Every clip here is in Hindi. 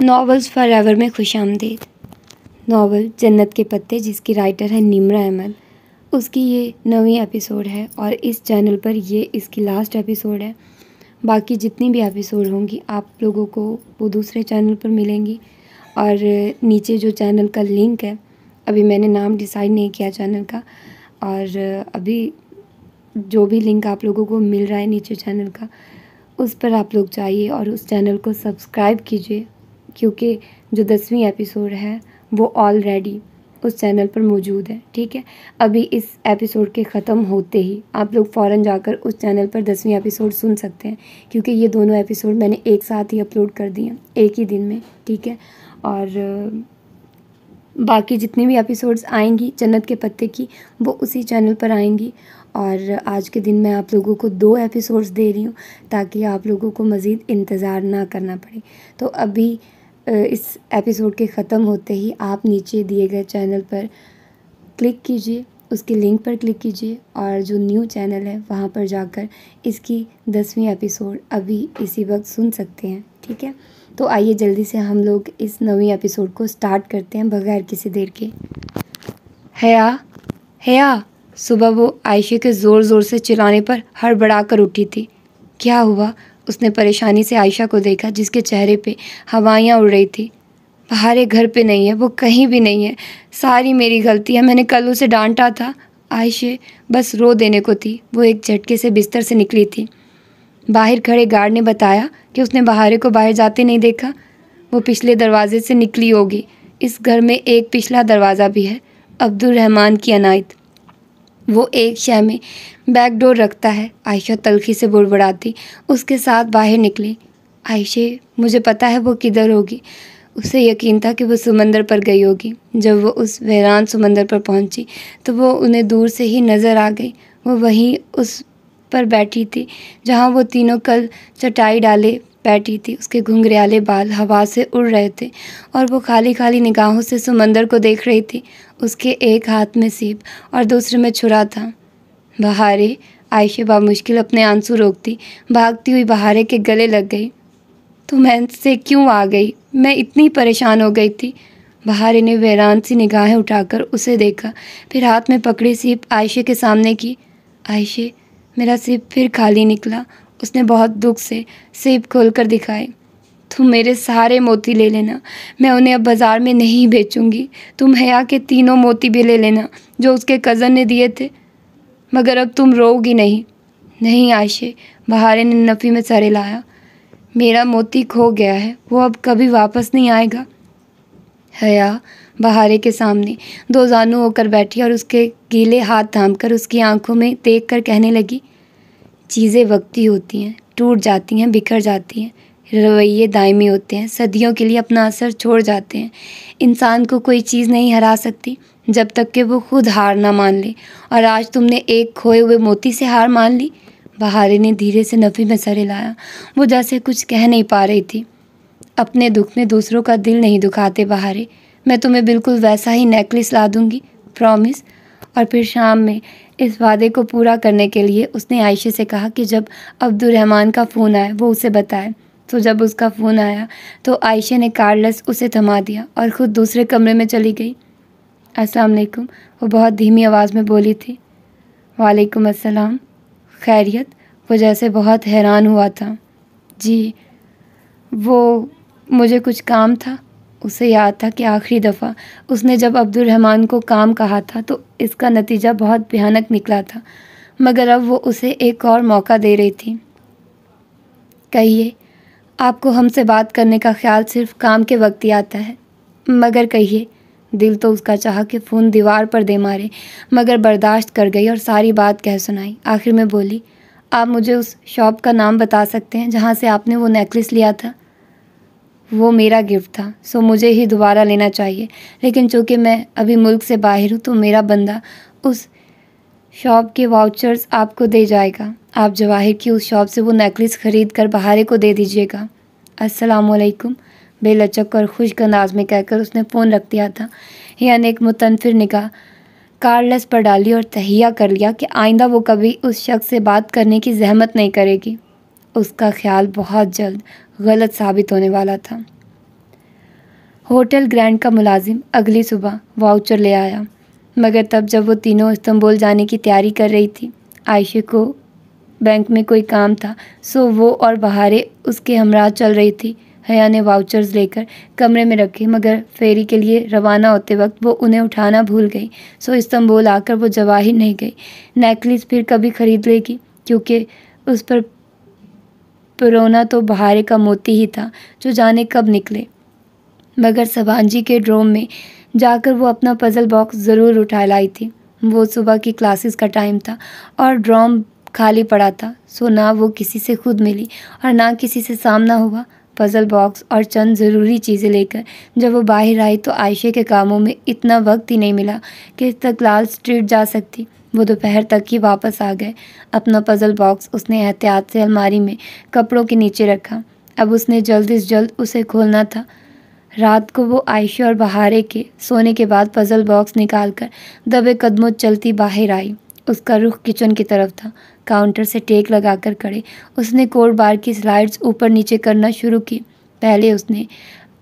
नावल्स फॉर एवर में खुश आमदेद नावल जन्नत के पत्ते जिसकी राइटर है निमरा अहमद उसकी ये नवी एपिसोड है और इस चैनल पर ये इसकी लास्ट एपिसोड है बाकी जितनी भी एपिसोड होंगी आप लोगों को वो दूसरे चैनल पर मिलेंगी और नीचे जो चैनल का लिंक है अभी मैंने नाम डिसाइड नहीं किया चैनल का और अभी जो भी लिंक आप लोगों को मिल रहा है नीचे चैनल का उस पर आप लोग जाइए और उस चैनल को सब्सक्राइब कीजिए क्योंकि जो दसवीं एपिसोड है वो ऑलरेडी उस चैनल पर मौजूद है ठीक है अभी इस एपिसोड के ख़त्म होते ही आप लोग फ़ौर जाकर उस चैनल पर दसवीं एपिसोड सुन सकते हैं क्योंकि ये दोनों एपिसोड मैंने एक साथ ही अपलोड कर दिए एक ही दिन में ठीक है और बाकी जितनी भी एपिसोड्स आएंगी जन्नत के पत्ते की वो उसी चैनल पर आएंगी और आज के दिन मैं आप लोगों को दो एपिसोड्स दे रही हूँ ताकि आप लोगों को मज़ीद इंतज़ार ना करना पड़े तो अभी इस एपिसोड के ख़त्म होते ही आप नीचे दिए गए चैनल पर क्लिक कीजिए उसके लिंक पर क्लिक कीजिए और जो न्यू चैनल है वहाँ पर जाकर इसकी दसवीं एपिसोड अभी इसी वक्त सुन सकते हैं ठीक है तो आइए जल्दी से हम लोग इस नवी एपिसोड को स्टार्ट करते हैं बगैर किसी देर के हया हया सुबह वो आयशे के ज़ोर ज़ोर से चिल्लाने पर हड़बड़ा कर उठी थी क्या हुआ उसने परेशानी से आयशा को देखा जिसके चेहरे पे हवाइयाँ उड़ रही थी बाहर एक घर पे नहीं है वो कहीं भी नहीं है सारी मेरी गलती है मैंने कल उसे डांटा था आयशे बस रो देने को थी वो एक झटके से बिस्तर से निकली थी बाहर खड़े गार्ड ने बताया कि उसने बहारे को बाहर जाते नहीं देखा वो पिछले दरवाजे से निकली होगी इस घर में एक पिछला दरवाज़ा भी है अब्दुलरहमान की अनायत वो एक शय में बैकडोर रखता है आयशा तलखी से बुड़बड़ाती उसके साथ बाहर निकली आयशे मुझे पता है वो किधर होगी उसे यकीन था कि वो समंदर पर गई होगी जब वो उस वहरान समंदर पर पहुंची तो वो उन्हें दूर से ही नज़र आ गई वो वहीं उस पर बैठी थी जहां वो तीनों कल चटाई डाले बैठी थी उसके घुंघरियाले बाल हवा से उड़ रहे थे और वो खाली खाली निगाहों से समंदर को देख रही थी उसके एक हाथ में सीप और दूसरे में छुरा था बहारे आयशे बामुश्किल अपने आंसू रोकती भागती हुई बहारे के गले लग गई तो मैं से क्यों आ गई मैं इतनी परेशान हो गई थी बहारे ने वैरान सी निगाहें उठाकर उसे देखा फिर हाथ में पकड़ी सीप आयशे के सामने की आयशे मेरा सीप फिर खाली निकला उसने बहुत दुख से सीप खोलकर दिखाई तुम मेरे सारे मोती ले लेना मैं उन्हें अब बाज़ार में नहीं बेचूंगी तुम हया के तीनों मोती भी ले लेना जो उसके कज़न ने दिए थे मगर अब तुम रोगी नहीं नहीं आशे बहारे ने नफ़ी में सरे लाया मेरा मोती खो गया है वो अब कभी वापस नहीं आएगा हया बहारे के सामने दो जानू होकर बैठी और उसके गीले हाथ थाम कर उसकी आंखों में देख कर कहने लगी चीज़ें वक्ती होती हैं टूट जाती हैं बिखर जाती हैं रवैये दायमी होते हैं सदियों के लिए अपना असर छोड़ जाते हैं इंसान को कोई चीज़ नहीं हरा सकती जब तक कि वो खुद हार ना मान ले और आज तुमने एक खोए हुए मोती से हार मान ली बहारे ने धीरे से नफ़ी में सर हिलाया वो जैसे कुछ कह नहीं पा रही थी अपने दुख में दूसरों का दिल नहीं दुखाते बहारे मैं तुम्हें बिल्कुल वैसा ही नेकलेस ला दूँगी प्रॉमिस और फिर शाम में इस वादे को पूरा करने के लिए उसने आयशे से कहा कि जब अब्दुलरहमान का फ़ोन आए वो उसे बताए तो जब उसका फ़ोन आया तो आयशा ने कार्डलेस उसे थमा दिया और ख़ुद दूसरे कमरे में चली गई अस्सलाम वालेकुम वो बहुत धीमी आवाज़ में बोली थी वालेकुम अस्सलाम खैरियत वो जैसे बहुत हैरान हुआ था जी वो मुझे कुछ काम था उसे याद था कि आखिरी दफ़ा उसने जब अब्दुलरहमान को काम कहा था तो इसका नतीजा बहुत भयानक निकला था मगर अब वो उसे एक और मौका दे रही थी कहिए आपको हमसे बात करने का ख्याल सिर्फ काम के वक्त ही आता है मगर कहिए दिल तो उसका चाह कि फ़ोन दीवार पर दे मारे मगर बर्दाश्त कर गई और सारी बात कह सुनाई आखिर में बोली आप मुझे उस शॉप का नाम बता सकते हैं जहाँ से आपने वो नेकलेस लिया था वो मेरा गिफ्ट था सो मुझे ही दोबारा लेना चाहिए लेकिन चूँकि मैं अभी मुल्क से बाहर हूँ तो मेरा बंदा उस शॉप के वाउचर्स आपको दे जाएगा आप जवाहिर की उस शॉप से वो नेकलेस ख़रीद कर बहारे को दे दीजिएगा असलकुम बेलचक और खुश्क अंदाज में कहकर उसने फ़ोन रख दिया था यानी एक मुतनफिर निकाह कार्डलेस पर डाली और तहिया कर लिया कि आइंदा वो कभी उस शख्स से बात करने की जहमत नहीं करेगी उसका ख्याल बहुत जल्द गलत साबित होने वाला था होटल ग्रैंड का मुलाजिम अगली सुबह वाउचर ले आया मगर तब जब वो तीनों इस्तंबुल जाने की तैयारी कर रही थी आयशे को बैंक में कोई काम था सो वो और बहारे उसके हमराह चल रही थी हया ने वाउचर्स लेकर कमरे में रखे मगर फेरी के लिए रवाना होते वक्त वो उन्हें उठाना भूल गई सो इस्तंबुल आकर वो जवाही नहीं गई नेकलेस फिर कभी ख़रीद लेगी क्योंकि उस पर पुराना तो बहारे का मोती ही था जो जाने कब निकले मगर सबांजी के ड्रोम में जाकर वो अपना पज़ल बॉक्स ज़रूर उठा लाई थी वो सुबह की क्लासेस का टाइम था और ड्रोम खाली पड़ा था सो ना वो किसी से खुद मिली और ना किसी से सामना हुआ पज़ल बॉक्स और चंद ज़रूरी चीज़ें लेकर जब वो बाहर आई तो आयशे के कामों में इतना वक्त ही नहीं मिला कि लाल स्ट्रीट जा सकती वो दोपहर तक ही वापस आ गए अपना पज़ल बॉक्स उसने एहतियात से अलमारी में कपड़ों के नीचे रखा अब उसने जल्द से जल्द उसे खोलना था रात को वो आयशे और बहारे के सोने के बाद पज़ल बॉक्स निकाल कर दबे कदमों चलती बाहर आई उसका रुख किचन की तरफ था काउंटर से टेक लगाकर खड़े उसने कोड बार की स्लाइड्स ऊपर नीचे करना शुरू की पहले उसने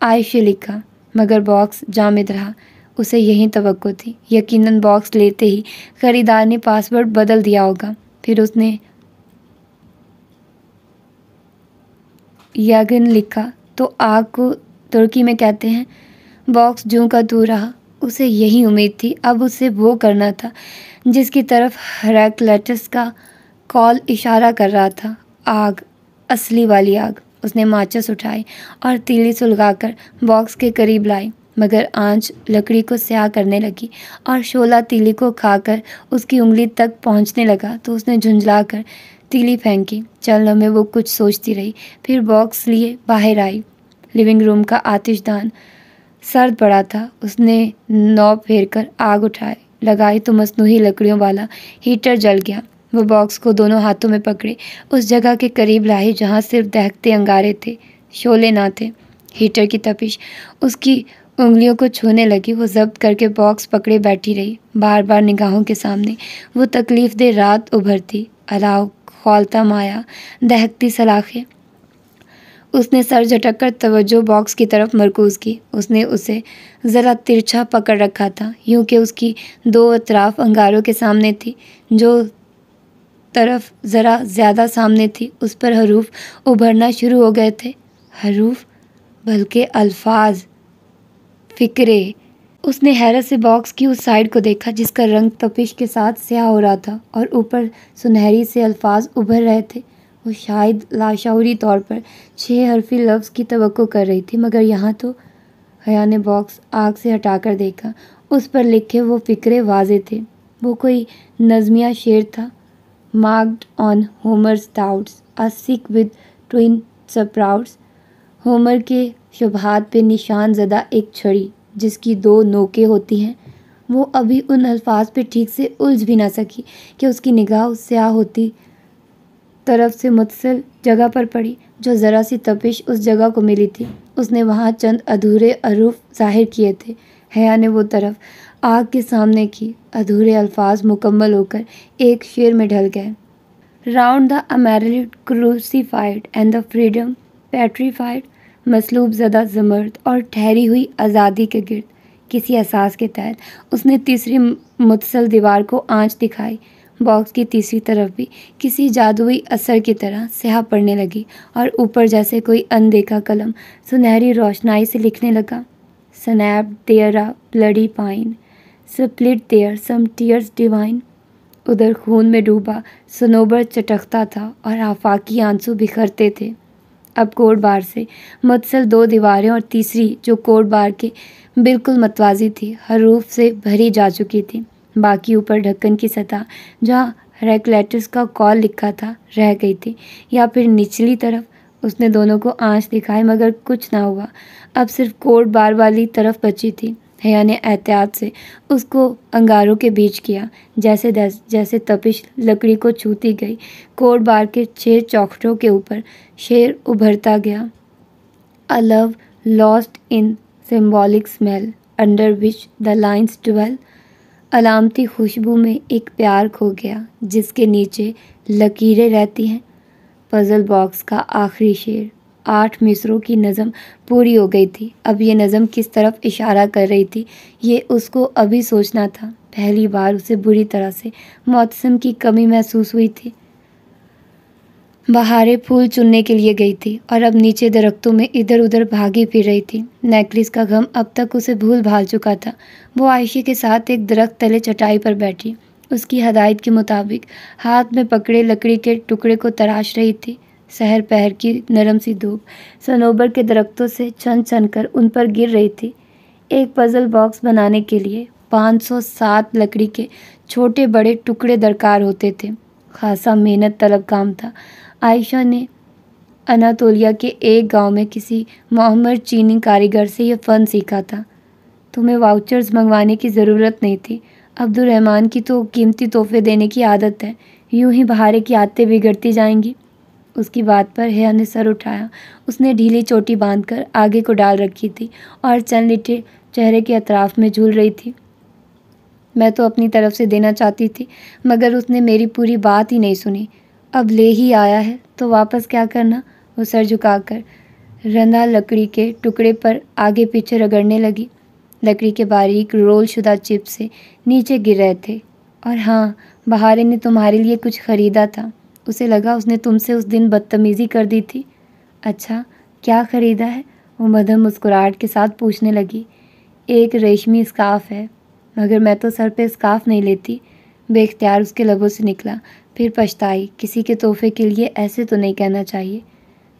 आयशे लिखा मगर बॉक्स जामिद रहा उसे यही तो थी यकीनन बॉक्स लेते ही ख़रीदार ने पासवर्ड बदल दिया होगा फिर उसने यागन लिखा तो आग को तुर्की में कहते हैं बॉक्स जो का तू रहा उसे यही उम्मीद थी अब उसे वो करना था जिसकी तरफ लेटस का कॉल इशारा कर रहा था आग असली वाली आग उसने माचिस उठाई और तीली सुलगाकर बॉक्स के करीब लाई मगर आंच लकड़ी को स्याह करने लगी और शोला तीली को खाकर उसकी उंगली तक पहुंचने लगा तो उसने झुंझलाकर तीली फेंकी चलनों में वो कुछ सोचती रही फिर बॉक्स लिए बाहर आई लिविंग रूम का आतिशदान सर्द पड़ा था उसने नौ फेर कर आग उठाए लगाई तो मसनू लकड़ियों वाला हीटर जल गया वो बॉक्स को दोनों हाथों में पकड़े उस जगह के करीब लाई जहाँ सिर्फ दहकते अंगारे थे शोले ना थे हीटर की तपिश उसकी उंगलियों को छूने लगी वो जब्त करके बॉक्स पकड़े बैठी रही बार बार निगाहों के सामने वो तकलीफ दे रात उभरती अलाव खोलता माया दहकती सलाखें उसने सर झटक कर तवज्जो बॉक्स की तरफ मरकूज़ की उसने उसे ज़रा तिरछा पकड़ रखा था क्योंकि उसकी दो अतराफ अंगारों के सामने थी जो तरफ ज़रा ज़्यादा सामने थी उस पर हरूफ उभरना शुरू हो गए थे हरूफ बल्कि अल्फाज फ़िक्रे उसने हैरत से बॉक्स की उस साइड को देखा जिसका रंग तपिश के साथ स्याह हो रहा था और ऊपर सुनहरी से अल्फाज उभर रहे थे वो शायद लाशाऊरी तौर पर छः हरफी लफ्ज़ की तवक्को कर रही थी मगर यहाँ तो हया ने बॉक्स आग से हटाकर देखा उस पर लिखे वो फ़िक्रे वाजे थे वो कोई नज़मिया शेर था marked on Homer's doubts a sick with twin sprouts Homer के शुभात पे निशान ज़दा एक छड़ी जिसकी दो नोके होती हैं वो अभी उन अल्फाज पे ठीक से उलझ भी ना सकी कि उसकी निगाह उससे आ होती तरफ से मुतसिल जगह पर पड़ी जो ज़रा सी तपिश उस जगह को मिली थी उसने वहाँ चंद अधूरे अरूफ जाहिर किए थे हया ने वो तरफ आग के सामने की अधूरे अल्फाज मुकम्मल होकर एक शेर में ढल गए राउंड द अमेरिड crucified and the freedom petrified मसलूब ज़दा जमर्द और ठहरी हुई आज़ादी के गिरद किसी एहसास के तहत उसने तीसरी मुतसल दीवार को आँच दिखाई बॉक्स की तीसरी तरफ भी किसी जादुई असर की तरह स्याह पड़ने लगी और ऊपर जैसे कोई अनदेखा कलम सुनहरी रोशनाई से लिखने लगा snap there a bloody pine split there some tears divine उधर खून में डूबा सनोबर चटकता था और आफाकी आंसू बिखरते थे अब कोर्ट बार से मतसल दो दीवारें और तीसरी जो कोर्ट बार के बिल्कुल मतवाजी थी हरूफ से भरी जा चुकी थी बाकी ऊपर ढक्कन की सतह जहाँ रेगलेटर्स का कॉल लिखा था रह गई थी या फिर निचली तरफ उसने दोनों को आंच दिखाई मगर कुछ ना हुआ अब सिर्फ कोर्ट बार वाली तरफ बची थी हया ने एहतियात से उसको अंगारों के बीच किया जैसे जैसे तपिश लकड़ी को छूती गई कोर्ट बार के छः चौखटों के ऊपर शेर उभरता गया a love lost in symbolic smell under which the lines twelve अलामती खुशबू में एक प्यार खो गया जिसके नीचे लकीरें रहती हैं पज़ल बॉक्स का आखिरी शेर आठ मिसरों की नज़म पूरी हो गई थी अब ये नज़म किस तरफ इशारा कर रही थी ये उसको अभी सोचना था पहली बार उसे बुरी तरह से मौसम की कमी महसूस हुई थी बहारें फूल चुनने के लिए गई थी और अब नीचे दरख्तों में इधर उधर भागी फिर रही थी नेकलेस का गम अब तक उसे भूल भाल चुका था वो आयशे के साथ एक दरख्त तले चटाई पर बैठी उसकी हदायत के मुताबिक हाथ में पकड़े लकड़ी के टुकड़े को तराश रही थी शहर पहर की नरम सी धूप सनोबर के दरख्तों से छन छन कर उन पर गिर रही थी एक पज़ल बॉक्स बनाने के लिए 507 लकड़ी के छोटे बड़े टुकड़े दरकार होते थे खासा मेहनत तलब काम था आयशा ने अनातोलिया के एक गांव में किसी मोहम्मद चीनी कारीगर से यह फ़न सीखा था तुम्हें वाउचर्स मंगवाने की ज़रूरत नहीं थी अब्दुलरहमान की तो कीमती तोहफे देने की आदत है यूं ही बहारे की आदतें बिगड़ती जाएंगी उसकी बात पर हया ने सर उठाया उसने ढीली चोटी बांधकर आगे को डाल रखी थी और चंद लिटे चेहरे के अतराफ में झूल रही थी मैं तो अपनी तरफ से देना चाहती थी मगर उसने मेरी पूरी बात ही नहीं सुनी अब ले ही आया है तो वापस क्या करना वो सर झुकाकर रंधा लकड़ी के टुकड़े पर आगे पीछे रगड़ने लगी लकड़ी के बारीक रोलशुदा चिप से नीचे गिर रहे थे और हाँ बहारे ने तुम्हारे लिए कुछ ख़रीदा था उसे लगा उसने तुमसे उस दिन बदतमीज़ी कर दी थी अच्छा क्या ख़रीदा है वो मधम मुस्कुराहट के साथ पूछने लगी एक रेशमी स्काफ है मगर मैं तो सर पे स्काफ नहीं लेती बेख्तियार उसके लबों से निकला फिर पछताई किसी के तोहफे के लिए ऐसे तो नहीं कहना चाहिए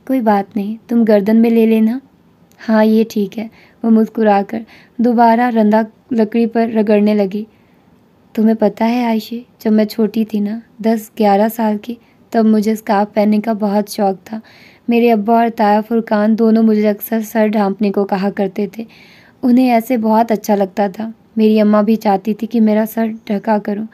कोई बात नहीं तुम गर्दन में ले लेना हाँ ये ठीक है वह मुस्कुरा कर दोबारा रंधा लकड़ी पर रगड़ने लगी तुम्हें पता है आयशे जब मैं छोटी थी ना दस ग्यारह साल की तब मुझे स्कार्फ पहनने का बहुत शौक़ था मेरे अब्बा और ताया फुरकान दोनों मुझे अक्सर सर ढांपने को कहा करते थे उन्हें ऐसे बहुत अच्छा लगता था मेरी अम्मा भी चाहती थी कि मेरा सर ढका करूं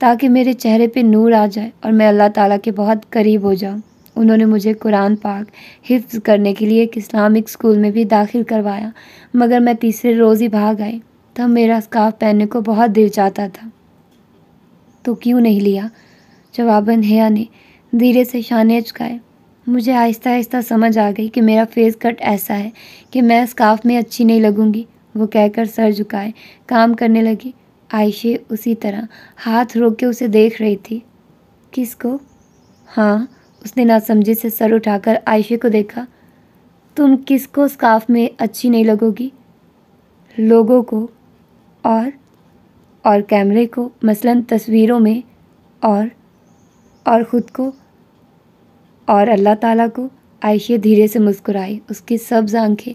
ताकि मेरे चेहरे पे नूर आ जाए और मैं अल्लाह ताला के बहुत करीब हो जाऊं उन्होंने मुझे कुरान पाक हिफ्ज़ करने के लिए एक इस्लामिक स्कूल में भी दाखिल करवाया मगर मैं तीसरे रोज़ ही भाग आई तब मेरा स्काफ पहनने को बहुत दिल चाहता था तो क्यों नहीं लिया जवाबन हया ने धीरे से शाने चुकाए मुझे आहिस्ता आहिस्ता समझ आ गई कि मेरा फेस कट ऐसा है कि मैं स्काफ में अच्छी नहीं लगूंगी वो कहकर सर झुकाए काम करने लगी आयशे उसी तरह हाथ रोक के उसे देख रही थी किसको हाँ उसने नासमझी से सर उठाकर आयशे को देखा तुम किसको स्काफ में अच्छी नहीं लगोगी लोगों को और और कैमरे को मसलन तस्वीरों में और और ख़ुद को और अल्लाह ताला को आयशे धीरे से मुस्कुराई उसकी सब्ज़ आंखें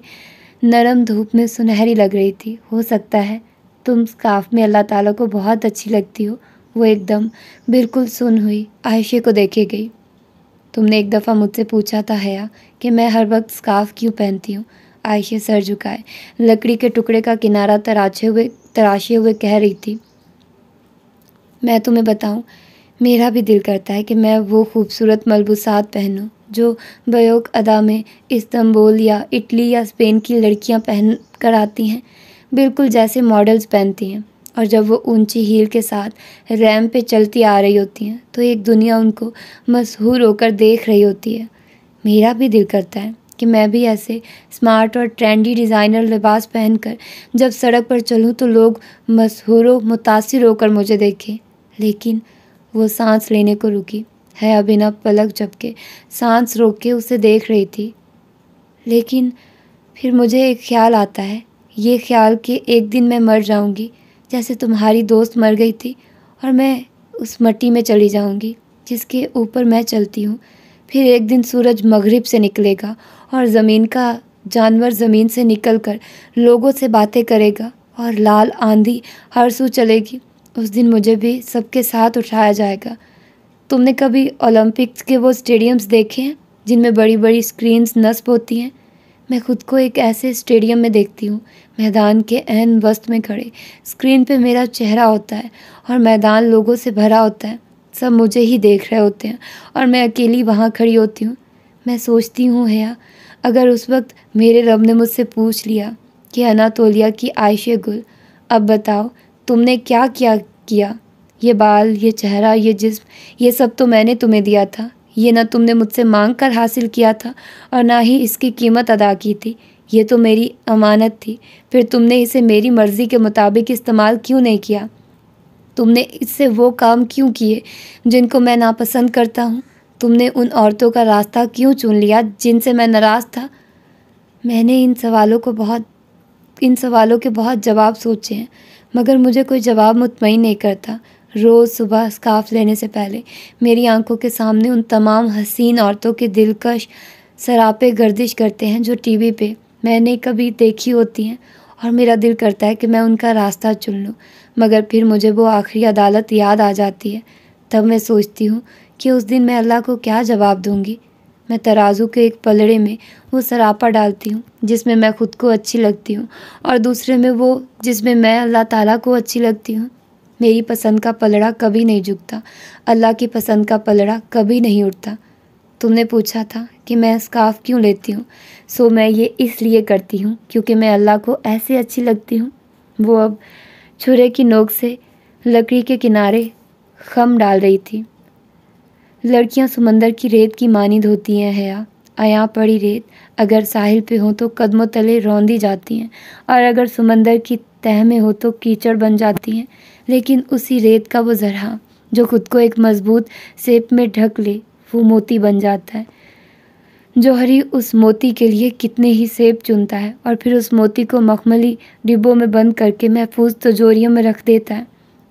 नरम धूप में सुनहरी लग रही थी हो सकता है तुम स्काफ में अल्लाह ताला को बहुत अच्छी लगती हो वो एकदम बिल्कुल सुन हुई आयशे को देखे गई तुमने एक दफ़ा मुझसे पूछा था हया कि मैं हर वक्त स्काफ क्यों पहनती हूँ आयशे सर झुकाए लकड़ी के टुकड़े का किनारा तराशे हुए तराशे हुए कह रही थी मैं तुम्हें बताऊँ मेरा भी दिल करता है कि मैं वो खूबसूरत मलबूसात पहनूँ जो बयोक अदा में इस्तंबुल या इटली या स्पेन की लड़कियां पहन कर आती हैं बिल्कुल जैसे मॉडल्स पहनती हैं और जब वो ऊंची हील के साथ रैम पे चलती आ रही होती हैं तो एक दुनिया उनको मशहूर होकर देख रही होती है मेरा भी दिल करता है कि मैं भी ऐसे स्मार्ट और ट्रेंडी डिज़ाइनर लिबास पहनकर जब सड़क पर चलूँ तो लोग मशहूर मुतासर होकर मुझे देखें लेकिन वो सांस लेने को रुकी है अभिनव पलक झपके सांस रोक के उसे देख रही थी लेकिन फिर मुझे एक ख्याल आता है ये ख्याल कि एक दिन मैं मर जाऊंगी जैसे तुम्हारी दोस्त मर गई थी और मैं उस मट्टी में चली जाऊंगी जिसके ऊपर मैं चलती हूँ फिर एक दिन सूरज मगरिब से निकलेगा और ज़मीन का जानवर ज़मीन से निकल कर लोगों से बातें करेगा और लाल आंधी हर सू चलेगी उस दिन मुझे भी सबके साथ उठाया जाएगा तुमने कभी ओलंपिक्स के वो स्टेडियम्स देखे हैं जिनमें बड़ी बड़ी स्क्रीन्स नस्ब होती हैं मैं खुद को एक ऐसे स्टेडियम में देखती हूँ मैदान के अहन वस्त में खड़े स्क्रीन पे मेरा चेहरा होता है और मैदान लोगों से भरा होता है सब मुझे ही देख रहे होते हैं और मैं अकेली वहाँ खड़ी होती हूँ मैं सोचती हूँ हया अगर उस वक्त मेरे रब ने मुझसे पूछ लिया कि अनातोलिया की आयशे गुल अब बताओ तुमने क्या क्या किया ये बाल ये चेहरा ये जिस्म ये सब तो मैंने तुम्हें दिया था ये ना तुमने मुझसे मांग कर हासिल किया था और ना ही इसकी कीमत अदा की थी ये तो मेरी अमानत थी फिर तुमने इसे मेरी मर्ज़ी के मुताबिक इस्तेमाल क्यों नहीं किया तुमने इससे वो काम क्यों किए जिनको मैं नापसंद करता हूँ तुमने उन औरतों का रास्ता क्यों चुन लिया जिनसे मैं नाराज़ था मैंने इन सवालों को बहुत इन सवालों के बहुत जवाब सोचे हैं मगर मुझे कोई जवाब मुतमिन नहीं करता रोज़ सुबह स्काफ लेने से पहले मेरी आंखों के सामने उन तमाम हसीन औरतों के दिलकश सरापे गर्दिश करते हैं जो टीवी पे मैंने कभी देखी होती हैं और मेरा दिल करता है कि मैं उनका रास्ता चुन लूँ मगर फिर मुझे वो आखिरी अदालत याद आ जाती है तब मैं सोचती हूँ कि उस दिन मैं अल्लाह को क्या जवाब दूँगी मैं तराजू के एक पलड़े में वो सरापा डालती हूँ जिसमें मैं खुद को अच्छी लगती हूँ और दूसरे में वो जिसमें मैं अल्लाह ताला को अच्छी लगती हूँ मेरी पसंद का पलड़ा कभी नहीं झुकता अल्लाह की पसंद का पलड़ा कभी नहीं उठता तुमने पूछा था कि मैं स्काफ क्यों लेती हूँ सो मैं ये इसलिए करती हूँ क्योंकि मैं अल्लाह को ऐसे अच्छी लगती हूँ वो अब छुरे की नोक से लकड़ी के किनारे खम डाल रही थी लड़कियाँ समंदर की रेत की मानिंद होती हैं हया आया पड़ी रेत अगर साहिल पे हो तो कदमों तले रौंदी जाती हैं और अगर समंदर की तह में हो तो कीचड़ बन जाती हैं लेकिन उसी रेत का वो ज़रा जो खुद को एक मज़बूत सेप में ढक ले वो मोती बन जाता है जौहरी उस मोती के लिए कितने ही सेब चुनता है और फिर उस मोती को मखमली डिब्बों में बंद करके महफूज तजोरियों में रख देता है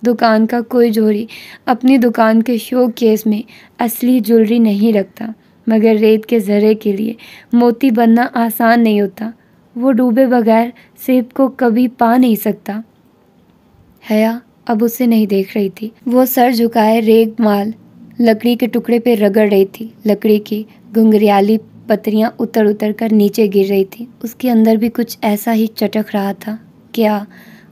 दुकान का कोई जोहरी अपनी दुकान के शो केस में असली ज्वेलरी नहीं रखता मगर रेत के ज़रे के लिए मोती बनना आसान नहीं होता वो डूबे बगैर सेब को कभी पा नहीं सकता हया अब उसे नहीं देख रही थी वो सर झुकाए रेग माल लकड़ी के टुकड़े पे रगड़ रही थी लकड़ी की घुंघरियाली पत्तियां उतर उतर कर नीचे गिर रही थी उसके अंदर भी कुछ ऐसा ही चटक रहा था क्या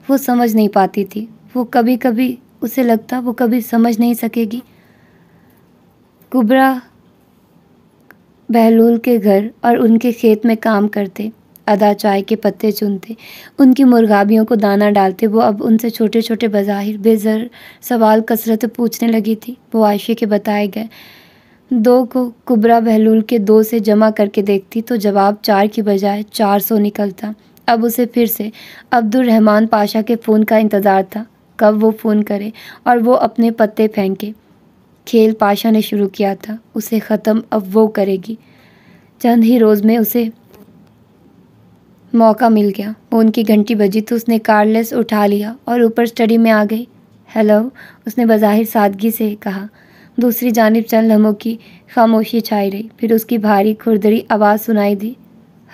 वो समझ नहीं पाती थी वो कभी कभी उसे लगता वो कभी समझ नहीं सकेगी कुबरा बहलूल के घर और उनके खेत में काम करते अदा चाय के पत्ते चुनते उनकी मुर्गाबियों को दाना डालते वो अब उनसे छोटे छोटे बज़ाहिर बेजर सवाल कसरत पूछने लगी थी वो आयशे के बताए गए दो को कुबरा बहलूल के दो से जमा करके देखती तो जवाब चार की बजाय चार सौ निकलता अब उसे फिर से अब्दुलरहमान पाशा के फ़ोन का इंतज़ार था कब वो फ़ोन करे और वो अपने पत्ते फेंके खेल पाशा ने शुरू किया था उसे ख़त्म अब वो करेगी चंद ही रोज़ में उसे मौका मिल गया फ़ोन की घंटी बजी तो उसने कार्डलेस उठा लिया और ऊपर स्टडी में आ गई हेलो उसने बाहिर सादगी से कहा दूसरी जानब चंद लम्हों की खामोशी छाई रही फिर उसकी भारी खुरदरी आवाज़ सुनाई दी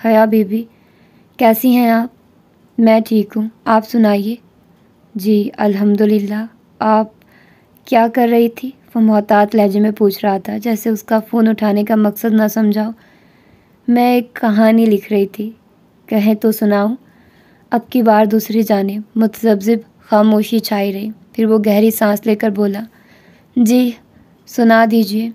हया बीबी कैसी हैं आप मैं ठीक हूँ आप सुनाइए जी अल्हम्दुलिल्लाह आप क्या कर रही थी वो मोहतात लहजे में पूछ रहा था जैसे उसका फ़ोन उठाने का मकसद ना समझाओ मैं एक कहानी लिख रही थी कहे तो सुनाओ अब की बार दूसरी जाने मुतजबजिब खामोशी छाई रही फिर वो गहरी सांस लेकर बोला जी सुना दीजिए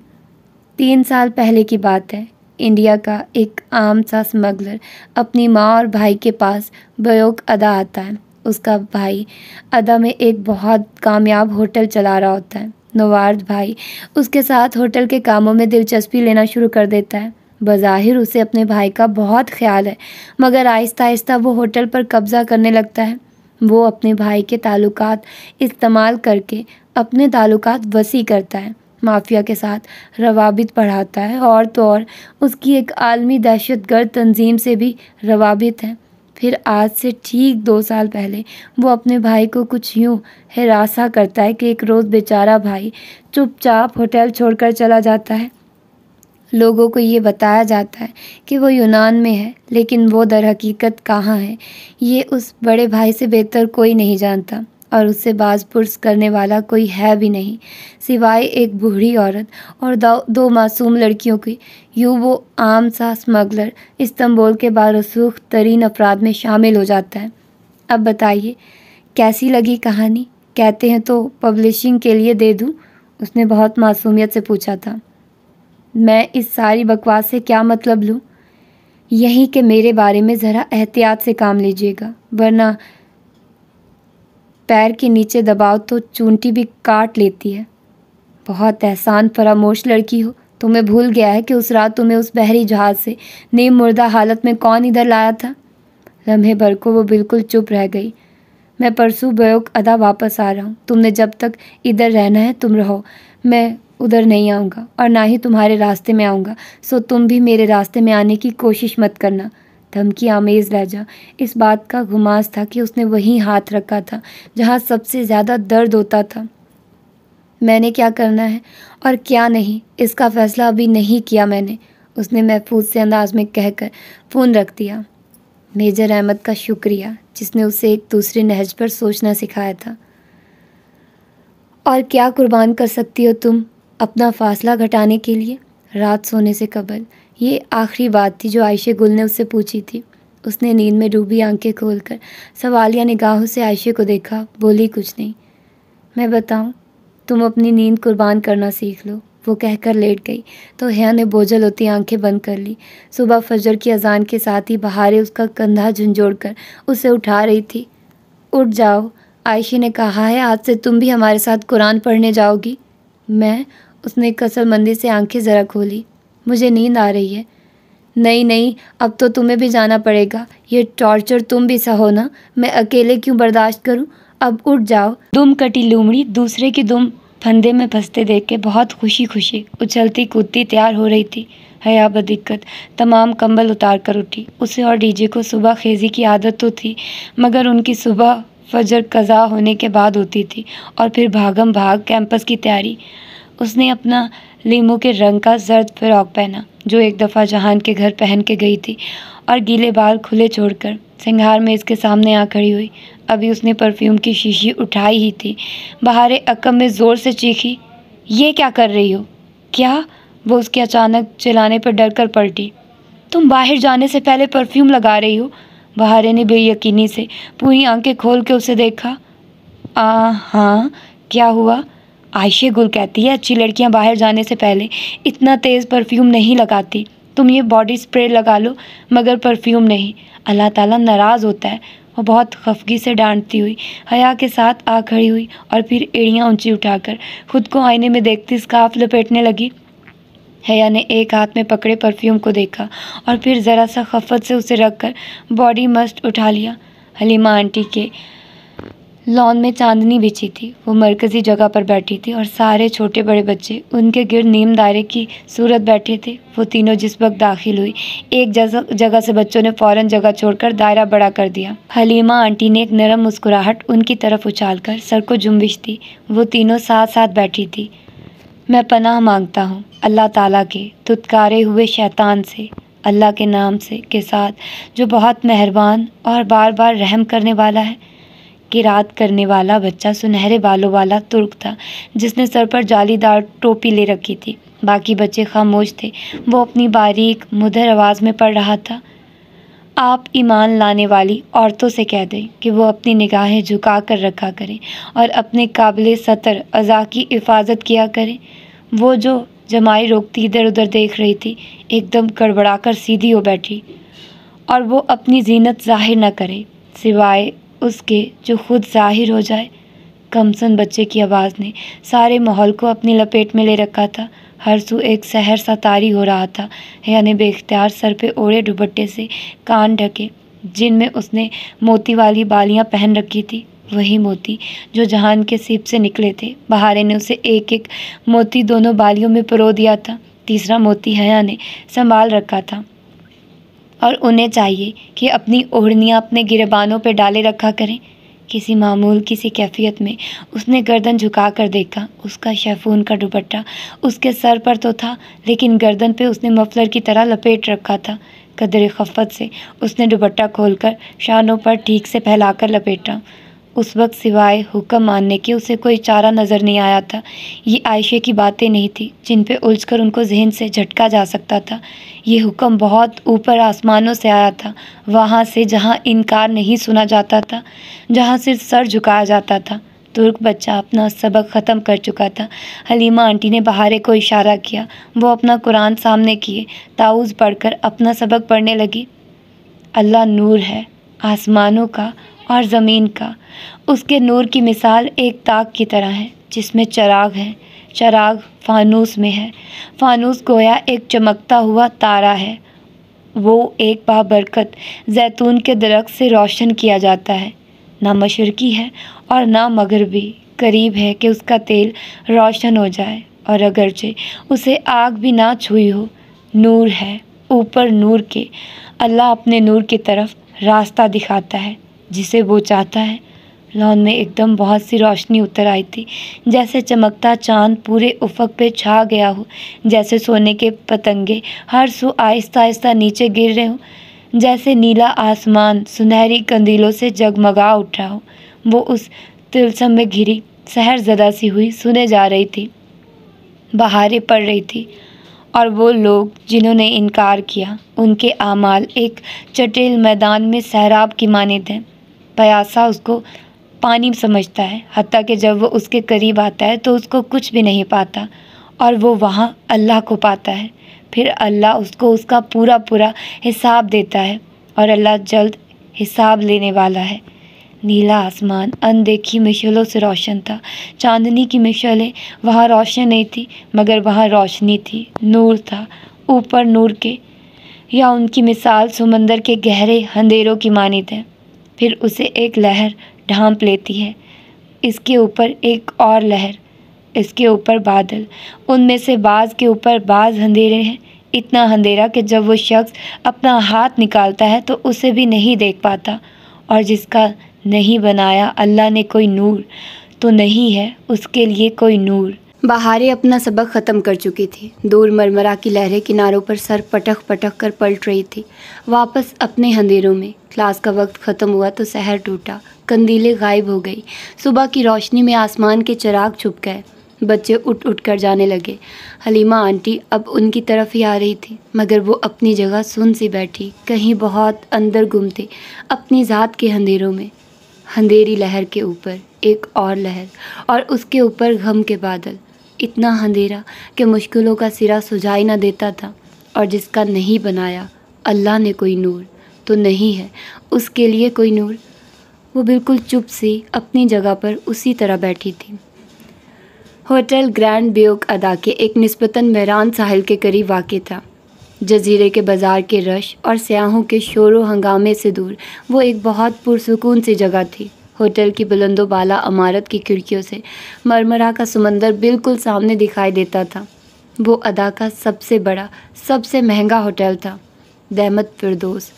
तीन साल पहले की बात है इंडिया का एक आम सा स्मगलर अपनी माँ और भाई के पास बयोग अदा आता है उसका भाई अदा में एक बहुत कामयाब होटल चला रहा होता है नवार्द भाई उसके साथ होटल के कामों में दिलचस्पी लेना शुरू कर देता है बज़ाहिर उसे अपने भाई का बहुत ख्याल है मगर आहिस्ता आहिस्ता वो होटल पर कब्ज़ा करने लगता है वो अपने भाई के ताल्लुक इस्तेमाल करके अपने ताल्लुक वसी करता है माफिया के साथ रवाबित पढ़ाता है और तो और उसकी एक आलमी दहशत गर्द तंजीम से भी रवाबित है फिर आज से ठीक दो साल पहले वो अपने भाई को कुछ यूँ हरासा करता है कि एक रोज़ बेचारा भाई चुपचाप होटल छोड़कर चला जाता है लोगों को ये बताया जाता है कि वो यूनान में है लेकिन वो दर हकीकत कहाँ है ये उस बड़े भाई से बेहतर कोई नहीं जानता और उससे बाजपुरस करने वाला कोई है भी नहीं सिवाय एक बूढ़ी औरत और दो मासूम लड़कियों की यूँ वो आम सा स्मगलर इस्तंबोल के बारसूख तरीन अफराद में शामिल हो जाता है अब बताइए कैसी लगी कहानी कहते हैं तो पब्लिशिंग के लिए दे दूँ उसने बहुत मासूमियत से पूछा था मैं इस सारी बकवास से क्या मतलब लूँ यहीं के मेरे बारे में ज़रा एहतियात से काम लीजिएगा वरना पैर के नीचे दबाव तो चूंटी भी काट लेती है बहुत एहसान फरामोश लड़की हो तुम्हें भूल गया है कि उस रात तुम्हें उस बहरी जहाज से नीम मुर्दा हालत में कौन इधर लाया था लम्हे भर को वो बिल्कुल चुप रह गई मैं परसों बयोग अदा वापस आ रहा हूँ तुमने जब तक इधर रहना है तुम रहो मैं उधर नहीं आऊँगा और ना ही तुम्हारे रास्ते में आऊँगा सो तुम भी मेरे रास्ते में आने की कोशिश मत करना धमकी आमेज राजा इस बात का घुमास था कि उसने वहीं हाथ रखा था जहाँ सबसे ज़्यादा दर्द होता था मैंने क्या करना है और क्या नहीं इसका फ़ैसला अभी नहीं किया मैंने उसने महफूज से अंदाज में कहकर फ़ोन रख दिया मेजर अहमद का शुक्रिया जिसने उसे एक दूसरे नहज पर सोचना सिखाया था और क्या कुर्बान कर सकती हो तुम अपना फासला घटाने के लिए रात सोने से कबल ये आखिरी बात थी जो आयशे गुल ने उससे पूछी थी उसने नींद में डूबी आंखें खोलकर सवालिया निगाहों से आयशे को देखा बोली कुछ नहीं मैं बताऊं तुम अपनी नींद कुर्बान करना सीख लो वो कहकर लेट गई तो हया ने बोझल होती आंखें बंद कर ली सुबह फजर की अजान के साथ ही बहारे उसका कंधा झुंझोड़ कर उसे उठा रही थी उठ जाओ आयशे ने कहा है आज से तुम भी हमारे साथ कुरान पढ़ने जाओगी मैं उसने कसल मंदी से आंखें ज़रा खोली मुझे नींद आ रही है नहीं नहीं अब तो तुम्हें भी जाना पड़ेगा ये टॉर्चर तुम भी सहो ना मैं अकेले क्यों बर्दाश्त करूं अब उठ जाओ दुम कटी लूमड़ी दूसरे की दुम फंदे में फंसते देख के बहुत खुशी खुशी उछलती कूदती तैयार हो रही थी हया बदिक्कत तमाम कंबल उतार कर उठी उसे और डीजे को सुबह खेजी की आदत तो थी मगर उनकी सुबह फजर कज़ा होने के बाद होती थी और फिर भागम भाग कैंपस की तैयारी उसने अपना लीमू के रंग का जर्द फ्रॉक पहना जो एक दफ़ा जहान के घर पहन के गई थी और गीले बाल खुले छोड़कर सिंगार में इसके सामने आ खड़ी हुई अभी उसने परफ्यूम की शीशी उठाई ही थी बाहर अक्कम में ज़ोर से चीखी ये क्या कर रही हो क्या वो उसके अचानक चिल्लाने पर डर कर पलटी तुम बाहर जाने से पहले परफ्यूम लगा रही हो बहारे ने बेयकीनी से पूरी आंखें खोल के उसे देखा आ हाँ क्या हुआ आयशे गुल कहती है अच्छी लड़कियां बाहर जाने से पहले इतना तेज़ परफ्यूम नहीं लगाती तुम ये बॉडी स्प्रे लगा लो मगर परफ्यूम नहीं अल्लाह ताला नाराज़ होता है वो बहुत खफगी से डांटती हुई हया के साथ आ खड़ी हुई और फिर एड़ियाँ ऊंची उठाकर खुद को आईने में देखती स्काफ लपेटने लगी हया ने एक हाथ में पकड़े परफ्यूम को देखा और फिर ज़रा सा खफत से उसे रख कर बॉडी मस्ट उठा लिया हलीमा आंटी के लॉन में चांदनी बिछी थी वो मरकजी जगह पर बैठी थी और सारे छोटे बड़े बच्चे उनके गिर नीम दायरे की सूरत बैठे थे वो तीनों जिस वक्त दाखिल हुई एक जगह से बच्चों ने फ़ौरन जगह छोड़कर दायरा बड़ा कर दिया हलीमा आंटी ने एक नरम मुस्कुराहट उनकी तरफ कर सर को जुम्बिश दी वो तीनों साथ साथ बैठी थी मैं पनाह मांगता हूँ अल्लाह ताला के तुतकारे हुए शैतान से अल्लाह के नाम से के साथ जो बहुत मेहरबान और बार बार रहम करने वाला है की रात करने वाला बच्चा सुनहरे बालों वाला तुर्क था जिसने सर पर जालीदार टोपी ले रखी थी बाकी बच्चे खामोश थे वो अपनी बारीक मुधर आवाज़ में पढ़ रहा था आप ईमान लाने वाली औरतों से कह दें कि वो अपनी निगाहें झुका कर रखा करें और अपने काबिल सतर अज़ा की हिफाजत किया करें वो जो जमाई रोकती इधर उधर देख रही थी एकदम गड़बड़ा कर सीधी हो बैठी और वो अपनी जीनत जाहिर न करें सिवाय उसके जो खुद ज़ाहिर हो जाए कमसन बच्चे की आवाज़ ने सारे माहौल को अपनी लपेट में ले रखा था हर सू एक सहर सा तारी हो रहा था यानी बेख्तियार सर पे ओढ़े दुपट्टे से कान ढके जिनमें उसने मोती वाली बालियां पहन रखी थी वही मोती जो जहान के सीप से निकले थे बहारे ने उसे एक एक मोती दोनों बालियों में परो दिया था तीसरा मोती हया ने संभाल रखा था और उन्हें चाहिए कि अपनी ओढ़नियाँ अपने गिरबानों पर डाले रखा करें किसी मामूल किसी कैफियत में उसने गर्दन झुका कर देखा उसका शैफून का दुपट्टा उसके सर पर तो था लेकिन गर्दन पे उसने मफलर की तरह लपेट रखा था कदर खफत से उसने दुपट्टा खोलकर शानों पर ठीक से फैलाकर लपेटा उस वक्त सिवाय हुक्म मानने के उसे कोई चारा नज़र नहीं आया था ये आयशे की बातें नहीं थी जिन पे उलझकर उनको जहन से झटका जा सकता था ये हुक्म बहुत ऊपर आसमानों से आया था वहाँ से जहाँ इनकार नहीं सुना जाता था जहाँ सिर्फ सर झुकाया जाता था तुर्क बच्चा अपना सबक ख़त्म कर चुका था हलीमा आंटी ने बहारे को इशारा किया वो अपना कुरान सामने किए ताउज़ पढ़कर अपना सबक पढ़ने लगी अल्लाह नूर है आसमानों का और ज़मीन का उसके नूर की मिसाल एक ताक की तरह है जिसमें चराग है चराग फानूस में है फानूस गोया एक चमकता हुआ तारा है वो एक बाबरकत जैतून के दरख्त से रोशन किया जाता है ना मशरकी है और ना मगरबी करीब है कि उसका तेल रोशन हो जाए और अगरचे उसे आग भी ना छुई हो नूर है ऊपर नूर के अल्लाह अपने नूर की तरफ रास्ता दिखाता है जिसे वो चाहता है लॉन में एकदम बहुत सी रोशनी उतर आई थी जैसे चमकता चांद पूरे उफक पे छा गया हो जैसे सोने के पतंगे हर सो आहिस्ता आहिस्ता नीचे गिर रहे हो जैसे नीला आसमान सुनहरी कंदीलों से जगमगा उठा हो वो उस तिलसम में घिरी शहर जदा सी हुई सुने जा रही थी बहारें पड़ रही थी और वो लोग जिन्होंने इनकार किया उनके आमाल एक चटेल मैदान में सहराब की माने थे प्यासा उसको पानी समझता है हती कि जब वो उसके करीब आता है तो उसको कुछ भी नहीं पाता और वो वहाँ अल्लाह को पाता है फिर अल्लाह उसको उसका पूरा पूरा हिसाब देता है और अल्लाह जल्द हिसाब लेने वाला है नीला आसमान अनदेखी मिशलों से रोशन था चांदनी की मिशलें वहाँ रोशन नहीं थी मगर वहाँ रोशनी थी नूर था ऊपर नूर के या उनकी मिसाल समंदर के गहरे अंधेरों की मानित है फिर उसे एक लहर ढांप लेती है इसके ऊपर एक और लहर इसके ऊपर बादल उनमें से बाज के ऊपर बाज अंधेरे हैं इतना अंधेरा कि जब वो शख्स अपना हाथ निकालता है तो उसे भी नहीं देख पाता और जिसका नहीं बनाया अल्लाह ने कोई नूर तो नहीं है उसके लिए कोई नूर बहारें अपना सबक ख़त्म कर चुकी थी दूर मरमरा की लहरें किनारों पर सर पटक पटक कर पलट रही थी वापस अपने अंधेरों में क्लास का वक्त ख़त्म हुआ तो शहर टूटा कंदीले गायब हो गई सुबह की रोशनी में आसमान के चिराग छुप गए बच्चे उठ उठ कर जाने लगे हलीमा आंटी अब उनकी तरफ ही आ रही थी मगर वो अपनी जगह सुन सी बैठी कहीं बहुत अंदर गुम थी अपनी ज़ात के अंधेरों में अंधेरी लहर के ऊपर एक और लहर और उसके ऊपर गम के बादल इतना अंधेरा कि मुश्किलों का सिरा सुझाई ना देता था और जिसका नहीं बनाया अल्लाह ने कोई नूर तो नहीं है उसके लिए कोई नूर वो बिल्कुल चुप सी अपनी जगह पर उसी तरह बैठी थी होटल ग्रैंड ब्योक अदा के एक नस्बता मैरान साहिल के करीब वाक़ था जजीरे के बाज़ार के रश और सयाहों के शोर हंगामे से दूर वो एक बहुत पुरसकून सी जगह थी होटल की बुलंदोबाला अमारत की खिड़कियों से मरमरा का समंदर बिल्कुल सामने दिखाई देता था वो अदा का सबसे बड़ा सबसे महंगा होटल था दहमद फिरदोस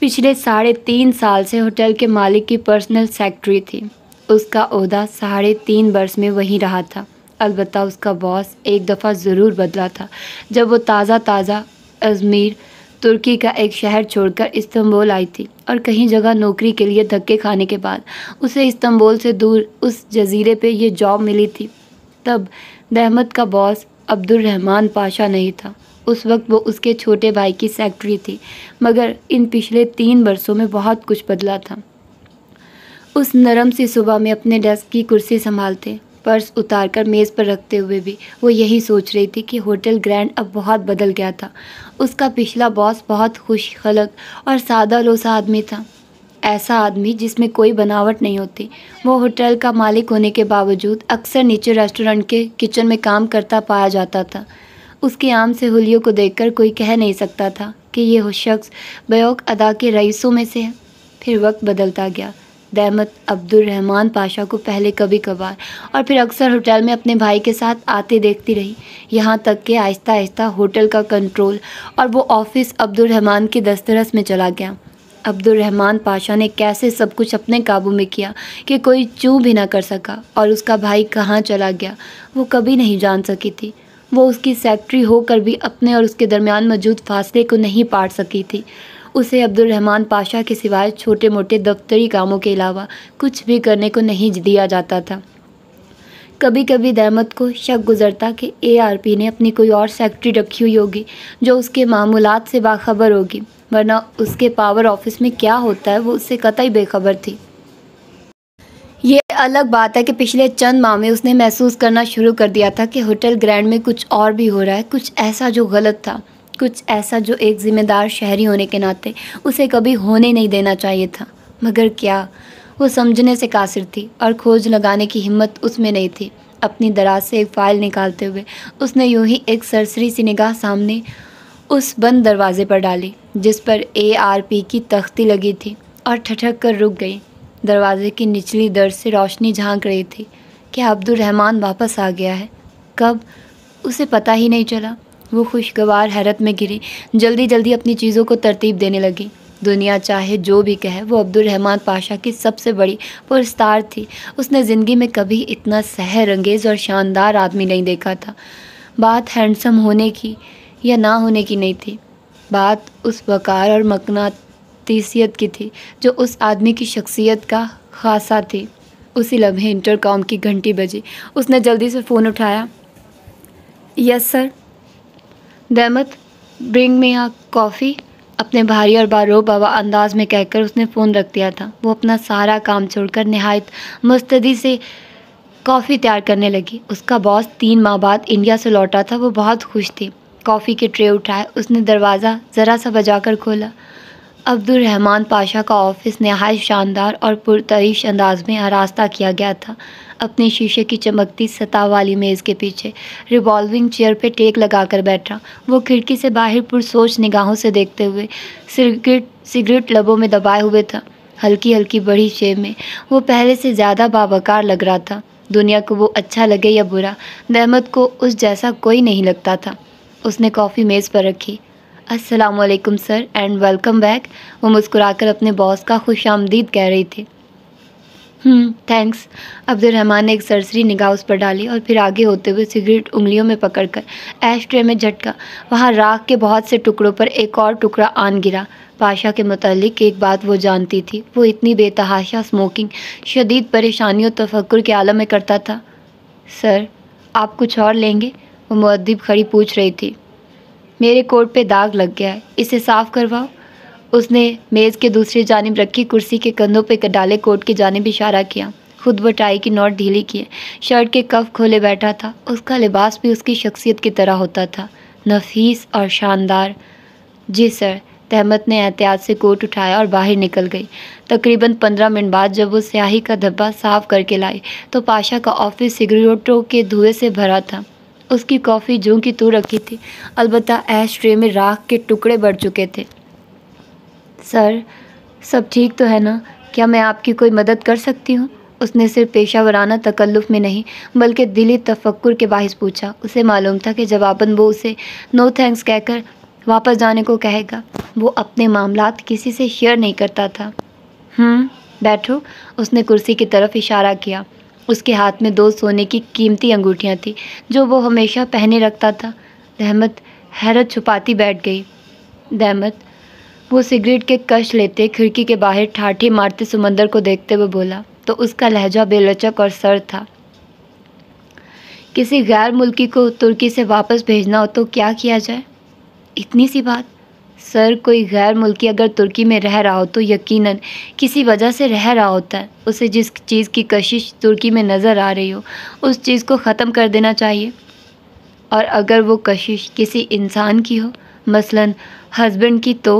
पिछले साढ़े तीन साल से होटल के मालिक की पर्सनल सेक्रेटरी थी उसका अहदा साढ़े तीन वर्ष में वहीं रहा था अलबत्त उसका बॉस एक दफ़ा ज़रूर बदला था जब वो ताज़ा ताज़ा अजमेर तुर्की का एक शहर छोड़कर इस्तांबुल आई थी और कहीं जगह नौकरी के लिए धक्के खाने के बाद उसे इस्तांबुल से दूर उस जजीरे पे ये जॉब मिली थी तब दहमद का बॉस अब्दुलरहमान पाशा नहीं था उस वक्त वो उसके छोटे भाई की सेक्रेटरी थी मगर इन पिछले तीन बरसों में बहुत कुछ बदला था उस नरम सी सुबह में अपने डेस्क की कुर्सी संभालते पर्स उतार कर मेज़ पर रखते हुए भी वो यही सोच रही थी कि होटल ग्रैंड अब बहुत बदल गया था उसका पिछला बॉस बहुत खुश खलक और सादा लोसा आदमी था ऐसा आदमी जिसमें कोई बनावट नहीं होती वो होटल का मालिक होने के बावजूद अक्सर नीचे रेस्टोरेंट के किचन में काम करता पाया जाता था उसके आम से हुलियों को देखकर कोई कह नहीं सकता था कि ये शख्स बयोग अदा के रईसों में से है फिर वक्त बदलता गया रहमत अब्दुलरहमान पाशा को पहले कभी कभार और फिर अक्सर होटल में अपने भाई के साथ आते देखती रही यहाँ तक कि आहिस्ता आहिस्ता होटल का कंट्रोल और वो ऑफिस अब्दुलरहमान के दस्तरस में चला गया अब्दुलरहमान पाशा ने कैसे सब कुछ अपने काबू में किया कि कोई चू भी ना कर सका और उसका भाई कहाँ चला गया वो कभी नहीं जान सकी थी वो उसकी सेक्रेटरी होकर भी अपने और उसके दरमियान मौजूद फासले को नहीं पाट सकी थी उसे रहमान पाशा के सिवाय छोटे मोटे दफ्तरी कामों के अलावा कुछ भी करने को नहीं दिया जाता था कभी कभी दहमत को शक गुजरता कि एआरपी ने अपनी कोई और सेक्रेटरी रखी हुई होगी जो उसके मामूलत से बाखबर होगी वरना उसके पावर ऑफिस में क्या होता है वो उससे कतई बेखबर थी ये अलग बात है कि पिछले चंद माह में उसने महसूस करना शुरू कर दिया था कि होटल ग्रैंड में कुछ और भी हो रहा है कुछ ऐसा जो गलत था कुछ ऐसा जो एक ज़िम्मेदार शहरी होने के नाते उसे कभी होने नहीं देना चाहिए था मगर क्या वो समझने से कासिर थी और खोज लगाने की हिम्मत उसमें नहीं थी अपनी दराज से एक फ़ाइल निकालते हुए उसने यूं ही एक सरसरी सी निगाह सामने उस बंद दरवाजे पर डाली जिस पर ए आर पी की तख्ती लगी थी और ठठक कर रुक गई दरवाजे की निचली दर से रोशनी झांक रही थी क्या अब्दुलरहमान वापस आ गया है कब उसे पता ही नहीं चला वो खुशगवार हैरत में गिरी जल्दी जल्दी अपनी चीज़ों को तरतीब देने लगी दुनिया चाहे जो भी कहे वो अब्दुलरहमान पाशा की सबसे बड़ी पुरस्तार थी उसने ज़िंदगी में कभी इतना सहर अंगेज़ और शानदार आदमी नहीं देखा था बात हैंडसम होने की या ना होने की नहीं थी बात उस वकार और मकनातीसियत की थी जो उस आदमी की शख्सियत का खासा थी उसी लम्हे इंटरकॉम की घंटी बजी उसने जल्दी से फ़ोन उठाया यस सर दहमत ब्रिंग में यहाँ कॉफ़ी अपने भारी और बारो बाबा अंदाज में कहकर उसने फ़ोन रख दिया था वो अपना सारा काम छोड़कर नहायत मुस्तदी से कॉफ़ी तैयार करने लगी उसका बॉस तीन माह बाद इंडिया से लौटा था वो बहुत खुश थी कॉफ़ी के ट्रे उठाए उसने दरवाज़ा ज़रा सा बजा खोला अब्दुलरहमान पाशा का ऑफिस नहाय शानदार और पुरतरीश अंदाज में आरास्ता किया गया था अपने शीशे की चमकती सतह वाली मेज़ के पीछे रिवॉल्विंग चेयर पे टेक लगाकर बैठा वो खिड़की से बाहर पुरसोच निगाहों से देखते हुए सिगरेट सिगरेट लबों में दबाए हुए था हल्की हल्की बड़ी शेब में वो पहले से ज़्यादा बाबकार लग रहा था दुनिया को वो अच्छा लगे या बुरा नहमत को उस जैसा कोई नहीं लगता था उसने कॉफ़ी मेज़ पर रखी Aslam sir and welcome back वो मुस्कुराकर अपने बॉस का खुश आमदीद कह रही थी थैंक्स हम्म, अब्दुलरहमान ने एक सरसरी निगाह उस पर डाली और फिर आगे होते हुए सिगरेट उंगलियों में पकड़कर ऐश ट्रे में झटका वहाँ राख के बहुत से टुकड़ों पर एक और टुकड़ा आन गिरा पाशा के मतलब एक बात वो जानती थी वो इतनी बेतहाशा स्मोकिंग शदीद परेशानियों तफक्र के आलम में करता था सर आप कुछ और लेंगे वो मदब खड़ी पूछ रही थी मेरे कोट पे दाग लग गया है इसे साफ़ करवाओ उसने मेज़ के दूसरी जानब रखी कुर्सी के कंधों पर डाले कोट की जानब इशारा किया खुद बटाई की नोट ढीली किए शर्ट के कफ खोले बैठा था उसका लिबास भी उसकी शख्सियत की तरह होता था नफीस और शानदार जी सर तहमत ने एहतियात से कोट उठाया और बाहर निकल गई तकरीबन पंद्रह मिनट बाद जब वो स्याही का धब्बा साफ करके लाई तो पाशा का ऑफिस सिगरेटों के धुएं से भरा था उसकी कॉफ़ी जो की तू रखी थी अलबत् ऐश ट्रे में राख के टुकड़े बढ़ चुके थे सर सब ठीक तो है ना क्या मैं आपकी कोई मदद कर सकती हूँ उसने सिर्फ पेशा वराना तकल्लुफ़ में नहीं बल्कि दिली तफक्र के बाहिस पूछा उसे मालूम था कि जवाबन वो उसे नो थैंक्स कहकर वापस जाने को कहेगा वो अपने मामला किसी से शेयर नहीं करता था हम्म, बैठो उसने कुर्सी की तरफ इशारा किया उसके हाथ में दो सोने की कीमती अंगूठियाँ थीं जो वो हमेशा पहने रखता था रहमत हैरत छुपाती बैठ गई रहमत वो सिगरेट के कश लेते खिड़की के बाहर ठाठी मारते समंदर को देखते हुए बोला तो उसका लहजा बेलचक और सर था किसी गैर मुल्की को तुर्की से वापस भेजना हो तो क्या किया जाए इतनी सी बात सर कोई गैर मुल्की अगर तुर्की में रह रहा हो तो यकीनन किसी वजह से रह रहा होता है उसे जिस चीज़ की कशिश तुर्की में नज़र आ रही हो उस चीज़ को ख़त्म कर देना चाहिए और अगर वो कशिश किसी इंसान की हो मसलन हस्बैंड की तो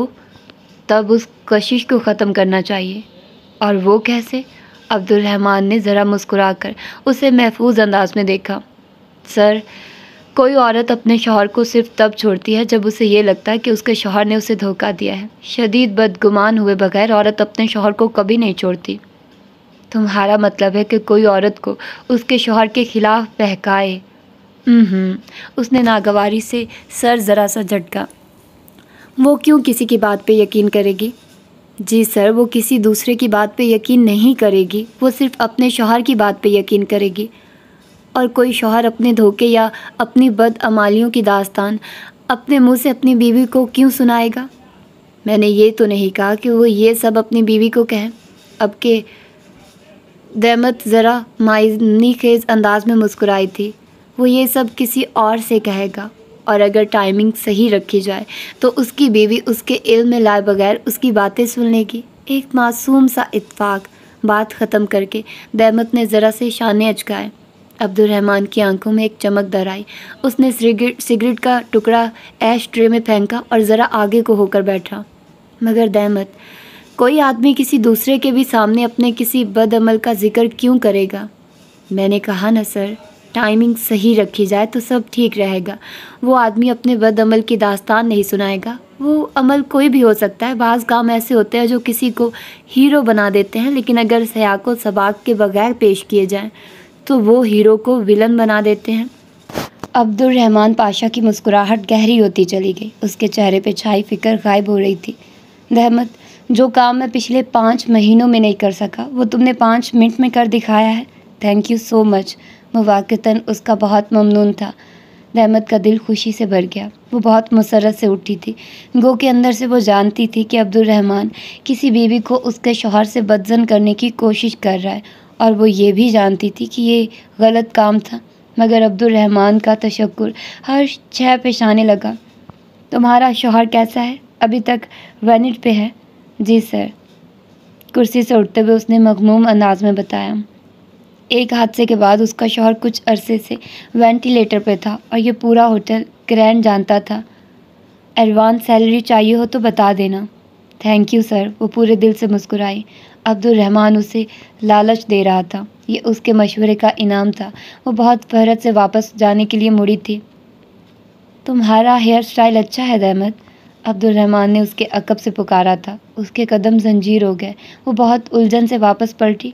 तब उस कशिश को ख़त्म करना चाहिए और वो कैसे अब्दुलरहमान ने ज़रा मुस्कुरा कर उसे महफूज अंदाज में देखा सर कोई औरत अपने शोहर को सिर्फ तब छोड़ती है जब उसे ये लगता है कि उसके शोहर ने उसे धोखा दिया है शदीद बदगुमान हुए बगैर औरत अपने शोहर को कभी नहीं छोड़ती तुम्हारा मतलब है कि कोई औरत को उसके शोहर के ख़िलाफ़ बहकाए उसने नागवारी से सर ज़रा सा झटका वो क्यों किसी की बात पे यकीन करेगी जी सर वो किसी दूसरे की बात पे यकीन नहीं करेगी वो सिर्फ अपने शोहर की बात पे यकीन करेगी और कोई शौहर अपने धोखे या अपनी बदअमालियों की दास्तान अपने मुंह से अपनी बीवी को क्यों सुनाएगा मैंने ये तो नहीं कहा कि वो ये सब अपनी बीवी को कहें अब के दहमत ज़रा मायनी खेज अंदाज में मुस्कुराई थी वो ये सब किसी और से कहेगा और अगर टाइमिंग सही रखी जाए तो उसकी बीवी उसके इल में लाए बगैर उसकी बातें सुन लेगी एक मासूम सा इतफाक़ बात ख़त्म करके दहमत ने ज़रा से शाने अचकाए अब्दुलरहमान की आंखों में एक चमक दर आई उसने सिगरेट का टुकड़ा ऐश ट्रे में फेंका और ज़रा आगे को होकर बैठा मगर दहमत कोई आदमी किसी दूसरे के भी सामने अपने किसी बदअमल का जिक्र क्यों करेगा मैंने कहा ना सर टाइमिंग सही रखी जाए तो सब ठीक रहेगा वो आदमी अपने बदअमल की दास्तान नहीं सुनाएगा वो अमल कोई भी हो सकता है बाज़ काम ऐसे होते हैं जो किसी को हीरो बना देते हैं लेकिन अगर सयाको सबाक के बगैर पेश किए जाएँ तो वो हीरो को विलन बना देते हैं अब्दुलरहमान पाशा की मुस्कुराहट गहरी होती चली गई उसके चेहरे पे छाई फिक्र गायब हो रही थी दहमत जो काम मैं पिछले पाँच महीनों में नहीं कर सका वो तुमने पाँच मिनट में कर दिखाया है थैंक यू सो मच मवाक़ता उसका बहुत ममनून था दहमत का दिल खुशी से भर गया वो बहुत मुसरत से उठी थी गो के अंदर से वो जानती थी कि अब्दुलरहमान किसी बीवी को उसके शोहर से बदजन करने की कोशिश कर रहा है और वो ये भी जानती थी कि ये गलत काम था मगर अब्दुलरहमान का तशक्र हर छह पेशाने लगा तुम्हारा शोहर कैसा है अभी तक वैनिट पे है जी सर कुर्सी से उठते हुए उसने मखमूम अंदाज में बताया एक हादसे के बाद उसका शोहर कुछ अरसे से वेंटिलेटर पर था और ये पूरा होटल ग्रैंड जानता था एडवांस सैलरी चाहिए हो तो बता देना थैंक यू सर वो पूरे दिल से मुस्कुराई अब्दुलरहमान उसे लालच दे रहा था ये उसके मशवरे का इनाम था वो बहुत फहरत से वापस जाने के लिए मुड़ी थी तुम्हारा हेयर स्टाइल अच्छा है दहमद अब्दुलरहमान ने उसके अकब से पुकारा था उसके कदम जंजीर हो गए वो बहुत उलझन से वापस पलटी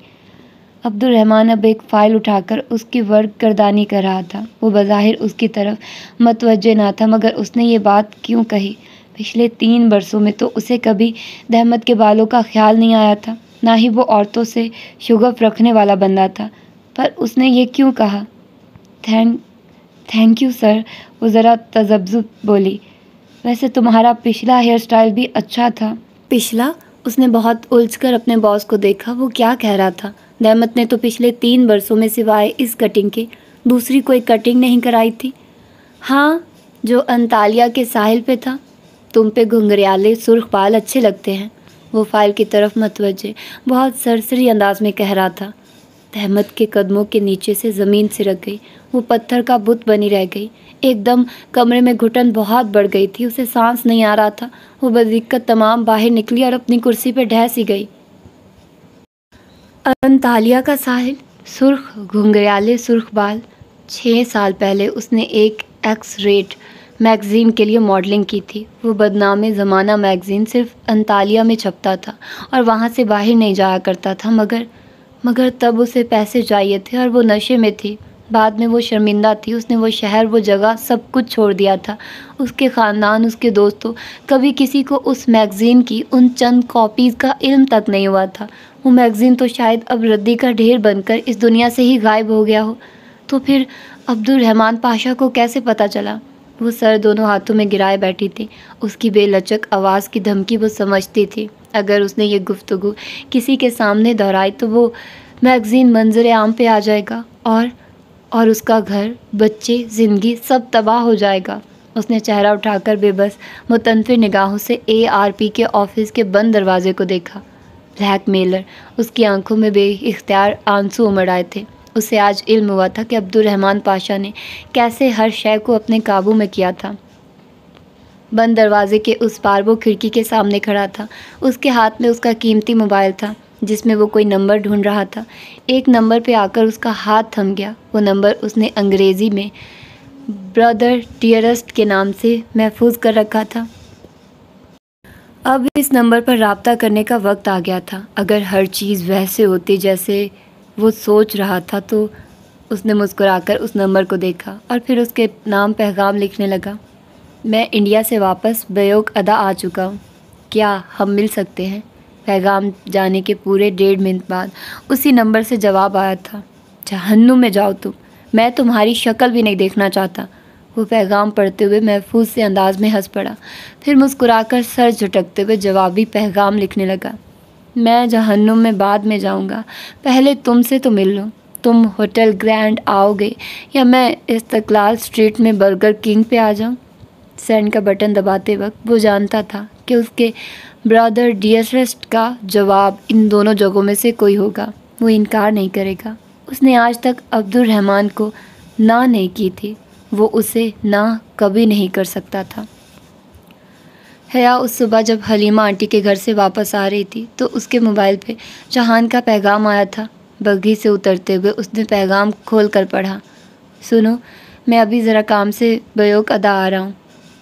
अब्दुलरहमान अब एक फ़ाइल उठाकर उसकी वर्क गर्दानी कर रहा था वो बज़ाहिर उसकी तरफ मतवज ना था मगर उसने ये बात क्यों कही पिछले तीन बरसों में तो उसे कभी दहमद के बालों का ख्याल नहीं आया था ना ही वो औरतों से शुगर रखने वाला बंदा था पर उसने ये क्यों कहा थैंक थैंक यू सर वो ज़रा तजब्जुब बोली वैसे तुम्हारा पिछला हेयर स्टाइल भी अच्छा था पिछला उसने बहुत उलझकर अपने बॉस को देखा वो क्या कह रहा था दहमत ने तो पिछले तीन वर्षों में सिवाय इस कटिंग के दूसरी कोई कटिंग नहीं कराई थी हाँ जो अंतालिया के साहिल पे था तुम पे घुंघरियाले सुर्ख बाल अच्छे लगते हैं वो फाइल की तरफ मतवजे बहुत सरसरी अंदाज में कह रहा था अहमद के कदमों के नीचे से ज़मीन सिरक गई वो पत्थर का बुत बनी रह गई एकदम कमरे में घुटन बहुत बढ़ गई थी उसे सांस नहीं आ रहा था वो बदिक्कत तमाम बाहर निकली और अपनी कुर्सी पर ढह सी गई अंतालिया का साहिल सुर्ख घुंघराले सुर्ख बाल छः साल पहले उसने एक एक्स रेट मैगज़ीन के लिए मॉडलिंग की थी वो बदनाम ज़माना मैगज़ीन सिर्फ अंतालिया में छपता था और वहाँ से बाहर नहीं जाया करता था मगर मगर तब उसे पैसे चाहिए थे और वो नशे में थी बाद में वो शर्मिंदा थी उसने वो शहर वो जगह सब कुछ छोड़ दिया था उसके ख़ानदान उसके दोस्तों कभी किसी को उस मैगज़ीन की उन चंद कॉपीज़ का इल्म तक नहीं हुआ था वो मैगज़ीन तो शायद अब रद्दी का ढेर बनकर इस दुनिया से ही गायब हो गया हो तो फिर अब्दुलरहमान पाशा को कैसे पता चला वो सर दोनों हाथों में गिराए बैठी थी उसकी बेलचक आवाज़ की धमकी वो समझती थी अगर उसने ये गुफ्तगु किसी के सामने दोहराई तो वो मैगज़ीन मंजर आम पे आ जाएगा और और उसका घर बच्चे ज़िंदगी सब तबाह हो जाएगा उसने चेहरा उठाकर बेबस मुतनफिर निगाहों से ए आर पी के ऑफिस के बंद दरवाजे को देखा ब्लैक मेलर उसकी आंखों में बे आंसू उमड़ आए थे उसे आज इल्म हुआ था कि अब्दुलरहमान पाशा ने कैसे हर शय को अपने काबू में किया था बंद दरवाजे के उस पार वो खिड़की के सामने खड़ा था उसके हाथ में उसका कीमती मोबाइल था जिसमें वो कोई नंबर ढूंढ रहा था एक नंबर पे आकर उसका हाथ थम गया वो नंबर उसने अंग्रेज़ी में ब्रदर टियरस्ट के नाम से महफूज कर रखा था अब इस नंबर पर रबता करने का वक्त आ गया था अगर हर चीज़ वैसे होती जैसे वो सोच रहा था तो उसने मुस्कुराकर उस नंबर को देखा और फिर उसके नाम पैगाम लिखने लगा मैं इंडिया से वापस बेयोग अदा आ चुका हूँ क्या हम मिल सकते हैं पैगाम जाने के पूरे डेढ़ मिनट बाद उसी नंबर से जवाब आया था जहन्नुम में जाओ तुम मैं तुम्हारी शक्ल भी नहीं देखना चाहता वो पैगाम पढ़ते हुए महफूज से अंदाज में हंस पड़ा फिर मुस्कुराकर सर झटकते हुए जवाबी पैगाम लिखने लगा मैं जहन्नुम में बाद में जाऊँगा पहले तुमसे तो मिल लूँ तुम होटल ग्रैंड आओगे या मैं इस्तकलाल स्ट्रीट में बर्गर किंग पे आ जाऊँ सैंड का बटन दबाते वक्त वो जानता था कि उसके ब्रदर डियरेस्ट का जवाब इन दोनों जगहों में से कोई होगा वो इनकार नहीं करेगा उसने आज तक अब्दुल रहमान को ना नहीं की थी वो उसे ना कभी नहीं कर सकता था हया उस सुबह जब हलीमा आंटी के घर से वापस आ रही थी तो उसके मोबाइल पे जहान का पैगाम आया था बग्घी से उतरते हुए उसने पैगाम खोल कर पढ़ा सुनो मैं अभी ज़रा काम से बयोग अदा आ रहा हूँ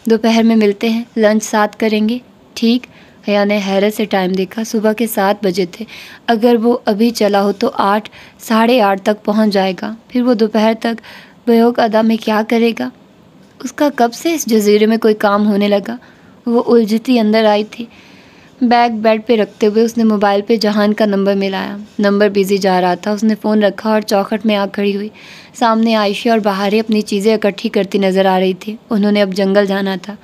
दोपहर में मिलते हैं लंच साथ करेंगे ठीक हया ने हैरत से टाइम देखा सुबह के सात बजे थे अगर वो अभी चला हो तो आठ साढ़े आठ तक पहुंच जाएगा फिर वो दोपहर तक बयोग अदा में क्या करेगा उसका कब से इस जजीरे में कोई काम होने लगा वो उलझती अंदर आई थी बैग बेड पे रखते हुए उसने मोबाइल पे जहान का नंबर मिलाया नंबर बिजी जा रहा था उसने फ़ोन रखा और चौखट में आ खड़ी हुई सामने आयशा और बाहरी अपनी चीज़ें इकट्ठी करती नज़र आ रही थी उन्होंने अब जंगल जाना था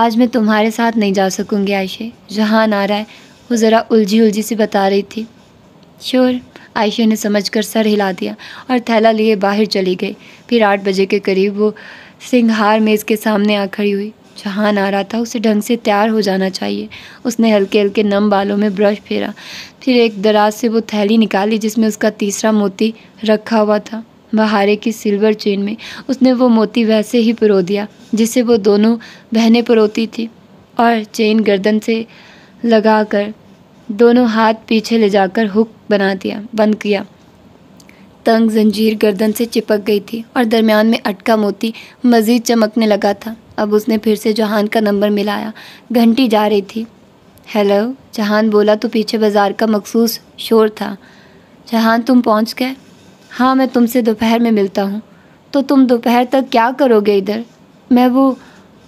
आज मैं तुम्हारे साथ नहीं जा सकूँगी आयशे जहान आ रहा है वो ज़रा उलझी उलझी सी बता रही थी श्योर आयशा ने समझ सर हिला दिया और थैला लिए बाहर चली गई फिर आठ बजे के करीब वो सिंघार मेज़ के सामने आ खड़ी हुई जहान आ रहा था उसे ढंग से तैयार हो जाना चाहिए उसने हल्के हल्के नम बालों में ब्रश फेरा फिर एक दराज से वो थैली निकाली जिसमें उसका तीसरा मोती रखा हुआ था बहारे की सिल्वर चेन में उसने वो मोती वैसे ही परो दिया जिसे वो दोनों बहनें परोती थी और चेन गर्दन से लगाकर दोनों हाथ पीछे ले जाकर हुक बना दिया बंद किया तंग जंजीर गर्दन से चिपक गई थी और दरमियान में अटका मोती मज़ीद चमकने लगा था अब उसने फिर से जहान का नंबर मिलाया घंटी जा रही थी हेलो जहान बोला तो पीछे बाज़ार का मखसूस शोर था जहान तुम पहुंच गए हाँ मैं तुमसे दोपहर में मिलता हूँ तो तुम दोपहर तक क्या करोगे इधर मैं वो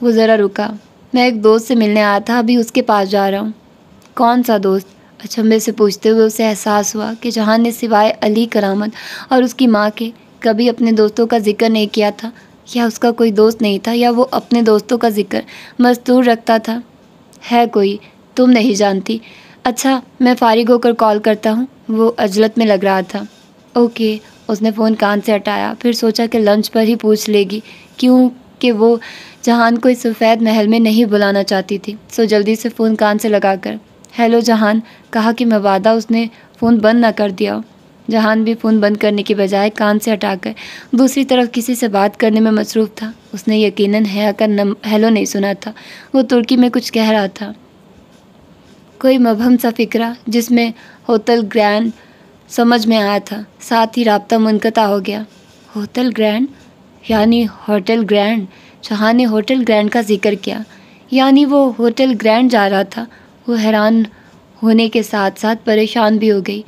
वो ज़रा रुका मैं एक दोस्त से मिलने आया था अभी उसके पास जा रहा हूँ कौन सा दोस्त अचंभे अच्छा, से पूछते हुए उसे एहसास हुआ कि जहान ने सिवाय अली करामत और उसकी माँ के कभी अपने दोस्तों का जिक्र नहीं किया था या उसका कोई दोस्त नहीं था या वो अपने दोस्तों का जिक्र मज़दूर रखता था है कोई तुम नहीं जानती अच्छा मैं फारिग होकर कॉल करता हूँ वो अजलत में लग रहा था ओके उसने फ़ोन कान से हटाया फिर सोचा कि लंच पर ही पूछ लेगी क्यों कि वो जहान को इस सफ़ेद महल में नहीं बुलाना चाहती थी सो जल्दी से फ़ोन कान से लगाकर हेलो जहान कहा कि मैं वादा उसने फ़ोन बंद ना कर दिया जहान भी फ़ोन बंद करने के बजाय कान से हटाकर दूसरी तरफ किसी से बात करने में मसरूफ़ था उसने यकीनन हया का नम हेलो नहीं सुना था वो तुर्की में कुछ कह रहा था कोई मबहम सा फिक्रा जिसमें होटल ग्रैंड समझ में आया था साथ ही रबता मुनकता हो गया होटल ग्रैंड यानी होटल ग्रैंड जहाँ ने होटल ग्रैंड का जिक्र किया यानी वो होटल ग्रैंड जा रहा था वो हैरान होने के साथ साथ परेशान भी हो गई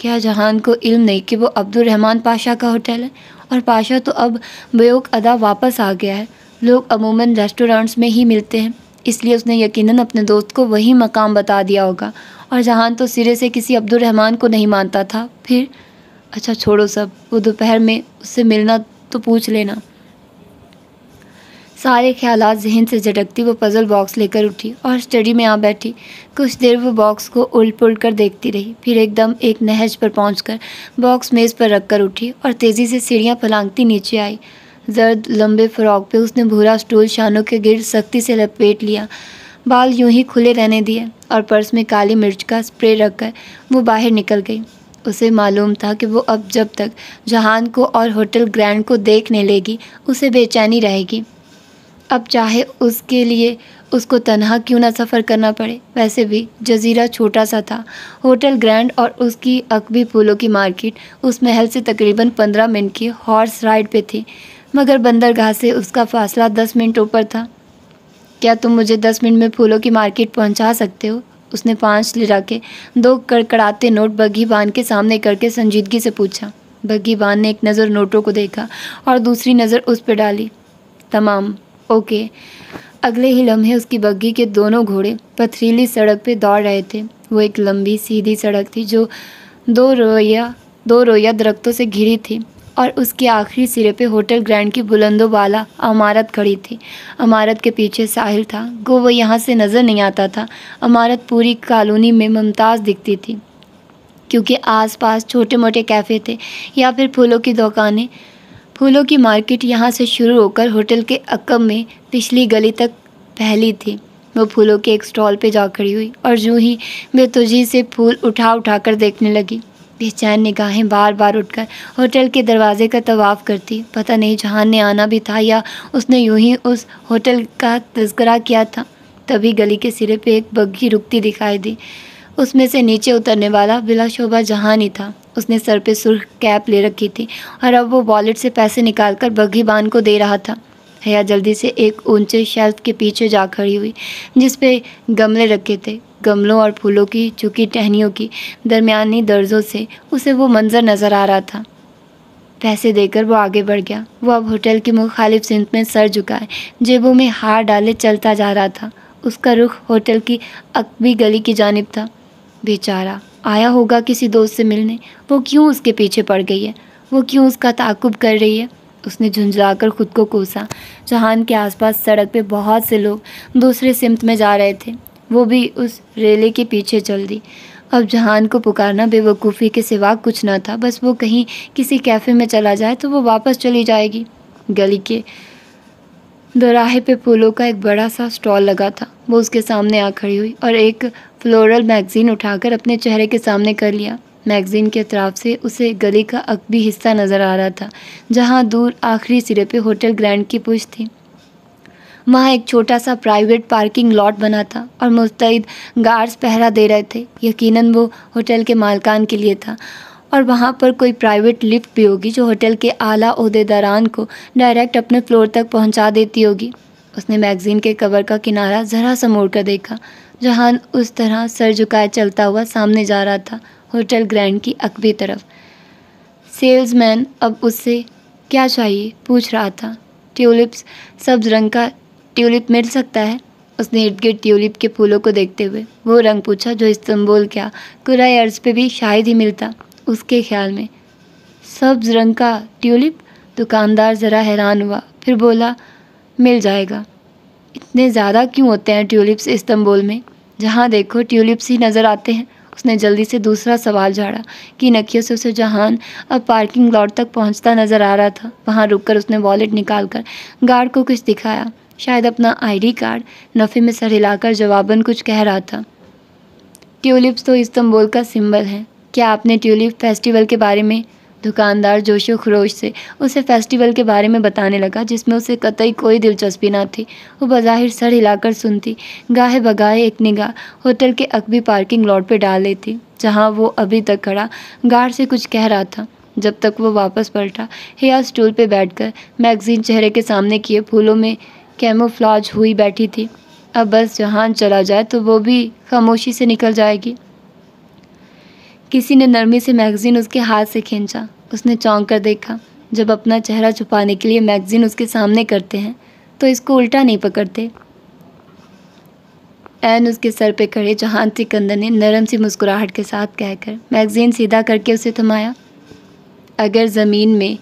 क्या जहान को इल्म नहीं कि वो रहमान पाशा का होटल है और पाशा तो अब बेयोग अदा वापस आ गया है लोग अमूमन रेस्टोरेंट्स में ही मिलते हैं इसलिए उसने यकीनन अपने दोस्त को वही मकाम बता दिया होगा और जहान तो सिरे से किसी रहमान को नहीं मानता था फिर अच्छा छोड़ो सब वो दोपहर में उससे मिलना तो पूछ लेना सारे ख्याल जहन से झटकती वो पज़ल बॉक्स लेकर उठी और स्टडी में आ बैठी कुछ देर वो बॉक्स को उल्ट पुलट कर देखती रही फिर एकदम एक नहज पर कर बॉक्स मेज़ पर रख कर उठी और तेज़ी से सीढ़ियाँ फलांगती नीचे आई जर्द लंबे फ्रॉक पे उसने भूरा स्टूल शानों के गिर सख्ती से लपेट लिया बाल यूं ही खुले रहने दिए और पर्स में काली मिर्च का स्प्रे रखकर वो बाहर निकल गई उसे मालूम था कि वो अब जब तक जहान को और होटल ग्रैंड को देखने लेगी उसे बेचैनी रहेगी अब चाहे उसके लिए उसको तनहा क्यों ना सफ़र करना पड़े वैसे भी जजीरा छोटा सा था होटल ग्रैंड और उसकी अकबी फूलों की मार्केट उस महल से तकरीबन पंद्रह मिनट की हॉर्स राइड पे थी मगर बंदरगाह से उसका फासला दस मिनट ऊपर था क्या तुम मुझे दस मिनट में फूलों की मार्केट पहुंचा सकते हो उसने पाँच लिरा के दो कड़कड़ाते नोट बग्घी बान के सामने करके संजीदगी से पूछा बग्घी बान ने एक नज़र नोटों को देखा और दूसरी नज़र उस पर डाली तमाम ओके अगले ही लम्हे उसकी बग्घी के दोनों घोड़े पथरीली सड़क पर दौड़ रहे थे वो एक लंबी सीधी सड़क थी जो दो रोया दो रोया दरख्तों से घिरी थी और उसके आखिरी सिरे पे होटल ग्रैंड की बुलंदों वाला अमारत खड़ी थी अमारत के पीछे साहिल था गो वो यहाँ से नज़र नहीं आता था अमारत पूरी कॉलोनी में मुमताज़ दिखती थी क्योंकि आसपास छोटे मोटे कैफ़े थे या फिर फूलों की दुकानें फूलों की मार्केट यहाँ से शुरू होकर होटल के अकब में पिछली गली तक फैली थी वो फूलों के एक स्टॉल पे जा खड़ी हुई और यूँ ही बेतुझी से फूल उठा उठा कर देखने लगी बेचैन निगाहें बार बार उठकर होटल के दरवाजे का तवाफ करती पता नहीं जहान ने आना भी था या उसने यूं ही उस होटल का तस्करा किया था तभी गली के सिरे पे एक बग्घी रुकती दिखाई दी उसमें से नीचे उतरने वाला बिला शोभा जहान ही था उसने सर पे सुर्ख कैप ले रखी थी और अब वो वॉलेट से पैसे निकालकर बग्घीबान को दे रहा था हया जल्दी से एक ऊंचे शेल्फ के पीछे जा खड़ी हुई जिस पे गमले रखे थे गमलों और फूलों की चुकी टहनियों की दरमियानी दर्जों से उसे वो मंज़र नज़र आ रहा था पैसे देकर वो आगे बढ़ गया वो अब होटल की मुखालिफ सिंध में सर झुकाए जेबों में हार डाले चलता जा रहा था उसका रुख होटल की अकबी गली की जानब था बेचारा आया होगा किसी दोस्त से मिलने वो क्यों उसके पीछे पड़ गई है वो क्यों उसका ताकुब कर रही है उसने झुंझलाकर खुद को कोसा जहान के आसपास सड़क पे बहुत से लोग दूसरे सिमत में जा रहे थे वो भी उस रेले के पीछे चल दी अब जहान को पुकारना बेवकूफ़ी के सिवा कुछ ना था बस वो कहीं किसी कैफ़े में चला जाए तो वो वापस चली जाएगी गली के दोराहे पे फूलों का एक बड़ा सा स्टॉल लगा था वो उसके सामने आ खड़ी हुई और एक फ्लोरल मैगज़ीन उठाकर अपने चेहरे के सामने कर लिया मैगज़ीन के अतराफ़ से उसे गली का अकबी हिस्सा नज़र आ रहा था जहाँ दूर आखिरी सिरे पे होटल ग्रैंड की पुश थी वहाँ एक छोटा सा प्राइवेट पार्किंग लॉट बना था और मुस्तैद गार्ड्स पहरा दे रहे थे यकीनन वो होटल के मालकान के लिए था और वहाँ पर कोई प्राइवेट लिफ्ट भी होगी जो होटल के आला अहदेदारान को डायरेक्ट अपने फ्लोर तक पहुँचा देती होगी उसने मैगज़ीन के कवर का किनारा ज़रा सा मोड़ कर देखा जहान उस तरह सर झुकाए चलता हुआ सामने जा रहा था होटल ग्रैंड की अकबी तरफ सेल्समैन अब उससे क्या चाहिए पूछ रहा था ट्यूलिप्स सब्ज रंग का ट्यूलिप मिल सकता है उसने इर्द गिर्द ट्यूलिप के फूलों को देखते हुए वो रंग पूछा जो इस्तंबुल क्या कुराई अर्ज पे भी शायद ही मिलता उसके ख्याल में सब्ज रंग का ट्यूलिप दुकानदार ज़रा हैरान हुआ फिर बोला मिल जाएगा इतने ज़्यादा क्यों होते हैं ट्यूलिप्स इस्तंबुल में जहाँ देखो ट्यूलिप्स ही नज़र आते हैं उसने जल्दी से दूसरा सवाल झाड़ा कि नखियों से उसे जहान अब पार्किंग लॉट तक पहुंचता नज़र आ रहा था वहाँ रुककर उसने वॉलेट निकालकर गार्ड को कुछ दिखाया शायद अपना आईडी कार्ड नफ़े में सर हिलाकर जवाबन कुछ कह रहा था ट्यूलिप्स तो इस्तंबुल का सिंबल है क्या आपने ट्यूलिप फेस्टिवल के बारे में दुकानदार जोशो खरोश से उसे फेस्टिवल के बारे में बताने लगा जिसमें उसे कतई कोई दिलचस्पी ना थी वो बाहिर सर हिलाकर सुनती गाहे बगाहे एक निगाह होटल के अकबी पार्किंग लॉट पर डाल लेती जहाँ वो अभी तक खड़ा गार्ड से कुछ कह रहा था जब तक वो वापस पलटा हेयर स्टूल पर बैठ मैगजीन चेहरे के सामने किए फूलों में कैमोफ्लाज हुई बैठी थी अब बस जहाँ चला जाए तो वो भी खामोशी से निकल जाएगी किसी ने नरमी से मैगज़ीन उसके हाथ से खींचा उसने चौंक कर देखा जब अपना चेहरा छुपाने के लिए मैगजीन उसके सामने करते हैं तो इसको उल्टा नहीं पकड़ते एन उसके सर पे खड़े जहान सिकंदर ने नरम सी मुस्कुराहट के साथ कहकर मैगजीन सीधा करके उसे थमाया अगर ज़मीन में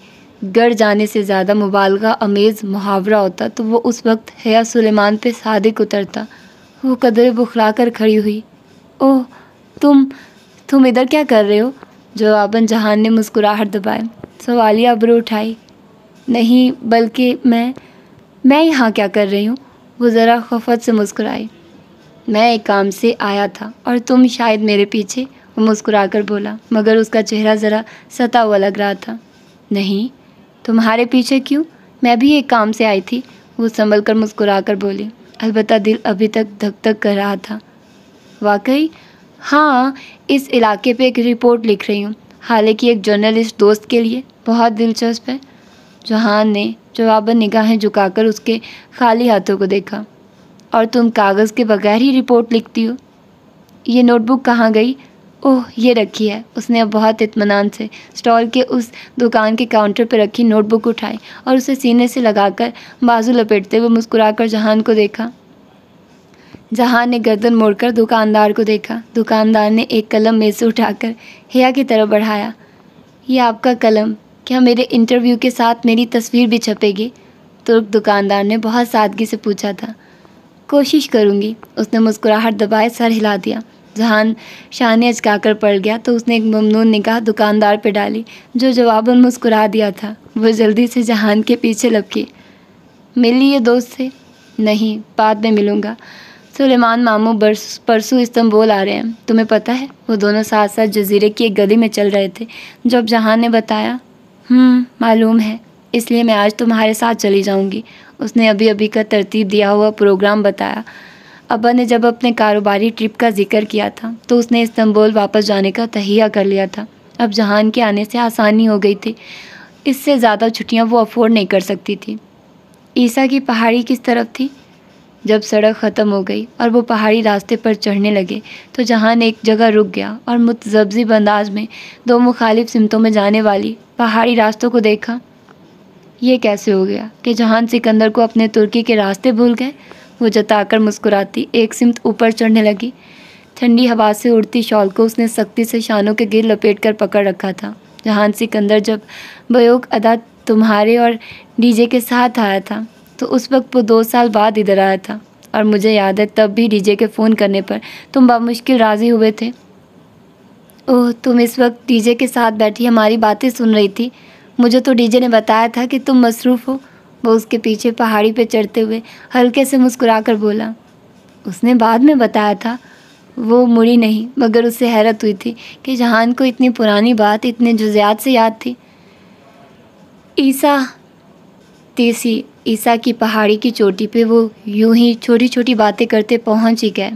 गड़ जाने से ज़्यादा मुबालगा अमेज़ मुहावरा होता तो वो उस वक्त हया सुलेमान पे सादिक उतरता वो कदर बुखला कर खड़ी हुई ओह तुम तुम इधर क्या कर रहे हो जवाबन जहान ने मुस्कुराहट दबाई सवालिया अब्र उठाई नहीं बल्कि मैं मैं यहाँ क्या कर रही हूँ वो ज़रा खफत से मुस्कुराई मैं एक काम से आया था और तुम शायद मेरे पीछे वो मुस्कुरा कर बोला मगर उसका चेहरा ज़रा सता हुआ लग रहा था नहीं तुम्हारे पीछे क्यों मैं भी एक काम से आई थी वो संभल कर मुस्कुरा कर बोली अलबत् दिल अभी तक धक धक कर रहा था वाकई हाँ इस इलाके पे एक रिपोर्ट लिख रही हूँ हालांकि एक जर्नलिस्ट दोस्त के लिए बहुत दिलचस्प है जहान ने जवाबन निगाहें झुकाकर उसके खाली हाथों को देखा और तुम कागज़ के बगैर ही रिपोर्ट लिखती हो ये नोटबुक कहाँ गई ओह ये रखी है उसने अब बहुत इतमान से स्टॉल के उस दुकान के काउंटर पर रखी नोटबुक उठाई और उसे सीने से लगाकर बाजू लपेटते हुए मुस्कुराकर जहान को देखा जहाँ ने गर्दन मोड़कर दुकानदार को देखा दुकानदार ने एक कलम मेज से उठाकर हेया की तरफ बढ़ाया ये आपका कलम क्या मेरे इंटरव्यू के साथ मेरी तस्वीर भी छपेगी तुर्क तो दुकानदार ने बहुत सादगी से पूछा था कोशिश करूँगी उसने मुस्कुराहट दबाए सर हिला दिया जहान शान ने अचकाकर पड़ गया तो उसने एक ममनून निगाह दुकानदार पर डाली जो जवाबन मुस्कुरा दिया था वो जल्दी से जहान के पीछे लपकी मिली ये दोस्त थे नहीं बाद में मिलूँगा सुलेमान मामू परसों इस्तंबोल आ रहे हैं तुम्हें पता है वो दोनों साथ साथ जजीरे की एक गली में चल रहे थे जब जहाँ ने बताया हम्म, मालूम है इसलिए मैं आज तुम्हारे साथ चली जाऊंगी उसने अभी अभी का तरतीब दिया हुआ प्रोग्राम बताया अबा ने जब अपने कारोबारी ट्रिप का जिक्र किया था तो उसने इस्तंबोल वापस जाने का तहिया कर लिया था अब जहान के आने से आसानी हो गई थी इससे ज़्यादा छुट्टियाँ वो अफोर्ड नहीं कर सकती थी ईसा की पहाड़ी किस तरफ थी जब सड़क ख़त्म हो गई और वो पहाड़ी रास्ते पर चढ़ने लगे तो जहान एक जगह रुक गया और मुतजब्ज़िब अंदाज में दो मुखालिफ सिमतों में जाने वाली पहाड़ी रास्तों को देखा ये कैसे हो गया कि जहान सिकंदर को अपने तुर्की के रास्ते भूल गए वो जताकर मुस्कुराती एक सिमत ऊपर चढ़ने लगी ठंडी हवा से उड़ती शॉल को उसने सख्ती से शानों के गिर लपेट कर पकड़ रखा था जहान सिकंदर जब बयोग अदा तुम्हारे और डीजे के साथ आया था तो उस वक्त वो दो साल बाद इधर आया था और मुझे याद है तब भी डीजे के फ़ोन करने पर तुम बामुश्किल राज़ी हुए थे ओह तुम इस वक्त डीजे के साथ बैठी हमारी बातें सुन रही थी मुझे तो डीजे ने बताया था कि तुम मसरूफ़ हो वो उसके पीछे पहाड़ी पे चढ़ते हुए हल्के से मुस्कुराकर बोला उसने बाद में बताया था वो मुड़ी नहीं मगर उससे हैरत हुई थी कि जहान को इतनी पुरानी बात इतने जुजियात से याद थी ईसा तीसी ईसा की पहाड़ी की चोटी पे वो यूं ही छोटी छोटी बातें करते पहुंच ही गए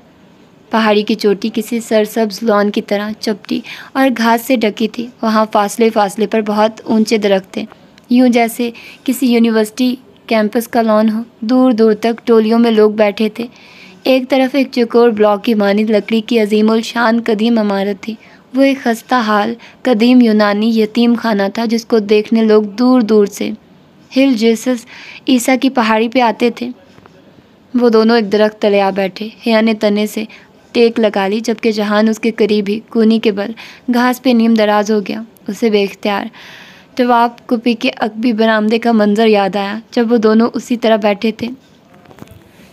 पहाड़ी की चोटी किसी सरसब्ज लॉन की तरह चपटी और घास से ढकी थी वहाँ फासले फासले पर बहुत ऊंचे दरख्त थे यूं जैसे किसी यूनिवर्सिटी कैंपस का लॉन हो दूर दूर तक टोलियों में लोग बैठे थे एक तरफ एक चकोर ब्लॉक की मानी लकड़ी की अजीम शान कदीम इमारत थी वो एक खस्ता हाल कदीम यूनानी यतीम खाना था जिसको देखने लोग दूर दूर से हिल जीसस ईसा की पहाड़ी पे आते थे वो दोनों एक दरख्त तले आ बैठे हिया ने तने से टेक लगा ली जबकि जहान उसके करीब ही कूनी के बल घास पे नीम दराज हो गया उसे बेख्तियार टवाब तो के अकबी बरामदे का मंजर याद आया जब वो दोनों उसी तरह बैठे थे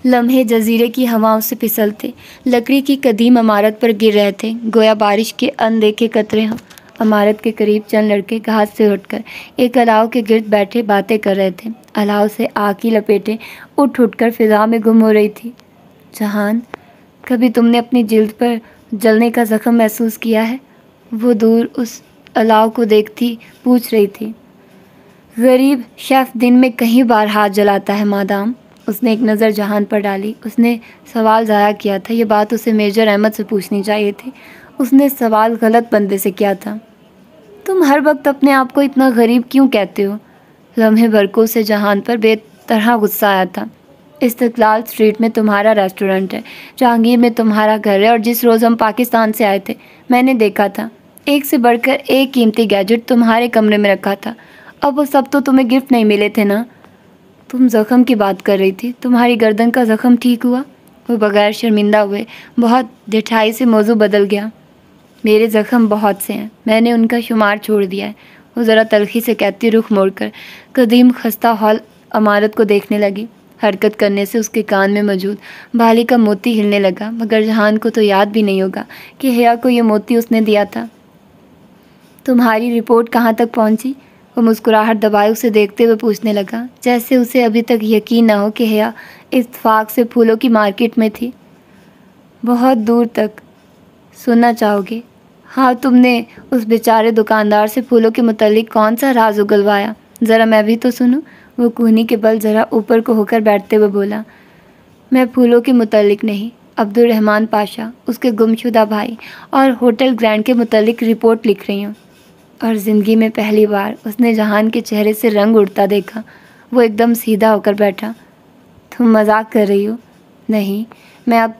लम्हे जजीरे की हवाओं से फिसलते लकड़ी की कदीम इमारत पर गिर रहे थे गोया बारिश के अनदेखे कतरे हों अमारत के करीब चंद लड़के घास से उठकर एक अलाव के गिर्द बैठे बातें कर रहे थे अलाव से आग की लपेटें उठ उठकर फिजा में गुम हो रही थी जहान कभी तुमने अपनी जिल्द पर जलने का ज़ख्म महसूस किया है वो दूर उस अलाव को देखती पूछ रही थी गरीब शेफ़ दिन में कई बार हाथ जलाता है मादाम उसने एक नज़र जहान पर डाली उसने सवाल ज़ाया किया था यह बात उसे मेजर अहमद से पूछनी चाहिए थी उसने सवाल गलत बंदे से किया था तुम हर वक्त अपने आप को इतना गरीब क्यों कहते हो लम्हे बरकों से जहान पर बेतरह गुस्सा आया था इस्तलाल स्ट्रीट में तुम्हारा रेस्टोरेंट है जहांगीर में तुम्हारा घर है और जिस रोज़ हम पाकिस्तान से आए थे मैंने देखा था एक से बढ़कर एक कीमती गैजेट तुम्हारे कमरे में रखा था अब वो सब तो तुम्हें गिफ्ट नहीं मिले थे ना तुम ज़ख़म की बात कर रही थी तुम्हारी गर्दन का ज़ख़म ठीक हुआ वो बगैर शर्मिंदा हुए बहुत जिठाई से मौजू बदल गया मेरे ज़ख्म बहुत से हैं मैंने उनका शुमार छोड़ दिया है वो ज़रा तलखी से कहती रुख मोड़कर कदीम खस्ता हॉल अमारत को देखने लगी हरकत करने से उसके कान में मौजूद बाली का मोती हिलने लगा मगर जहान को तो याद भी नहीं होगा कि हया को ये मोती उसने दिया था तुम्हारी रिपोर्ट कहाँ तक पहुँची वो मुस्कुराहट दबाए उसे देखते हुए पूछने लगा जैसे उसे अभी तक यकीन ना हो कि हया इतफाक़ से फूलों की मार्केट में थी बहुत दूर तक सुनना चाहोगे हाँ तुमने उस बेचारे दुकानदार से फूलों के मतलब कौन सा राज उगलवाया ज़रा मैं भी तो सुनूँ वो कोहनी के बल ज़रा ऊपर को होकर बैठते हुए बोला मैं फूलों के मतलब नहीं अब्दुलरहमान पाशा उसके गुमशुदा भाई और होटल ग्रैंड के मतलब रिपोर्ट लिख रही हूँ और ज़िंदगी में पहली बार उसने जहान के चेहरे से रंग उड़ता देखा वो एकदम सीधा होकर बैठा तुम मजाक कर रही हो नहीं मैं अब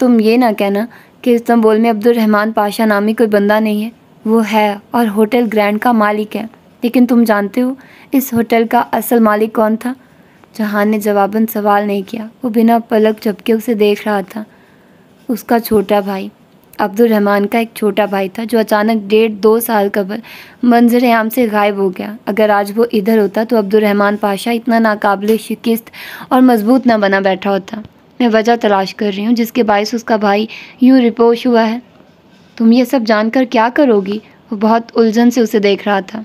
तुम ये ना कहना कि इस्तंबुल में रहमान पाशा नामी कोई बंदा नहीं है वो है और होटल ग्रैंड का मालिक है लेकिन तुम जानते हो इस होटल का असल मालिक कौन था जहान ने जवाबन सवाल नहीं किया वो बिना पलक झपके उसे देख रहा था उसका छोटा भाई रहमान का एक छोटा भाई था जो अचानक डेढ़ दो साल कबल मंजर आम से गायब हो गया अगर आज वो इधर होता तो रहमान पाशा इतना नाकाबले शिकस्त और मजबूत ना बना बैठा होता मैं वजह तलाश कर रही हूँ जिसके बायस उसका भाई यूँ रिपोश हुआ है तुम ये सब जानकर क्या करोगी वो बहुत उलझन से उसे देख रहा था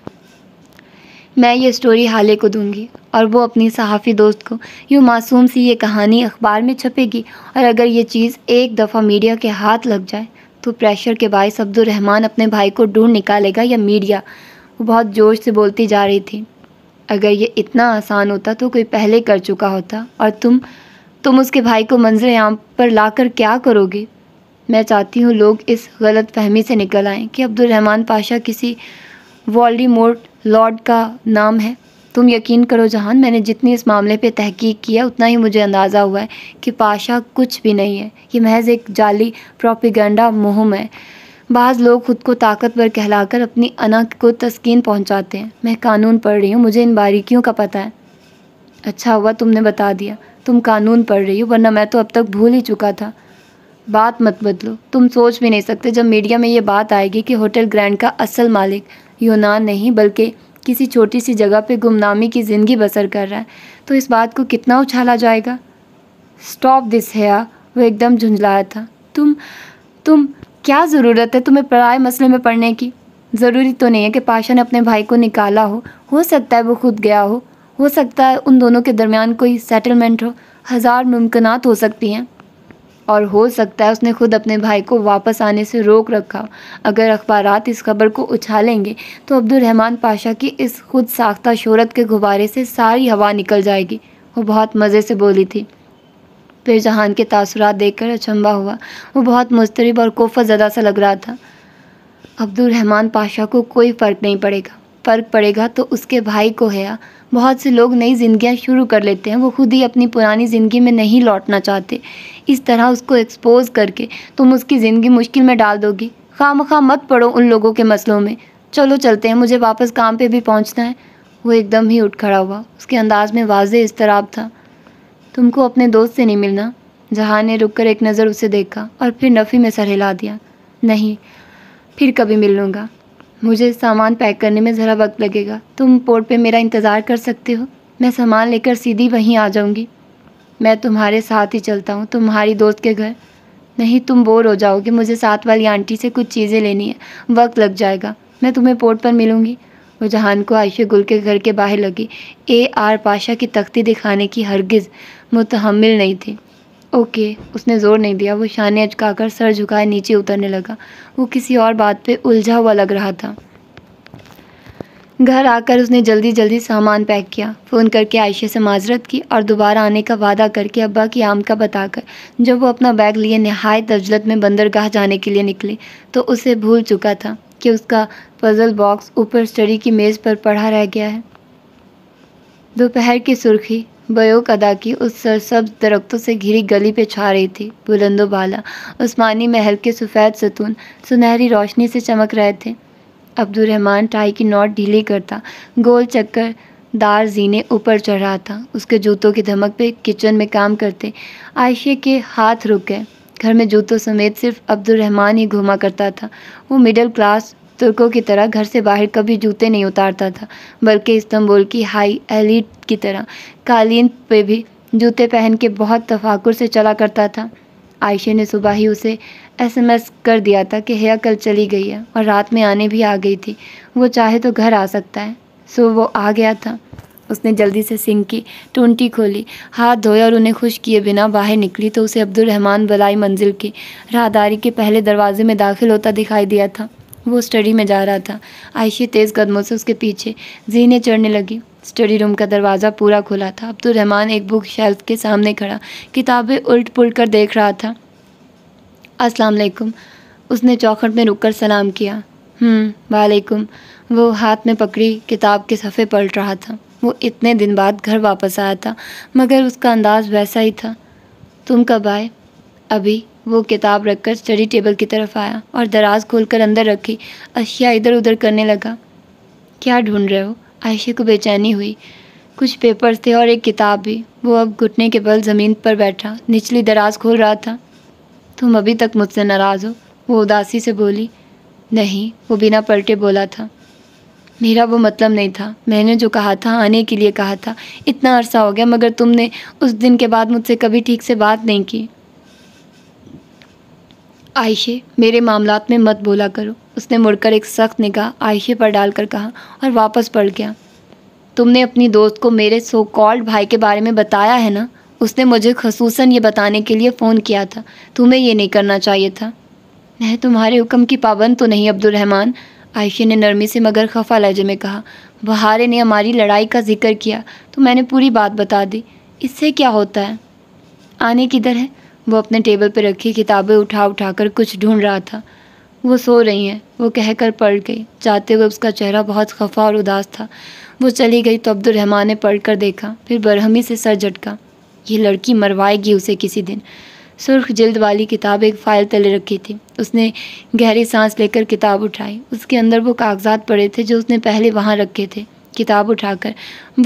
मैं ये स्टोरी हाले को दूंगी और वो अपनी सहाफ़ी दोस्त को यूँ मासूम सी ये कहानी अखबार में छपेगी और अगर ये चीज़ एक दफ़ा मीडिया के हाथ लग जाए तो प्रेशर के बायस अब्दुलरहमान अपने भाई को ढूंढ निकालेगा या मीडिया वो बहुत जोश से बोलती जा रही थी अगर ये इतना आसान होता तो कोई पहले कर चुका होता और तुम तुम उसके भाई को मंजिल आम पर लाकर क्या करोगे मैं चाहती हूँ लोग इस गलत फहमी से निकल आएँ कि अब्दुलरहमान पाशा किसी वॉलीमोट लॉर्ड का नाम है तुम यकीन करो जहान मैंने जितनी इस मामले पे तहकीक किया उतना ही मुझे अंदाज़ा हुआ है कि पाशा कुछ भी नहीं है ये महज एक जाली प्रोपिगंडा मुहम है बाज़ लोग खुद को ताकतवर कहलाकर अपनी अना को तस्किन पहुँचाते हैं मैं कानून पढ़ रही हूँ मुझे इन बारीकियों का पता है अच्छा हुआ तुमने बता दिया तुम कानून पढ़ रही हो वरना मैं तो अब तक भूल ही चुका था बात मत बदलो तुम सोच भी नहीं सकते जब मीडिया में ये बात आएगी कि होटल ग्रैंड का असल मालिक यूनान नहीं बल्कि किसी छोटी सी जगह पे गुमनामी की ज़िंदगी बसर कर रहा है तो इस बात को कितना उछाला जाएगा स्टॉप दिस है वो एकदम झुंझलाया था तुम तुम क्या ज़रूरत है तुम्हें पढ़ाए मसले में पढ़ने की ज़रूरी तो नहीं है कि पाशा ने अपने भाई को निकाला हो हो सकता है वो खुद गया हो हो सकता है उन दोनों के दरमियान कोई सेटलमेंट हो हज़ार मुमकिन हो सकती हैं और हो सकता है उसने खुद अपने भाई को वापस आने से रोक रखा अगर अखबार इस खबर को उछालेंगे तो अब्दुलरहमान पाशा की इस खुद साख्ता शहरत के गुब्बारे से सारी हवा निकल जाएगी वो बहुत मज़े से बोली थी फिर जहान के तसरा देख कर अचंबा हुआ वो बहुत मुस्तरब और कोफा ज़दा सा लग रहा था अब्दुलरहमान पाशा को कोई फ़र्क नहीं पड़ेगा फ़र्क पड़ेगा तो उसके भाई को है बहुत से लोग नई जिंदगियां शुरू कर लेते हैं वो खुद ही अपनी पुरानी ज़िंदगी में नहीं लौटना चाहते इस तरह उसको एक्सपोज़ करके तुम उसकी ज़िंदगी मुश्किल में डाल दोगी खाम खा मत पड़ो उन लोगों के मसलों में चलो चलते हैं मुझे वापस काम पर भी पहुँचना है वो एकदम ही उठ खड़ा हुआ उसके अंदाज में वाज इस था तुमको अपने दोस्त से नहीं मिलना जहाँ ने रुक कर एक नज़र उसे देखा और फिर नफ़ी में सर हिला दिया नहीं फिर कभी मिल लूँगा मुझे सामान पैक करने में ज़रा वक्त लगेगा तुम पोर्ट पे मेरा इंतज़ार कर सकते हो मैं सामान लेकर सीधी वहीं आ जाऊँगी मैं तुम्हारे साथ ही चलता हूँ तुम्हारी दोस्त के घर नहीं तुम बोर हो जाओगे मुझे साथ वाली आंटी से कुछ चीज़ें लेनी है वक्त लग जाएगा मैं तुम्हें पोर्ट पर मिलूँगी वो जहान को आयशे गुल के घर के बाहर लगी ए आर पाशा की तख्ती दिखाने की हरगिज़ मुतहमिल नहीं थी ओके उसने ज़ोर नहीं दिया वो शाने अचकाकर सर झुकाए नीचे उतरने लगा वो किसी और बात पे उलझा हुआ लग रहा था घर आकर उसने जल्दी जल्दी सामान पैक किया फ़ोन करके आयशे से माजरत की और दोबारा आने का वादा करके अब्बा की आम का बताकर जब वो अपना बैग लिए नहायत अजलत में बंदरगाह जाने के लिए निकले तो उसे भूल चुका था कि उसका पज़ल बॉक्स ऊपर स्टडी की मेज़ पर पड़ा रह गया है दोपहर की सुर्खी बयोक अदा की उस सरसब्ज दरख्तों से घिरी गली पे छा रही थी बुलंदो बाला उस्मानी महल के सफ़ेद सतून सुनहरी रोशनी से चमक रहे थे अब्दुलरहमान टाई की नोट ढीली करता गोल चक्कर दार जीने ऊपर चढ़ रहा था उसके जूतों की धमक पे किचन में काम करते आयशे के हाथ रुक गए घर में जूतों समेत सिर्फ अब्दुलरहमान ही घूमा करता था वो मिडिल क्लास तुर्कों की तरह घर से बाहर कभी जूते नहीं उतारता था बल्कि इस्तंबुल की हाई एलिट की तरह कालीन पे भी जूते पहन के बहुत तफाकुर से चला करता था आयशे ने सुबह ही उसे एसएमएस कर दिया था कि हेया कल चली गई है और रात में आने भी आ गई थी वो चाहे तो घर आ सकता है सो वो आ गया था उसने जल्दी से सिंह की टूंटी खोली हाथ धोए और उन्हें खुश किए बिना बाहर निकली तो उसे अब्दुलरहमान बलाई मंजिल की राहदारी के पहले दरवाजे में दाखिल होता दिखाई दिया था वो स्टडी में जा रहा था आयशी तेज़ कदमों से उसके पीछे जीने चढ़ने लगी स्टडी रूम का दरवाज़ा पूरा खुला था अब्दुल रहमान एक बुक शेल्फ के सामने खड़ा किताबें उल्ट पुलट कर देख रहा था अस्सलाम वालेकुम उसने चौखट में रुककर सलाम किया हम्म, वालेकुम वो हाथ में पकड़ी किताब के सफ़े पलट रहा था वो इतने दिन बाद घर वापस आया था मगर उसका अंदाज़ वैसा ही था तुम कब आए अभी वो किताब रखकर स्टडी टेबल की तरफ आया और दराज खोलकर अंदर रखी अशिया इधर उधर करने लगा क्या ढूंढ रहे हो आयशा को बेचैनी हुई कुछ पेपर्स थे और एक किताब भी वो अब घुटने के बल ज़मीन पर बैठा निचली दराज खोल रहा था तुम अभी तक मुझसे नाराज़ हो वो उदासी से बोली नहीं वो बिना पलटे बोला था मेरा वो मतलब नहीं था मैंने जो कहा था आने के लिए कहा था इतना अरसा हो गया मगर तुमने उस दिन के बाद मुझसे कभी ठीक से बात नहीं की आयशे मेरे मामलात में मत बोला करो उसने मुड़कर एक सख्त निगाह आयशे पर डालकर कहा और वापस पड़ गया तुमने अपनी दोस्त को मेरे सो कॉल्ड भाई के बारे में बताया है ना उसने मुझे खसूस ये बताने के लिए फ़ोन किया था तुम्हें ये नहीं करना चाहिए था मैं तुम्हारे हुक्म की पाबंद तो नहीं अब्दुलरहमान आयशे ने नरमी से मगर खफा लहजे में कहा बहारे ने हमारी लड़ाई का जिक्र किया तो मैंने पूरी बात बता दी इससे क्या होता है आने किधर है वो अपने टेबल पर रखी किताबें उठा उठा कर कुछ ढूंढ रहा था वो सो रही हैं वो कहकर पढ़ गई जाते हुए उसका चेहरा बहुत खफा और उदास था वो चली गई तो अब्दुलरहमान ने पढ़ कर देखा फिर बरहमी से सर झटका ये लड़की मरवाएगी उसे किसी दिन सुर्ख जल्द वाली किताब एक फ़ाइल तले रखी थी उसने गहरी सांस लेकर किताब उठाई उसके अंदर वो कागजात पड़े थे जो उसने पहले वहाँ रखे थे किताब उठाकर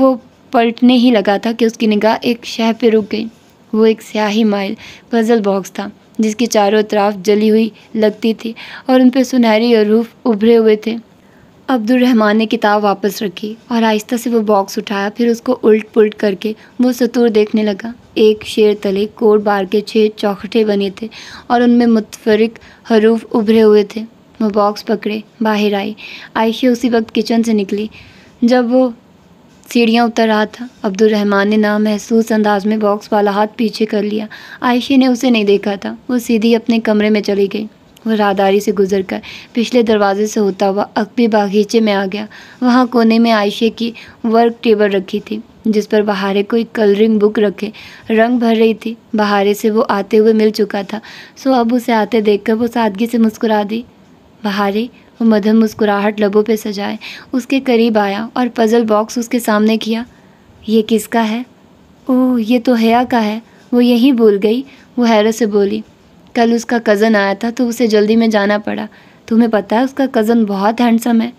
वो पलटने ही लगा था कि उसकी निगाह एक शह पर रुक गई वो एक स्याही माइल पजल बॉक्स था जिसकी चारों तरफ जली हुई लगती थी और उन पर सुनहरी और रूफ उभरे हुए थे अब्दुलरहमान ने किताब वापस रखी और आहिस्ता से वो बॉक्स उठाया फिर उसको उल्ट पुलट करके वो सतूर देखने लगा एक शेर तले कोट बार के छः चौखटे बने थे और उनमें मुतफरक हरूफ उभरे हुए थे वो बॉक्स पकड़े बाहर आई आयशा उसी वक्त किचन से निकली जब वो सीढ़ियाँ उतर रहा था अब्दुलरहमान ने नामहसूस अंदाज में बॉक्स वाला हाथ पीछे कर लिया आयशे ने उसे नहीं देखा था वो सीधी अपने कमरे में चली गई वह रादारी से गुजर कर पिछले दरवाजे से होता हुआ अकबी बागीचे में आ गया वहाँ कोने में आयशे की वर्क टेबल रखी थी जिस पर बहारे कोई कलरिंग बुक रखे रंग भर रही थी बहारे से वो आते हुए मिल चुका था सो अब उसे आते देखकर वो सादगी से मुस्कुरा दी बहारे वो मधम मुस्कुराहट लबों पे सजाए उसके करीब आया और पज़ल बॉक्स उसके सामने किया ये किसका है ओह ये तो हया का है वो यही बोल गई वो हैरत से बोली कल उसका कज़न आया था तो उसे जल्दी में जाना पड़ा तुम्हें पता है उसका कज़न बहुत हैंडसम है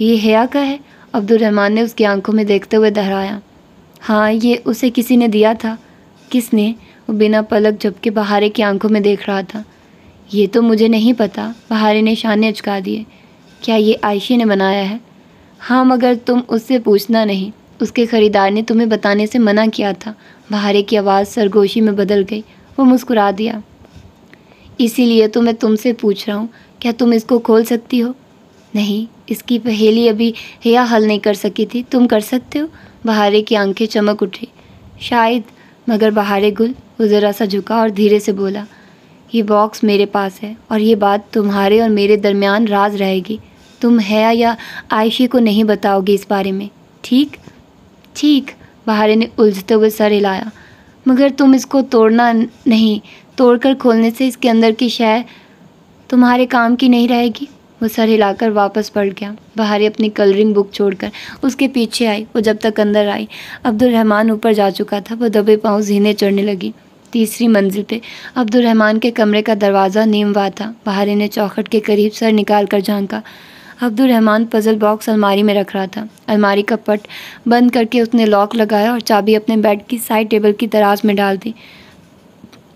ये हया का है अब्दुलरहमान ने उसकी आंखों में देखते हुए दहराया हाँ ये उसे किसी ने दिया था किसने वो बिना पलक झपके बहारे की आंखों में देख रहा था ये तो मुझे नहीं पता बहारी ने शान अचका दिए क्या ये आयशी ने बनाया है हाँ मगर तुम उससे पूछना नहीं उसके ख़रीदार ने तुम्हें बताने से मना किया था बहारे की आवाज़ सरगोशी में बदल गई वो मुस्कुरा दिया इसीलिए तो मैं तुमसे पूछ रहा हूँ क्या तुम इसको खोल सकती हो नहीं इसकी पहेली अभी हया हल नहीं कर सकी थी तुम कर सकते हो बहारे की आंखें चमक उठी शायद मगर बहारे गुल वो ज़रा सा झुका और धीरे से बोला ये बॉक्स मेरे पास है और ये बात तुम्हारे और मेरे दरमियान राज रहेगी तुम है या आयशी को नहीं बताओगे इस बारे में ठीक ठीक बहारे ने उलझते हुए सर हिलाया मगर तुम इसको तोड़ना नहीं तोड़कर खोलने से इसके अंदर की शय तुम्हारे काम की नहीं रहेगी वो सर हिलाकर वापस पड़ गया बाहर अपनी कलरिंग बुक छोड़कर उसके पीछे आई वो जब तक अंदर आई अब्दुलरहमान ऊपर जा चुका था वो दबे पाँव जीने चढ़ने लगी तीसरी मंजिल पे अब्दुलरहमान के कमरे का दरवाज़ा नीम हुआ था बहारे ने चौखट के करीब सर निकाल कर झांका अब्दुलरहमान पजल बॉक्स अलमारी में रख रहा था अलमारी का पट बंद करके उसने लॉक लगाया और चाबी अपने बेड की साइड टेबल की दराज में डाल दी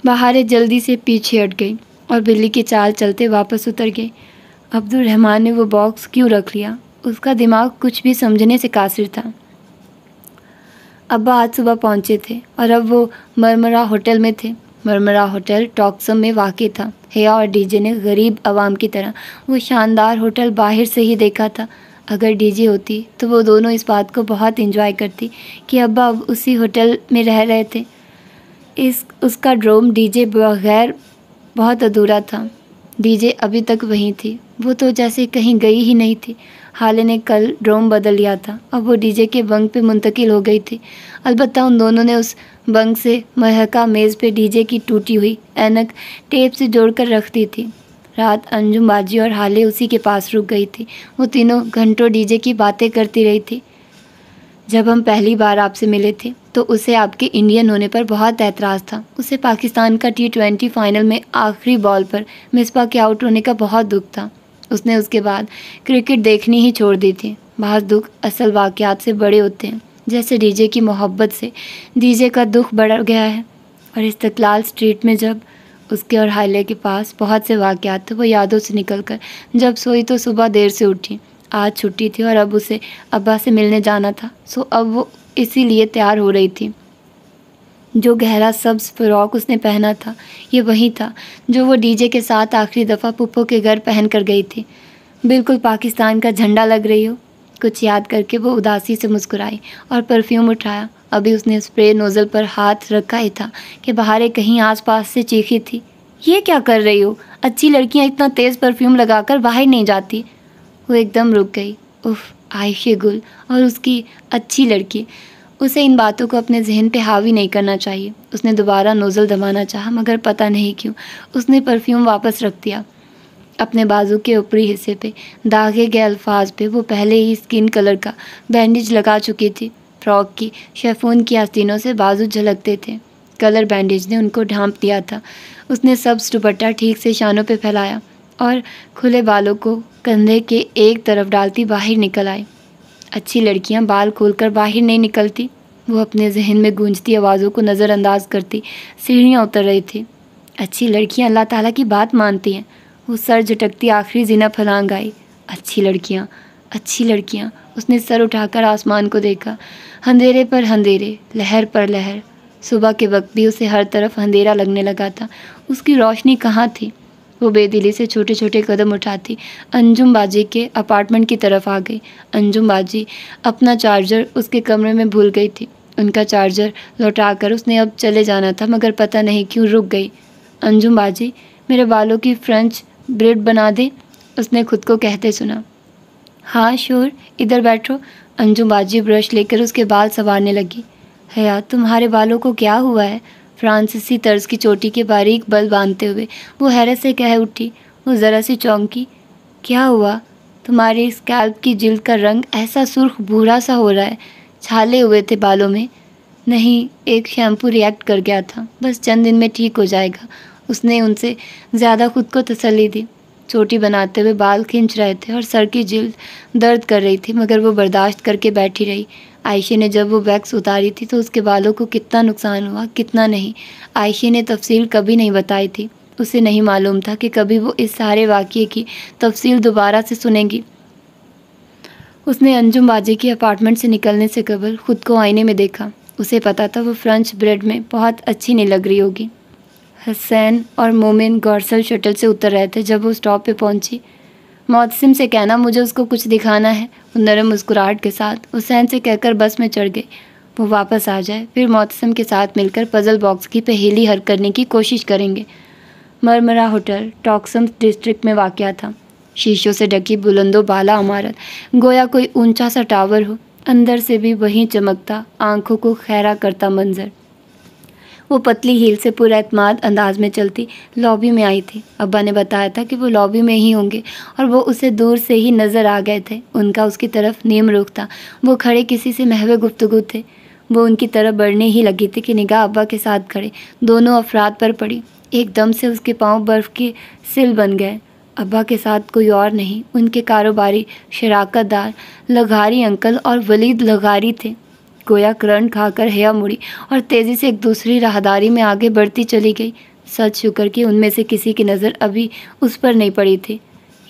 बहारें जल्दी से पीछे हट गई और बिल्ली की चाल चलते वापस उतर गई अब्दुलरहमान ने वो बॉक्स क्यों रख लिया उसका दिमाग कुछ भी समझने से कासिर था अब्बा आज सुबह पहुंचे थे और अब वो मरमरा होटल में थे मरमरा होटल टॉक्सम में वाक़ था हया और डीजे ने गरीब आवाम की तरह वो शानदार होटल बाहर से ही देखा था अगर डीजे होती तो वो दोनों इस बात को बहुत इंजॉय करती कि अब्बा अब उसी होटल में रह रहे थे इस उसका ड्रोम डीजे बगैर बहुत अधूरा था डीजे अभी तक वहीं थी वो तो जैसे कहीं गई ही नहीं थी हाले ने कल ड्रोम बदल लिया था अब वो डीजे के बंक पे मुंतकिल हो गई थी अलबत्त उन दोनों ने उस बंक से महका मेज़ पे डीजे की टूटी हुई ऐनक टेप से जोड़कर रख दी थी रात अंजुम बाजी और हाले उसी के पास रुक गई थी वो तीनों घंटों डीजे की बातें करती रही थी जब हम पहली बार आपसे मिले थे तो उसे आपके इंडियन होने पर बहुत एतराज़ था उसे पाकिस्तान का टी ट्वेंटी फाइनल में आखिरी बॉल पर मिसबा के आउट होने का बहुत दुख था उसने उसके बाद क्रिकेट देखनी ही छोड़ दी थी बाहर दुख असल वाक़ात से बड़े होते हैं जैसे डीजे की मोहब्बत से डीजे का दुख बढ़ गया है और इस्तलाल स्ट्रीट में जब उसके और हाले के पास बहुत से वाक़ात थे वो यादों से निकल कर जब सोई तो सुबह देर से उठी आज छुट्टी थी और अब उसे अब्बा से मिलने जाना था सो अब वो इसीलिए तैयार हो रही थी जो गहरा सब्ज फ्रॉक उसने पहना था ये वही था जो वो डीजे के साथ आखिरी दफ़ा पुप्पो के घर पहन कर गई थी बिल्कुल पाकिस्तान का झंडा लग रही हो कुछ याद करके वो उदासी से मुस्कुराई और परफ्यूम उठाया अभी उसने स्प्रे नोज़ल पर हाथ रखा ही था कि बाहर कहीं आसपास से चीखी थी ये क्या कर रही हो अच्छी लड़कियां इतना तेज़ परफ्यूम लगाकर बाहर नहीं जाती वो एकदम रुक गई उफ आयशे गुल और उसकी अच्छी लड़की उसे इन बातों को अपने जहन पे हावी नहीं करना चाहिए उसने दोबारा नोज़ल दबाना चाहा मगर पता नहीं क्यों उसने परफ्यूम वापस रख दिया अपने बाजू के ऊपरी हिस्से पे दागे गए अल्फाज पे वो पहले ही स्किन कलर का बैंडेज लगा चुकी थी फ्रॉक की शेफून की आस्तीनों से बाजू झलकते थे कलर बैंडेज ने उनको ढांप दिया था उसने सब दुपट्टा ठीक से शानों पर फैलाया और खुले बालों को कंधे के एक तरफ डालती बाहर निकल आई अच्छी लड़कियां बाल खोलकर बाहर नहीं निकलती वो अपने जहन में गूंजती आवाज़ों को नज़रअंदाज करती सीढ़ियाँ उतर रही थी अच्छी लड़कियाँ अल्लाह ताली की बात मानती हैं वो सर झटकती आखिरी जीना फलांग आई अच्छी लड़कियाँ अच्छी लड़कियाँ उसने सर उठाकर आसमान को देखा अंधेरे पर अंधेरे लहर पर लहर सुबह के वक्त भी उसे हर तरफ अंधेरा लगने लगा था उसकी रोशनी कहाँ थी वो बेदिली से छोटे छोटे कदम उठाती अंजुम बाजी के अपार्टमेंट की तरफ आ गई अंजुम बाजी अपना चार्जर उसके कमरे में भूल गई थी उनका चार्जर लौटा कर उसने अब चले जाना था मगर पता नहीं क्यों रुक गई अंजुम बाजी मेरे बालों की फ्रेंच ब्रेड बना दे उसने खुद को कहते सुना हाँ श्योर इधर बैठो अंजुम बाजी ब्रश लेकर उसके बाल संवारने लगी हया तुम्हारे बालों को क्या हुआ है फ्रांसीसी तर्ज की चोटी के बारीक बल बांधते हुए वो हैरत से कह उठी वो ज़रा सी चौंकी क्या हुआ तुम्हारे स्कैल्प की जिल्द का रंग ऐसा सुर्ख भूरा सा हो रहा है छाले हुए थे बालों में नहीं एक शैम्पू रिएक्ट कर गया था बस चंद दिन में ठीक हो जाएगा उसने उनसे ज़्यादा खुद को तसली दी चोटी बनाते हुए बाल खींच रहे थे और सर की जिल्द दर्द कर रही थी मगर वो बर्दाश्त करके बैठी रही आयशे ने जब वो वैक्स उतारी थी तो उसके बालों को कितना नुकसान हुआ कितना नहीं आयशे ने तफसील कभी नहीं बताई थी उसे नहीं मालूम था कि कभी वो इस सारे वाक्य की तफसील दोबारा से सुनेगी उसने अंजुम बाजी के अपार्टमेंट से निकलने से कबल ख़ुद को आईने में देखा उसे पता था वो फ्रेंच ब्रेड में बहुत अच्छी नहीं लग रही होगी हसैन और मोमिन गौरसल शटल से उतर रहे थे जब वो स्टॉप पे पहुंची मौतसिम से कहना मुझे उसको कुछ दिखाना है नरम मुस्कुराहट के साथ हुसैन से कहकर बस में चढ़ गई वो वापस आ जाए फिर मौतसम के साथ मिलकर पजल बॉक्स की पहेली हर करने की कोशिश करेंगे मरमरा होटल टॉक्सम डिस्ट्रिक्ट में वाक़ था शीशों से ढकी बुलंदो बाला इमारत गोया कोई ऊंचा सा टावर हो अंदर से भी वहीं चमकता आंखों को खैरा करता मंजर वो पतली हील से पूरा अतमाद अंदाज में चलती लॉबी में आई थी अब्बा ने बताया था कि वो लॉबी में ही होंगे और वो उसे दूर से ही नज़र आ गए थे उनका उसकी तरफ नियम रोक था वो खड़े किसी से महवे गुफ्तगु थे वो उनकी तरफ बढ़ने ही लगी थी कि निगाह अब्बा के साथ खड़े दोनों अफराद पर पड़ी एकदम से उसके पाँव बर्फ़ के सिल बन गए अब्बा के साथ कोई और नहीं उनके कारोबारी शराकतदार लघारी अंकल और वलीद लघारी थे गोया करंट खाकर हया मुड़ी और तेज़ी से एक दूसरी राहदारी में आगे बढ़ती चली गई सच शुक्र कि उनमें से किसी की नज़र अभी उस पर नहीं पड़ी थी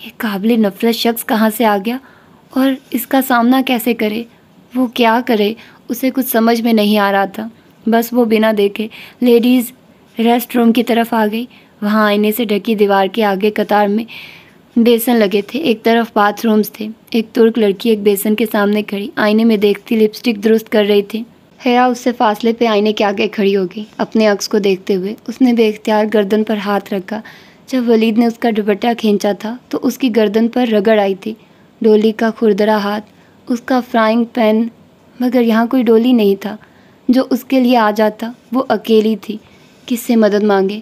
ये काबिल नफरत शख्स कहाँ से आ गया और इसका सामना कैसे करे वो क्या करे उसे कुछ समझ में नहीं आ रहा था बस वो बिना देखे लेडीज़ रेस्ट रूम की तरफ आ गई वहाँ आईने से ढकी दीवार के आगे कतार में बेसन लगे थे एक तरफ बाथरूम्स थे एक तुर्क लड़की एक बेसन के सामने खड़ी आईने में देखती लिपस्टिक दुरुस्त कर रही थी हया उससे फासले पे आईने के आगे खड़ी होगी अपने अक्स को देखते हुए उसने बेख्तियार गर्दन पर हाथ रखा जब वलीद ने उसका दुपट्टा खींचा था तो उसकी गर्दन पर रगड़ आई थी डोली का खुरदरा हाथ उसका फ्राइंग पैन मगर यहाँ कोई डोली नहीं था जो उसके लिए आ जाता वो अकेली थी किससे मदद मांगे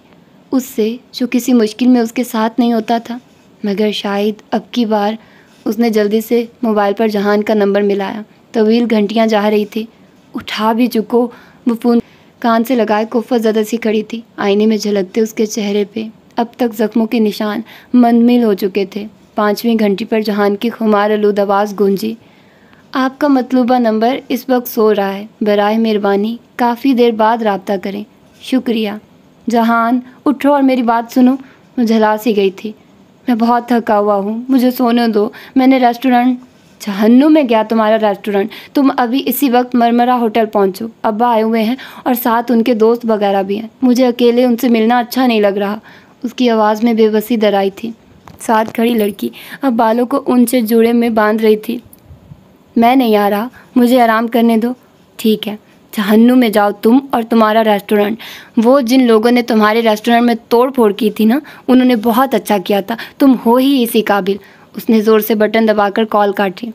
उससे जो किसी मुश्किल में उसके साथ नहीं होता था मगर शायद अब की बार उसने जल्दी से मोबाइल पर जहान का नंबर मिलाया तवील घंटियाँ जा रही थी उठा भी चुको वो फ़ोन कान से लगाए कोफत ज़्यादा सी खड़ी थी आईने में झलकते उसके चेहरे पे अब तक जख्मों के निशान मंदमिल हो चुके थे पाँचवीं घंटी पर जहान की खुमार आलूद आवाज़ गूंजी आपका मतलूबा नंबर इस वक्त सो रहा है बरए मेहरबानी काफ़ी देर बाद रबता करें शुक्रिया जहान उठो और मेरी बात सुनो झलास ही गई थी मैं बहुत थका हुआ हूँ मुझे सोने दो मैंने रेस्टोरेंट जहन्नुम में गया तुम्हारा रेस्टोरेंट तुम अभी इसी वक्त मरमरा होटल पहुँचो अब्बा आए हुए हैं और साथ उनके दोस्त वगैरह भी हैं मुझे अकेले उनसे मिलना अच्छा नहीं लग रहा उसकी आवाज़ में बेबसी दराई थी साथ खड़ी लड़की अब बालों को उनसे जुड़े में बांध रही थी मैं नहीं आ रहा मुझे आराम करने दो ठीक है जहन्नुम में जाओ तुम और तुम्हारा रेस्टोरेंट वो जिन लोगों ने तुम्हारे रेस्टोरेंट में तोड़ फोड़ की थी ना उन्होंने बहुत अच्छा किया था तुम हो ही इसी काबिल उसने ज़ोर से बटन दबाकर कॉल काटी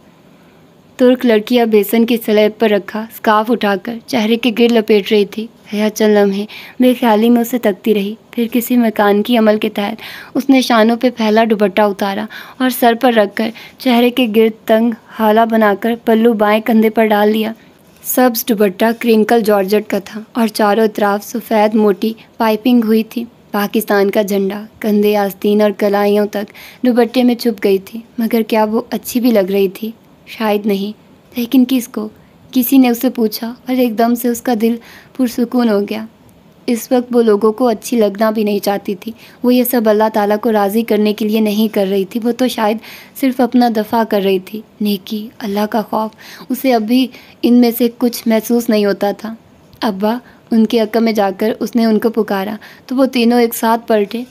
तुर्क लड़की अब बेसन की स्लैब पर रखा स्काफ उठाकर चेहरे के गिर लपेट रही थी हया चल लम्हे बेख्याली में उसे तकती रही फिर किसी मकान की अमल के तहत उसने शानों पे पहला दुपट्टा उतारा और सर पर रखकर चेहरे के गिर तंग हाला बनाकर पल्लू बाएं कंधे पर डाल दिया सब्ज दुबट्टा क्रिंकल जॉर्जट का था और चारों तरफ सफ़ेद मोटी पाइपिंग हुई थी पाकिस्तान का झंडा कंधे आस्तीन और कलाइयों तक दुबट्टे में छुप गई थी मगर क्या वो अच्छी भी लग रही थी शायद नहीं लेकिन किसको किसी ने उसे पूछा और एकदम से उसका दिल पुरसकून हो गया इस वक्त वो लोगों को अच्छी लगना भी नहीं चाहती थी वो ये सब अल्लाह ताला को राज़ी करने के लिए नहीं कर रही थी वो तो शायद सिर्फ अपना दफ़ा कर रही थी नेकी अल्लाह का खौफ उसे अभी इनमें से कुछ महसूस नहीं होता था अब्बा उनके अक्का में जाकर उसने उनको पुकारा तो वो तीनों एक साथ पलटे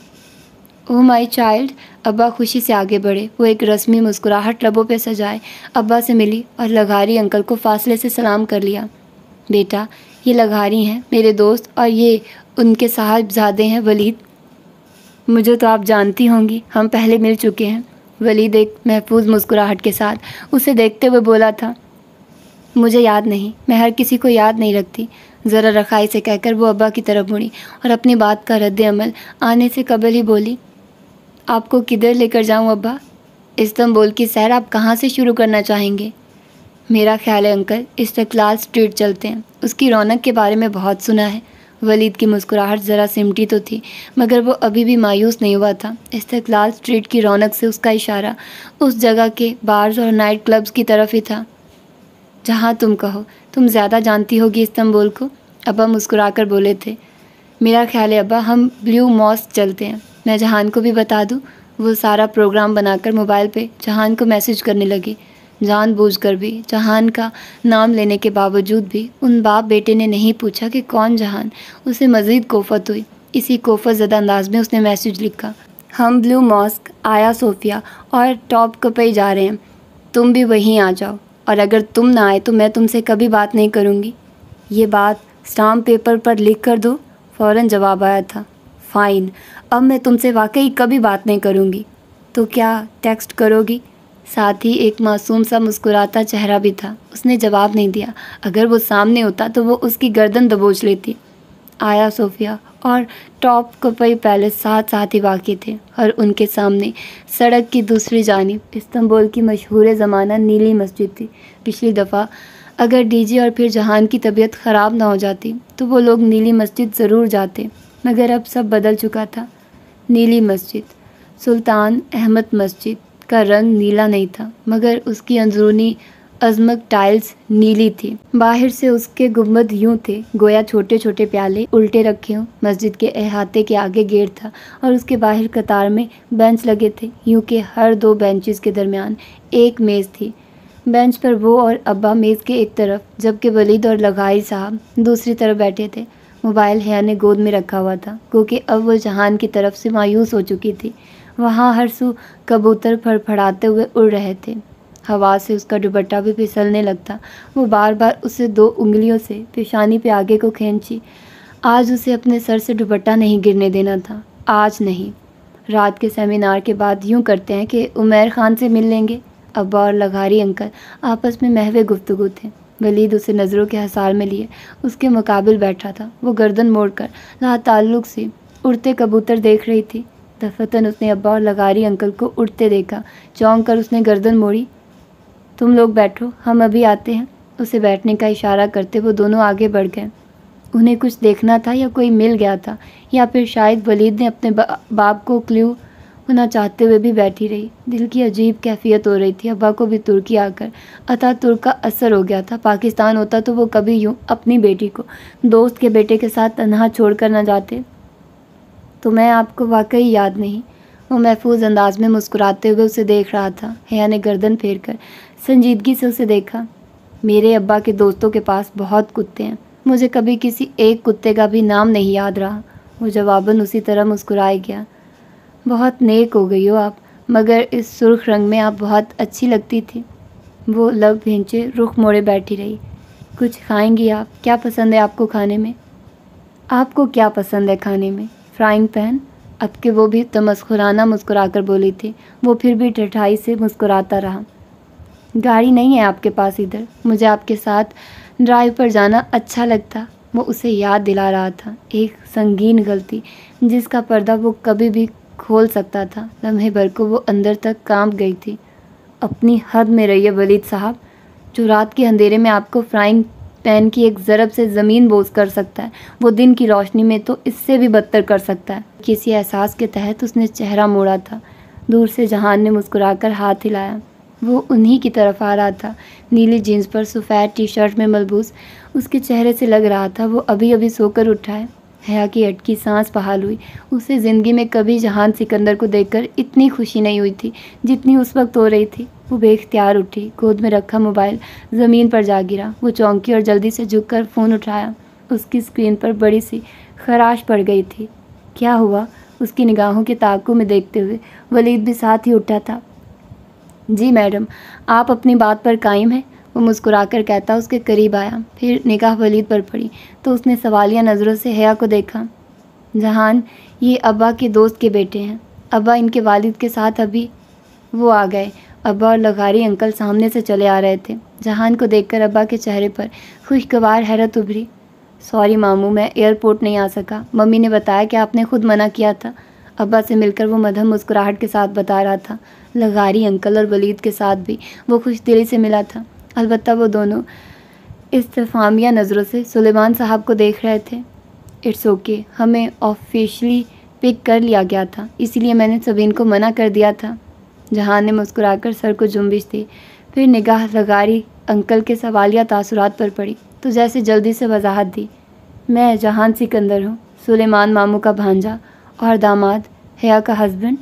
ओ माई चाइल्ड अब्बा खुशी से आगे बढ़े वो एक रस्मी मुस्कुराहट लबों पे सजाए अब्बा से मिली और लघारी अंकल को फासले से सलाम कर लिया बेटा ये रही हैं मेरे दोस्त और ये उनके साहबजादे हैं वलीद मुझे तो आप जानती होंगी हम पहले मिल चुके हैं वलीद एक महफूज मुस्कुराहट के साथ उसे देखते हुए बोला था मुझे याद नहीं मैं हर किसी को याद नहीं रखती ज़रा रखाई से कहकर वो अब्बा की तरफ मुड़ी और अपनी बात का रद्द अमल आने से कबल ही बोली आपको किधर लेकर जाऊं अब्बा इस्तंबुल की सैर आप कहाँ से शुरू करना चाहेंगे मेरा ख्याल है अंकल इस्तकलाल स्ट्रीट चलते हैं उसकी रौनक के बारे में बहुत सुना है वलीद की मुस्कुराहट ज़रा सिमटी तो थी मगर वो अभी भी मायूस नहीं हुआ था इस्तलाल स्ट्रीट की रौनक से उसका इशारा उस जगह के बार्स और नाइट क्लब्स की तरफ ही था जहाँ तुम कहो तुम ज़्यादा जानती होगी इस्तंबुल को मुस्कुरा कर बोले थे मेरा ख्याल है अबा हम ब्लू मॉस चलते हैं मैं जहान को भी बता दूँ वो सारा प्रोग्राम बनाकर मोबाइल पे जहान को मैसेज करने लगी जानबूझकर भी जहान का नाम लेने के बावजूद भी उन बाप बेटे ने नहीं पूछा कि कौन जहान उसे मज़ीद कोफत हुई इसी कोफत ज़दा अंदाज में उसने मैसेज लिखा हम ब्लू मॉस्क आया सोफिया और टॉप कपई जा रहे हैं तुम भी वहीं आ जाओ और अगर तुम ना आए तो मैं तुमसे कभी बात नहीं करूँगी ये बात स्टाम्प पेपर पर लिख कर दो फ़ौर जवाब आया था फ़ाइन अब मैं तुमसे वाकई कभी बात नहीं करूँगी तो क्या टेक्स्ट करोगी साथ ही एक मासूम सा मुस्कुराता चेहरा भी था उसने जवाब नहीं दिया अगर वो सामने होता तो वो उसकी गर्दन दबोच लेती आया सोफिया और टॉप कपई पैलेस साथ साथ ही वाक़ थे और उनके सामने सड़क की दूसरी जानब इस्तंबुल की मशहूर ज़माना नीली मस्जिद थी पिछली दफ़ा अगर डीजे और फिर जहान की तबीयत ख़राब ना हो जाती तो वो लोग नीली मस्जिद ज़रूर जाते मगर अब सब बदल चुका था नीली मस्जिद सुल्तान अहमद मस्जिद का रंग नीला नहीं था मगर उसकी अंदरूनी अजमक टाइल्स नीली थी बाहर से उसके गुम्बद यूं थे गोया छोटे छोटे प्याले उल्टे रखे हों मस्जिद के अहाते के आगे गेट था और उसके बाहर कतार में बेंच लगे थे यूं के हर दो बेंचेस के दरमियान एक मेज़ थी बेंच पर वो और अब्बा मेज़ के एक तरफ जबकि वलीद और लगाई साहब दूसरी तरफ बैठे थे मोबाइल हया ने गोद में रखा हुआ था क्योंकि अब वो जहान की तरफ से मायूस हो चुकी थी वहाँ हर सू कबूतर फड़फड़ाते हुए उड़ रहे थे हवा से उसका दुपट्टा भी फिसलने लगता वो बार बार उसे दो उंगलियों से पेशानी पे आगे को खींची आज उसे अपने सर से दुपट्टा नहीं गिरने देना था आज नहीं रात के सेमिनार के बाद यूँ करते हैं कि उमेर खान से मिल लेंगे अब्बा और लघारी अंकल आपस में महवे गुफ्तगु थे वलीद उसे नज़रों के हसार में लिए उसके मुकाबिल बैठा था वो गर्दन मोड़ कर ला से उड़ते कबूतर देख रही थी दफतन उसने अब्बा और लगारी अंकल को उठते देखा चौंक कर उसने गर्दन मोड़ी तुम लोग बैठो हम अभी आते हैं उसे बैठने का इशारा करते वो दोनों आगे बढ़ गए उन्हें कुछ देखना था या कोई मिल गया था या फिर शायद वलीद ने अपने बा, बाप को क्ल्यू होना चाहते हुए भी बैठी रही दिल की अजीब कैफियत हो रही थी अब्बा को भी तुर्की आकर अतः तुर्क का असर हो गया था पाकिस्तान होता तो वो कभी यूँ अपनी बेटी को दोस्त के बेटे के साथ तनहा छोड़ कर ना जाते तो मैं आपको वाकई याद नहीं वो महफूज अंदाज में मुस्कुराते हुए उसे देख रहा था हया ने गर्दन फेर कर संजीदगी से उसे देखा मेरे अब्बा के दोस्तों के पास बहुत कुत्ते हैं मुझे कभी किसी एक कुत्ते का भी नाम नहीं याद रहा वो जवाबन उसी तरह मुस्कुराया गया बहुत नेक हो गई हो आप मगर इस सुर्ख रंग में आप बहुत अच्छी लगती थी वो लब भेंचे रुख मोड़े बैठी रही कुछ खाएंगी आप क्या पसंद है आपको खाने में आपको क्या पसंद है खाने में फ्राइंग पैन अब के वो भी तमस्कुराना तो मुस्कुरा कर बोली थी वो फिर भी ठिठाई से मुस्कुराता रहा गाड़ी नहीं है आपके पास इधर मुझे आपके साथ ड्राइव पर जाना अच्छा लगता वो उसे याद दिला रहा था एक संगीन गलती जिसका पर्दा वो कभी भी खोल सकता था लम्हे भर को वो अंदर तक कांप गई थी अपनी हद में रहिए वलीद साहब जो रात के अंधेरे में आपको फ्राइंग पेन की एक ज़रब से ज़मीन बोझ कर सकता है वो दिन की रोशनी में तो इससे भी बदतर कर सकता है किसी एहसास के तहत उसने चेहरा मोड़ा था दूर से जहान ने मुस्कुराकर हाथ हिलाया वो उन्हीं की तरफ आ रहा था नीली जीन्स पर सफ़ेद टी शर्ट में मलबूस उसके चेहरे से लग रहा था वो अभी अभी सोकर उठा है हया की अटकी सांस बहाल हुई उसे ज़िंदगी में कभी जहान सिकंदर को देखकर इतनी खुशी नहीं हुई थी जितनी उस वक्त हो रही थी वो बेख्तियार उठी गोद में रखा मोबाइल ज़मीन पर जा गिरा वो चौंकी और जल्दी से झुककर फ़ोन उठाया उसकी स्क्रीन पर बड़ी सी खराश पड़ गई थी क्या हुआ उसकी निगाहों के ताकों में देखते हुए वलीद भी साथ ही उठा था जी मैडम आप अपनी बात पर कायम हैं वो मुस्कुरा कर कहता उसके करीब आया फिर निगाह वलीद पर पड़ी तो उसने सवालिया नज़रों से हया को देखा जहान ये अब्बा के दोस्त के बेटे हैं अब्बा इनके वालिद के साथ अभी वो आ गए अब्बा और लगारी अंकल सामने से चले आ रहे थे जहान को देखकर अब्बा के चेहरे पर खुशगवार हैरत उभरी सॉरी मामू मैं एयरपोर्ट नहीं आ सका मम्मी ने बताया कि आपने खुद मना किया था अब्बा से मिलकर वो मधम मुस्कुराहट के साथ बता रहा था लगारी अंकल और वलीद के साथ भी वो खुश दिली से मिला था अलबत् वो दोनों इस्तफामिया नज़रों से सुलेमान साहब को देख रहे थे इट्स ओके हमें ऑफिशली पिक कर लिया गया था इसीलिए मैंने सबीन को मना कर दिया था जहाँ ने मुस्कुराकर सर को जुम्बिश दी फिर निगाह लगारी अंकल के सवालिया तासुरात पर पड़ी तो जैसे जल्दी से वजाहत दी मैं जहान सिकंदर हूँ सुलेमान मामू का भांजा और दामाद हया का हस्बैंड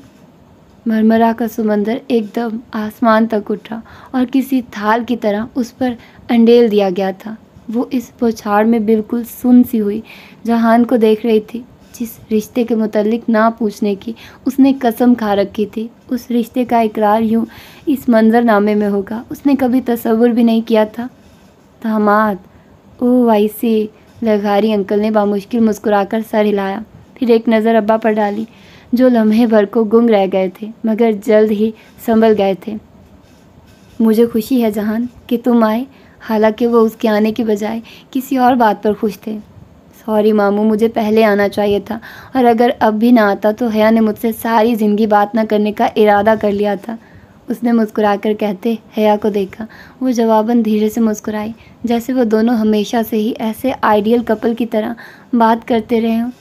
मरमरा का समंदर एकदम आसमान तक उठा और किसी थाल की तरह उस पर अंडेल दिया गया था वो इस बौछाड़ में बिल्कुल सुन सी हुई जहान को देख रही थी जिस रिश्ते के मुतलिक ना पूछने की उसने कसम खा रखी थी उस रिश्ते का इकरार यूँ इस मंजरनामे में होगा उसने कभी तस्वुर भी नहीं किया था तहमाद ओ वाइसी सी लघारी अंकल ने बामुश्किल मुस्कुराकर सर हिलाया फिर एक नज़र अब्बा पर डाली जो लम्हे भर को गुम रह गए थे मगर जल्द ही संभल गए थे मुझे खुशी है जहान कि तुम आए हालांकि वो उसके आने के बजाय किसी और बात पर खुश थे सॉरी मामू मुझे पहले आना चाहिए था और अगर अब भी ना आता तो हया ने मुझसे सारी ज़िंदगी बात ना करने का इरादा कर लिया था उसने मुस्कुराकर कहते हया को देखा वो जवाबन धीरे से मुस्कुराई जैसे वो दोनों हमेशा से ही ऐसे आइडियल कपल की तरह बात करते रहे हों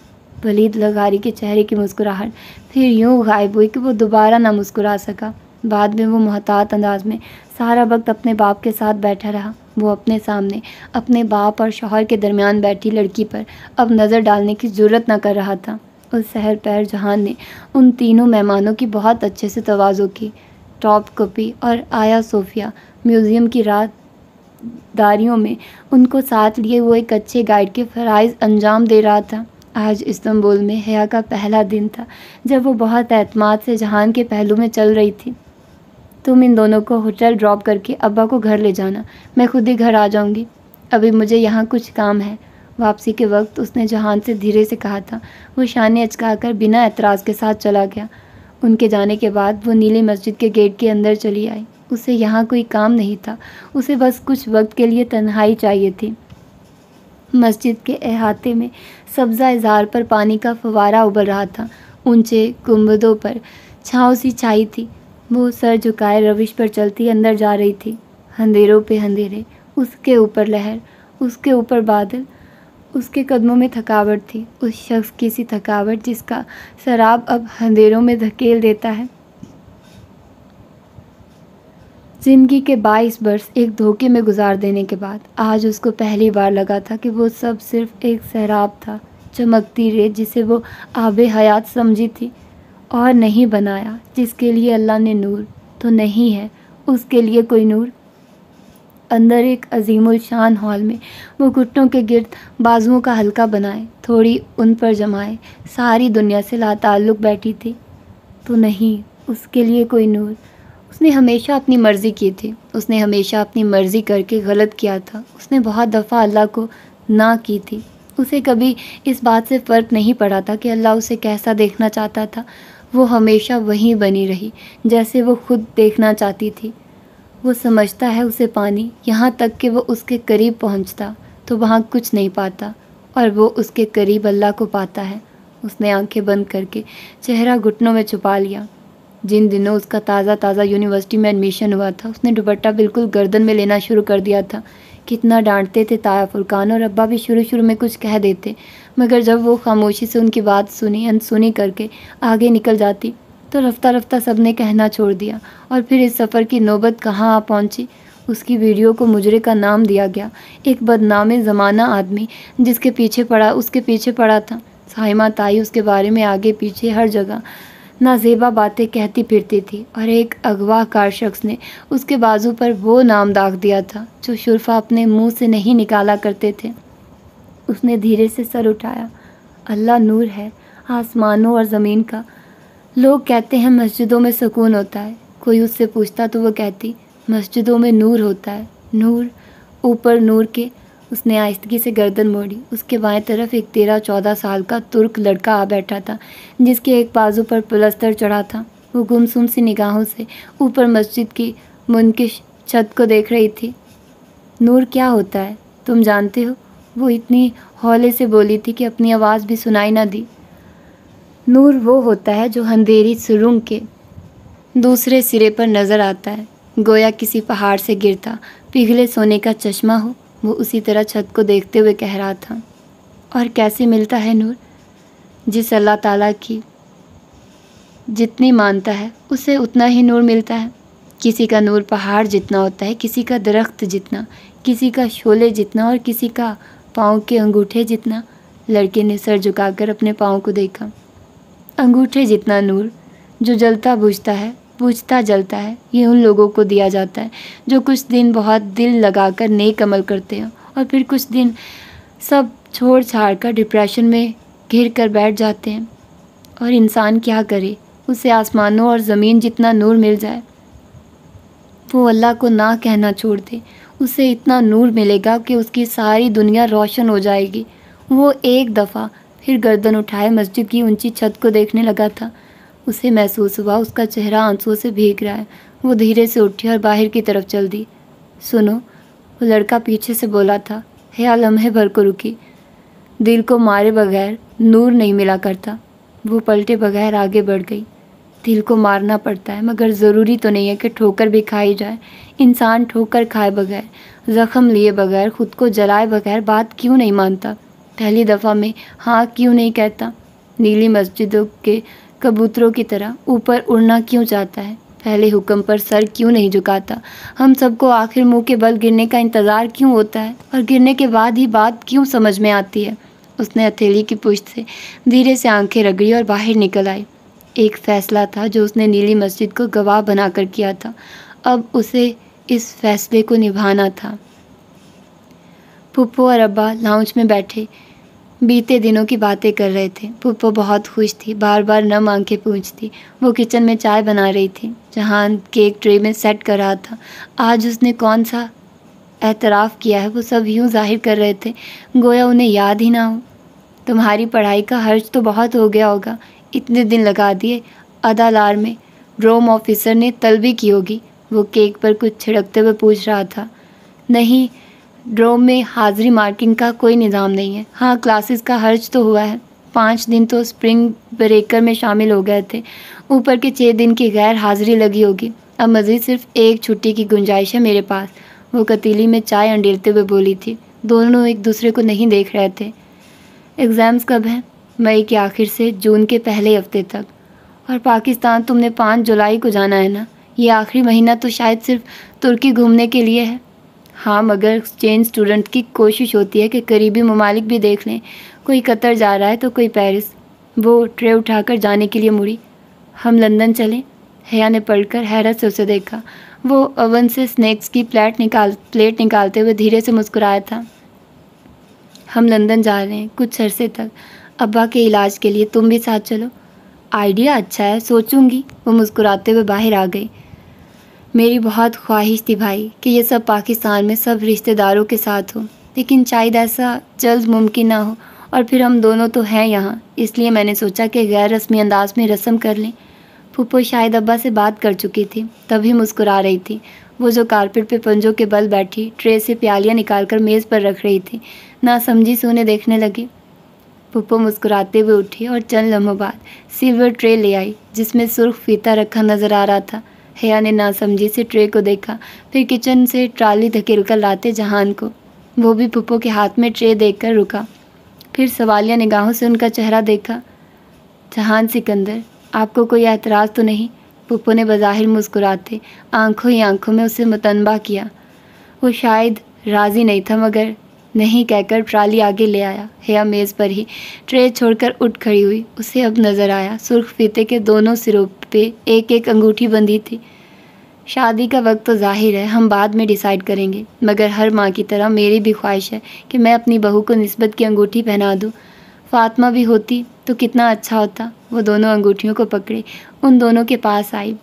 वलीद लगारी के चेहरे की मुस्कुराहट फिर यूँ गायब हुई कि वो दोबारा ना मुस्कुरा सका बाद में वो महतात अंदाज में सारा वक्त अपने बाप के साथ बैठा रहा वो अपने सामने अपने बाप और शोहर के दरमियान बैठी लड़की पर अब नज़र डालने की ज़रूरत ना कर रहा था उस शहर पैर जहान ने उन तीनों मेहमानों की बहुत अच्छे से तोज़ो की टॉप कॉपी और आया सोफिया म्यूज़ियम की रात दारियों में उनको साथ लिए वो एक अच्छे गाइड के फ़राइज़ अंजाम दे रहा था आज इस्तंबुल में हया का पहला दिन था जब वो बहुत एतमाद से जहान के पहलू में चल रही थी तुम इन दोनों को होटल ड्रॉप करके अब्बा को घर ले जाना मैं खुद ही घर आ जाऊंगी अभी मुझे यहाँ कुछ काम है वापसी के वक्त उसने जहान से धीरे से कहा था वो शान अचका कर बिना एतराज़ के साथ चला गया उनके जाने के बाद वो नीली मस्जिद के गेट के अंदर चली आई उसे यहाँ कोई काम नहीं था उसे बस कुछ वक्त के लिए तन्हाई चाहिए थी मस्जिद के अहाते में सब्जा इजहार पर पानी का फवारा उबल रहा था ऊंचे गुम्बदों पर छाँव सी छाई थी वो सर झुकाए रविश पर चलती अंदर जा रही थी अंधेरों पे अंधेरे उसके ऊपर लहर उसके ऊपर बादल उसके कदमों में थकावट थी उस शख्स की सी थकावट जिसका शराब अब अंधेरों में धकेल देता है ज़िंदगी के 22 वर्ष एक धोखे में गुजार देने के बाद आज उसको पहली बार लगा था कि वो सब सिर्फ एक सैराब था चमकती रेत जिसे वो आब हयात समझी थी और नहीं बनाया जिसके लिए अल्लाह ने नूर तो नहीं है उसके लिए कोई नूर अंदर एक अजीमशान शान हॉल में वो घुटनों के गिरद बाजुओं का हल्का बनाए थोड़ी उन पर जमाए सारी दुनिया से लाताल्लुक बैठी थी तो नहीं उसके लिए कोई नूर उसने हमेशा अपनी मर्ज़ी की थी उसने हमेशा अपनी मर्ज़ी करके गलत किया था उसने बहुत दफ़ा अल्लाह को ना की थी उसे कभी इस बात से फ़र्क नहीं पड़ा था कि अल्लाह उसे कैसा देखना चाहता था वो हमेशा वहीं बनी रही जैसे वो खुद देखना चाहती थी वो समझता है उसे पानी यहाँ तक कि वो उसके करीब पहुँचता तो वहाँ कुछ नहीं पाता और वो उसके करीब अल्लाह को पाता है उसने आंखें बंद करके चेहरा घुटनों में छुपा लिया जिन दिनों उसका ताज़ा ताज़ा यूनिवर्सिटी में एडमिशन हुआ था उसने दुपट्टा बिल्कुल गर्दन में लेना शुरू कर दिया था कितना डांटते थे ताया फुरकान और अब्बा भी शुरू शुरू में कुछ कह देते मगर जब वो खामोशी से उनकी बात सुनी अनसुनी करके आगे निकल जाती तो रफ्ता रफ्ता सब ने कहना छोड़ दिया और फिर इस सफ़र की नौबत कहाँ आ पहुँची उसकी वीडियो को मुजरे का नाम दिया गया एक बदनाम ज़माना आदमी जिसके पीछे पड़ा उसके पीछे पड़ा था साहिमा ताई उसके बारे में आगे पीछे हर जगह नाजेबा बातें कहती फिरती थी और एक अगवाकार शख्स ने उसके बाजू पर वो नाम दाग दिया था जो शुरफा अपने मुंह से नहीं निकाला करते थे उसने धीरे से सर उठाया अल्लाह नूर है आसमानों और ज़मीन का लोग कहते हैं मस्जिदों में सुकून होता है कोई उससे पूछता तो वो कहती मस्जिदों में नूर होता है नूर ऊपर नूर के उसने आहिस्तगी से गर्दन मोड़ी उसके बाएं तरफ एक तेरह चौदह साल का तुर्क लड़का आ बैठा था जिसके एक बाजू पर प्लस्तर चढ़ा था वो गुमसुम सी निगाहों से ऊपर मस्जिद की मुनकिश छत को देख रही थी नूर क्या होता है तुम जानते हो वो इतनी हौले से बोली थी कि अपनी आवाज़ भी सुनाई ना दी नूर वो होता है जो अंधेरी सुरुंग के दूसरे सिरे पर नज़र आता है गोया किसी पहाड़ से गिरता पिघले सोने का चश्मा हो वो उसी तरह छत को देखते हुए कह रहा था और कैसे मिलता है नूर जिस अल्लाह ताला की जितनी मानता है उसे उतना ही नूर मिलता है किसी का नूर पहाड़ जितना होता है किसी का दरख्त जितना किसी का शोले जितना और किसी का पाँव के अंगूठे जितना लड़के ने सर झुकाकर अपने पाँव को देखा अंगूठे जितना नूर जो जलता बुझता है बुझता जलता है ये उन लोगों को दिया जाता है जो कुछ दिन बहुत दिल लगाकर नेक अमल करते हैं और फिर कुछ दिन सब छोड़ छाड़ कर डिप्रेशन में घिर कर बैठ जाते हैं और इंसान क्या करे उसे आसमानों और ज़मीन जितना नूर मिल जाए वो अल्लाह को ना कहना छोड़ दे उसे इतना नूर मिलेगा कि उसकी सारी दुनिया रोशन हो जाएगी वो एक दफ़ा फिर गर्दन उठाए मस्जिद की ऊंची छत को देखने लगा था उसे महसूस हुआ उसका चेहरा आंसुओं से भीग रहा है वो धीरे से उठी और बाहर की तरफ चल दी सुनो वो लड़का पीछे से बोला था है लम्हे भर को रुकी दिल को मारे बगैर नूर नहीं मिला करता वो पलटे बगैर आगे बढ़ गई दिल को मारना पड़ता है मगर ज़रूरी तो नहीं है कि ठोकर भी खाई जाए इंसान ठोकर खाए बगैर जख्म लिए बगैर ख़ुद को जलाए बगैर बात क्यों नहीं मानता पहली दफ़ा में हाँ क्यों नहीं कहता नीली मस्जिदों के कबूतरों की तरह ऊपर उड़ना क्यों चाहता है पहले हुक्म पर सर क्यों नहीं झुकाता हम सबको आखिर मुंह के बल गिरने का इंतज़ार क्यों होता है और गिरने के बाद ही बात क्यों समझ में आती है उसने हथेली की पुष्ट से धीरे से आंखें रगड़ी और बाहर निकल आई एक फैसला था जो उसने नीली मस्जिद को गवाह बनाकर किया था अब उसे इस फैसले को निभाना था पुप्पो और अब्बा लाउंज में बैठे बीते दिनों की बातें कर रहे थे पुप्पो बहुत खुश थी बार बार नम आंखें पूछती वो किचन में चाय बना रही थी जहाँ केक ट्रे में सेट कर रहा था आज उसने कौन सा एतराफ़ किया है वो सब यूँ जाहिर कर रहे थे गोया उन्हें याद ही ना हो तुम्हारी पढ़ाई का हर्ज तो बहुत हो गया होगा इतने दिन लगा दिए अदालार में रोम ऑफिसर ने तलबी की होगी वो केक पर कुछ छिड़कते हुए पूछ रहा था नहीं ड्रोम में हाज़िरी मार्किंग का कोई निज़ाम नहीं है हाँ क्लासेस का हर्ज तो हुआ है पाँच दिन तो स्प्रिंग ब्रेकर में शामिल हो गए थे ऊपर के छः दिन की गैर हाज़िरी लगी होगी अब मज़ीद सिर्फ एक छुट्टी की गुंजाइश है मेरे पास वो कतीली में चाय अंडेलते हुए बोली थी दोनों एक दूसरे को नहीं देख रहे थे एग्ज़ाम्स कब हैं मई के आखिर से जून के पहले हफ्ते तक और पाकिस्तान तुमने पाँच जुलाई को जाना है ना ये आखिरी महीना तो शायद सिर्फ तुर्की घूमने के लिए है हाँ मगर एक्सचेंज स्टूडेंट की कोशिश होती है कि करीबी ममालिक भी देख लें कोई कतर जा रहा है तो कोई पेरिस वो ट्रे उठाकर जाने के लिए मुड़ी हम लंदन चलें हया ने पढ़कर हैरत से उसे देखा वो ओवन से स्नैक्स की प्लेट निकाल प्लेट निकालते हुए धीरे से मुस्कुराया था हम लंदन जा रहे हैं कुछ अरसे तक अब्बा के इलाज के लिए तुम भी साथ चलो आइडिया अच्छा है सोचूंगी वो मुस्कुराते हुए बाहर आ गई मेरी बहुत ख्वाहिश थी भाई कि ये सब पाकिस्तान में सब रिश्तेदारों के साथ हो लेकिन शायद ऐसा जल्द मुमकिन ना हो और फिर हम दोनों तो हैं यहाँ इसलिए मैंने सोचा कि गैर रस्मी अंदाज में रस्म कर लें फूफो शायद अब्बा से बात कर चुकी थी तभी मुस्कुरा रही थी वो जो कारपेट पे पंजों के बल बैठी ट्रे से प्यालियाँ निकालकर मेज़ पर रख रही थी ना समझी से उन्हें देखने लगी पुप्पो मुस्कुराते हुए उठी और चंद लम्हों बाद सिल्वर ट्रे ले आई जिसमें सुर्ख फीता रखा नज़र आ रहा था हया ने नासमझी से ट्रे को देखा फिर किचन से ट्राली धकेल कर लाते जहान को वो भी पुप्पो के हाथ में ट्रे देखकर रुका फिर सवालिया निगाहों से उनका चेहरा देखा जहान सिकंदर आपको कोई एतराज़ तो नहीं पुप्पो ने बज़ाहिर मुस्कुराते आंखों ही आंखों में उसे मुतनबा किया वो शायद राज़ी नहीं था मगर नहीं कहकर ट्राली आगे ले आया हेया मेज़ पर ही ट्रे छोड़कर उठ खड़ी हुई उसे अब नज़र आया सुर्ख फीते के दोनों सिरों पे एक एक अंगूठी बंधी थी शादी का वक्त तो जाहिर है हम बाद में डिसाइड करेंगे मगर हर माँ की तरह मेरी भी ख्वाहिश है कि मैं अपनी बहू को नस्बत की अंगूठी पहना दूँ फातमा भी होती तो कितना अच्छा होता वो दोनों अंगूठियों को पकड़े उन दोनों के पास आई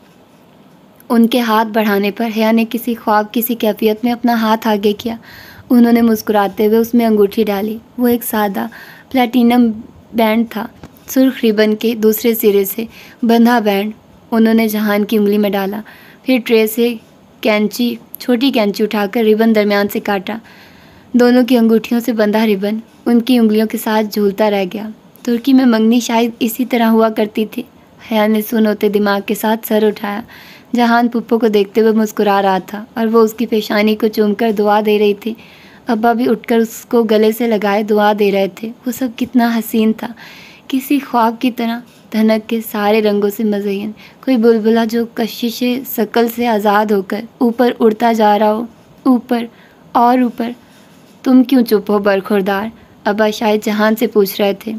उनके हाथ बढ़ाने पर हया ने किसी ख्वाब किसी कैफियत में अपना हाथ आगे किया उन्होंने मुस्कुराते हुए उसमें अंगूठी डाली वो एक सादा प्लैटिनम बैंड था सुर्ख रिबन के दूसरे सिरे से बंधा बैंड उन्होंने जहान की उंगली में डाला फिर ट्रे से कैंची छोटी कैंची उठाकर रिबन दरमियान से काटा दोनों की अंगूठियों से बंधा रिबन उनकी उंगलियों के साथ झूलता रह गया तुर्की में मंगनी शायद इसी तरह हुआ करती थी हया ने सुन होते दिमाग के साथ सर उठाया जहान पुप्पो को देखते हुए मुस्कुरा रहा था और वो उसकी पेशानी को चूमकर दुआ दे रही थी अब्बा भी उठकर उसको गले से लगाए दुआ दे रहे थे वो सब कितना हसीन था किसी ख्वाब की तरह धनक के सारे रंगों से मजयन कोई बुलबुला जो कशिश शक्ल से आज़ाद होकर ऊपर उड़ता जा रहा हो ऊपर और ऊपर तुम क्यों चुप हो बरखुरदार अबा शायद जहान से पूछ रहे थे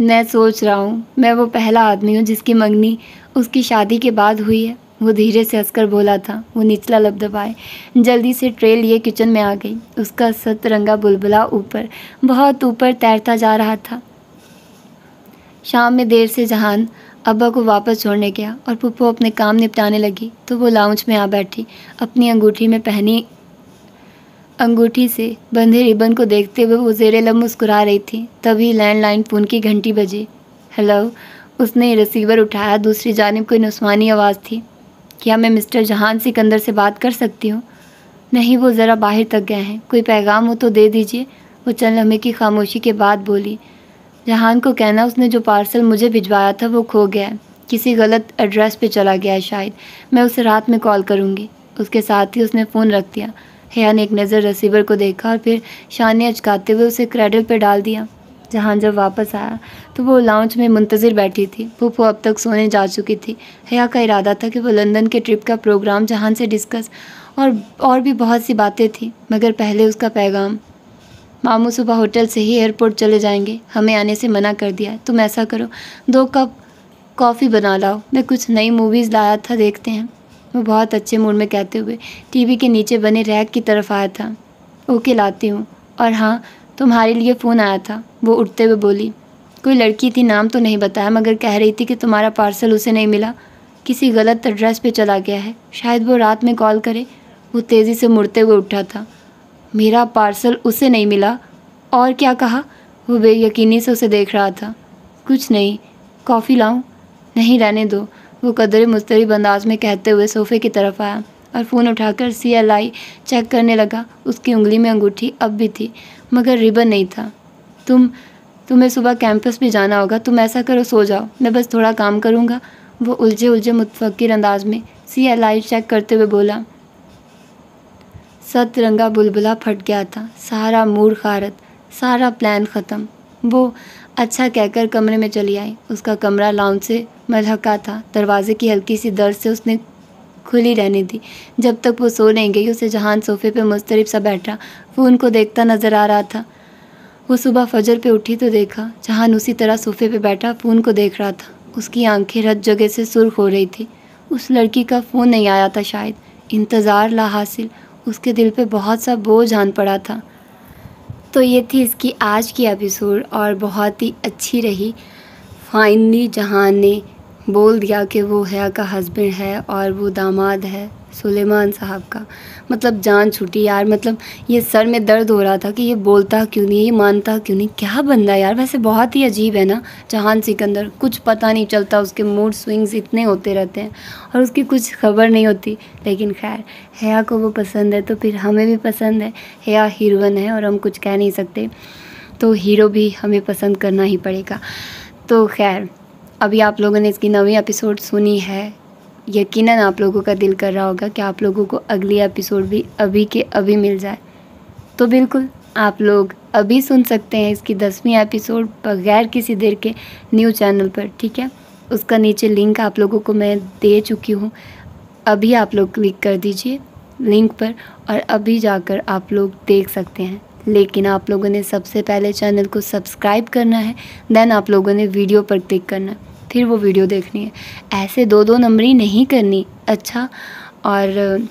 मैं सोच रहा हूँ मैं वो पहला आदमी हूँ जिसकी मंगनी उसकी शादी के बाद हुई है वो धीरे से हंसकर बोला था वो निचला लब दबाए जल्दी से ट्रे लिए किचन में आ गई उसका सतरंगा बुलबुला ऊपर बहुत ऊपर तैरता जा रहा था शाम में देर से जहान अब्बा को वापस छोड़ने गया और पुप्पो अपने काम निपटाने लगी तो वो लाउंज में आ बैठी अपनी अंगूठी में पहनी अंगूठी से बंधे रिबन को देखते हुए वो जेरे लब मुस्कुरा रही थी तभी लैंडलाइन फ़ोन की घंटी बजी हेलो उसने रिसीवर उठाया दूसरी जानब कोई नुस्वानी आवाज़ थी क्या मैं मिस्टर जहान सिकंदर से बात कर सकती हूँ नहीं वो ज़रा बाहर तक गए हैं कोई पैगाम हो तो दे दीजिए वो चंद लम्हे की खामोशी के बाद बोली जहान को कहना उसने जो पार्सल मुझे भिजवाया था वो खो गया है किसी गलत एड्रेस पे चला गया है शायद मैं उसे रात में कॉल करूँगी उसके साथ ही उसने फ़ोन रख दिया हया ने एक नज़र रिसीवर को देखा और फिर शानी अचकाते हुए उसे क्रेडल पर डाल दिया जहाँ जब वापस आया तो वो लाउंज में मुंतज़र बैठी थी पुप्पू अब तक सोने जा चुकी थी हया का इरादा था कि वो लंदन के ट्रिप का प्रोग्राम जहाँ से डिस्कस और और भी बहुत सी बातें थी मगर पहले उसका पैगाम मामू सुबह होटल से ही एयरपोर्ट चले जाएंगे हमें आने से मना कर दिया तुम ऐसा करो दो कप कॉफ़ी बना लाओ मैं कुछ नई मूवीज़ लाया था देखते हैं वो बहुत अच्छे मूड में कहते हुए टीवी के नीचे बने रैक की तरफ आया था ओके लाती हूँ और हाँ तुम्हारे लिए फ़ोन आया था वो उठते हुए बोली कोई लड़की थी नाम तो नहीं बताया मगर कह रही थी कि तुम्हारा पार्सल उसे नहीं मिला किसी गलत एड्रेस पे चला गया है शायद वो रात में कॉल करे वो तेज़ी से मुड़ते हुए उठा था मेरा पार्सल उसे नहीं मिला और क्या कहा वो बेयकीनी से उसे देख रहा था कुछ नहीं कॉफ़ी लाऊं नहीं रहने दो वो कदर मुस्तरी अंदाज में कहते हुए सोफ़े की तरफ आया और फ़ोन उठाकर सी एल आई चेक करने लगा उसकी उंगली में अंगूठी अब भी थी मगर रिबन नहीं था तुम तुम्हें सुबह कैंपस भी जाना होगा तुम ऐसा करो सो जाओ मैं बस थोड़ा काम करूँगा वो उलझे उलझे मुतफिर अंदाज में सी एल आई चेक करते हुए बोला सत रंगा बुलबुला फट गया था सारा मूड खारत सारा प्लान ख़त्म वो अच्छा कहकर कमरे में चली आई उसका कमरा लाउंज से मलहका था दरवाजे की हल्की सी दर्द से उसने खुली रहने दी जब तक वो सो नहीं गई उसे जहान सोफे पे मुस्तरब सा बैठा वो उनको देखता नज़र आ रहा था वो सुबह फजर पे उठी तो देखा जहान उसी तरह सोफे पे बैठा फ़ोन को देख रहा था उसकी आंखें हर जगह से सुर्ख हो रही थी उस लड़की का फ़ोन नहीं आया था शायद इंतज़ार ला हासिल उसके दिल पर बहुत सा बोझ आन पड़ा था तो ये थी इसकी आज की एपिसोड और बहुत ही अच्छी रही फाइनली जहान ने बोल दिया कि वो हया का हस्बैंड है और वो दामाद है सुलेमान साहब का मतलब जान छुटी यार मतलब ये सर में दर्द हो रहा था कि ये बोलता क्यों नहीं ये मानता क्यों नहीं क्या बंदा यार वैसे बहुत ही अजीब है ना जहान सिकंदर कुछ पता नहीं चलता उसके मूड स्विंग्स इतने होते रहते हैं और उसकी कुछ खबर नहीं होती लेकिन खैर हया को वो पसंद है तो फिर हमें भी पसंद है हया हीरोइन है और हम कुछ कह नहीं सकते तो हीरो भी हमें पसंद करना ही पड़ेगा तो खैर अभी आप लोगों ने इसकी नवी एपिसोड सुनी है यकीनन आप लोगों का दिल कर रहा होगा कि आप लोगों को अगली एपिसोड भी अभी के अभी मिल जाए तो बिल्कुल आप लोग अभी सुन सकते हैं इसकी दसवीं एपिसोड बगैर किसी देर के न्यू चैनल पर ठीक है उसका नीचे लिंक आप लोगों को मैं दे चुकी हूँ अभी आप लोग क्लिक कर दीजिए लिंक पर और अभी जाकर आप लोग देख सकते हैं लेकिन आप लोगों ने सबसे पहले चैनल को सब्सक्राइब करना है देन आप लोगों ने वीडियो पर क्लिक करना है फिर वो वीडियो देखनी है ऐसे दो दो नंबरी नहीं करनी अच्छा और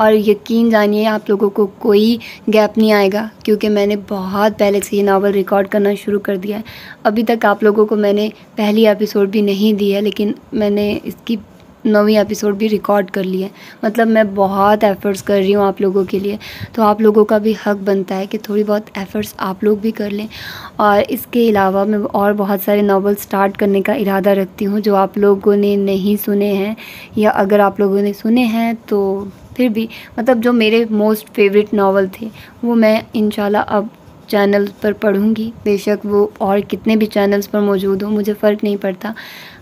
और यकीन जानिए आप लोगों को कोई गैप नहीं आएगा क्योंकि मैंने बहुत पहले से ये नावल रिकॉर्ड करना शुरू कर दिया है अभी तक आप लोगों को मैंने पहली एपिसोड भी नहीं दी है लेकिन मैंने इसकी नवी एपिसोड भी रिकॉर्ड कर लिए मतलब मैं बहुत एफ़र्ट्स कर रही हूँ आप लोगों के लिए तो आप लोगों का भी हक बनता है कि थोड़ी बहुत एफ़र्ट्स आप लोग भी कर लें और इसके अलावा मैं और बहुत सारे नावल स्टार्ट करने का इरादा रखती हूँ जो आप लोगों ने नहीं सुने हैं या अगर आप लोगों ने सुने हैं तो फिर भी मतलब जो मेरे मोस्ट फेवरेट नावल थे वो मैं इन अब चैनल पर पढ़ूँगी बेशक वो और कितने भी चैनल्स पर मौजूद हो मुझे फ़र्क नहीं पड़ता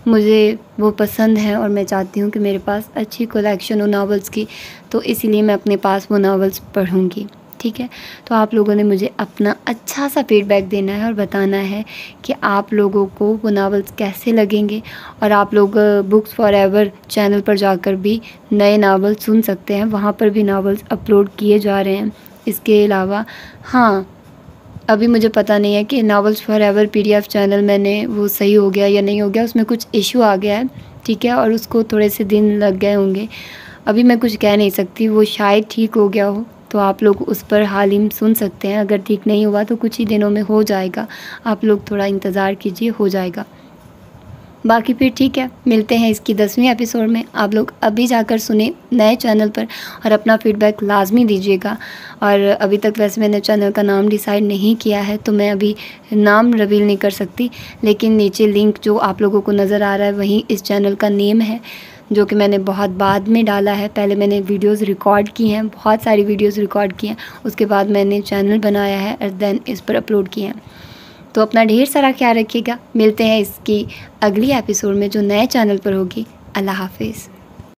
मुझे वो पसंद है और मैं चाहती हूँ कि मेरे पास अच्छी कलेक्शन हो नावल्स की तो इसीलिए मैं अपने पास वो नावल्स पढ़ूँगी ठीक है तो आप लोगों ने मुझे अपना अच्छा सा फीडबैक देना है और बताना है कि आप लोगों को वो नावल्स कैसे लगेंगे और आप लोग बुक्स फॉर एवर चैनल पर जाकर भी नए नावल सुन सकते हैं वहाँ पर भी नावल्स अपलोड किए जा रहे हैं इसके अलावा हाँ अभी मुझे पता नहीं है कि novels forever P channel मैंने वो सही हो गया या नहीं हो गया उसमें कुछ इशू आ गया है ठीक है और उसको थोड़े से दिन लग गए होंगे अभी मैं कुछ कह नहीं सकती वो शायद ठीक हो गया हो तो आप लोग उस पर ही सुन सकते हैं अगर ठीक नहीं हुआ तो कुछ ही दिनों में हो जाएगा आप लोग थोड़ा इंतज़ार कीजिए हो जाएगा बाकी फिर ठीक है मिलते हैं इसकी दसवीं एपिसोड में आप लोग अभी जाकर सुने नए चैनल पर और अपना फीडबैक लाजमी दीजिएगा और अभी तक वैसे मैंने चैनल का नाम डिसाइड नहीं किया है तो मैं अभी नाम रवील नहीं कर सकती लेकिन नीचे लिंक जो आप लोगों को नज़र आ रहा है वहीं इस चैनल का नेम है जो कि मैंने बहुत बाद में डाला है पहले मैंने वीडियोस रिकॉर्ड की हैं बहुत सारी वीडियोस रिकॉर्ड की हैं उसके बाद मैंने चैनल बनाया है और देन इस पर अपलोड किए हैं तो अपना ढेर सारा ख्याल रखिएगा मिलते हैं इसकी अगली एपिसोड में जो नए चैनल पर होगी अल्लाह हाफिज़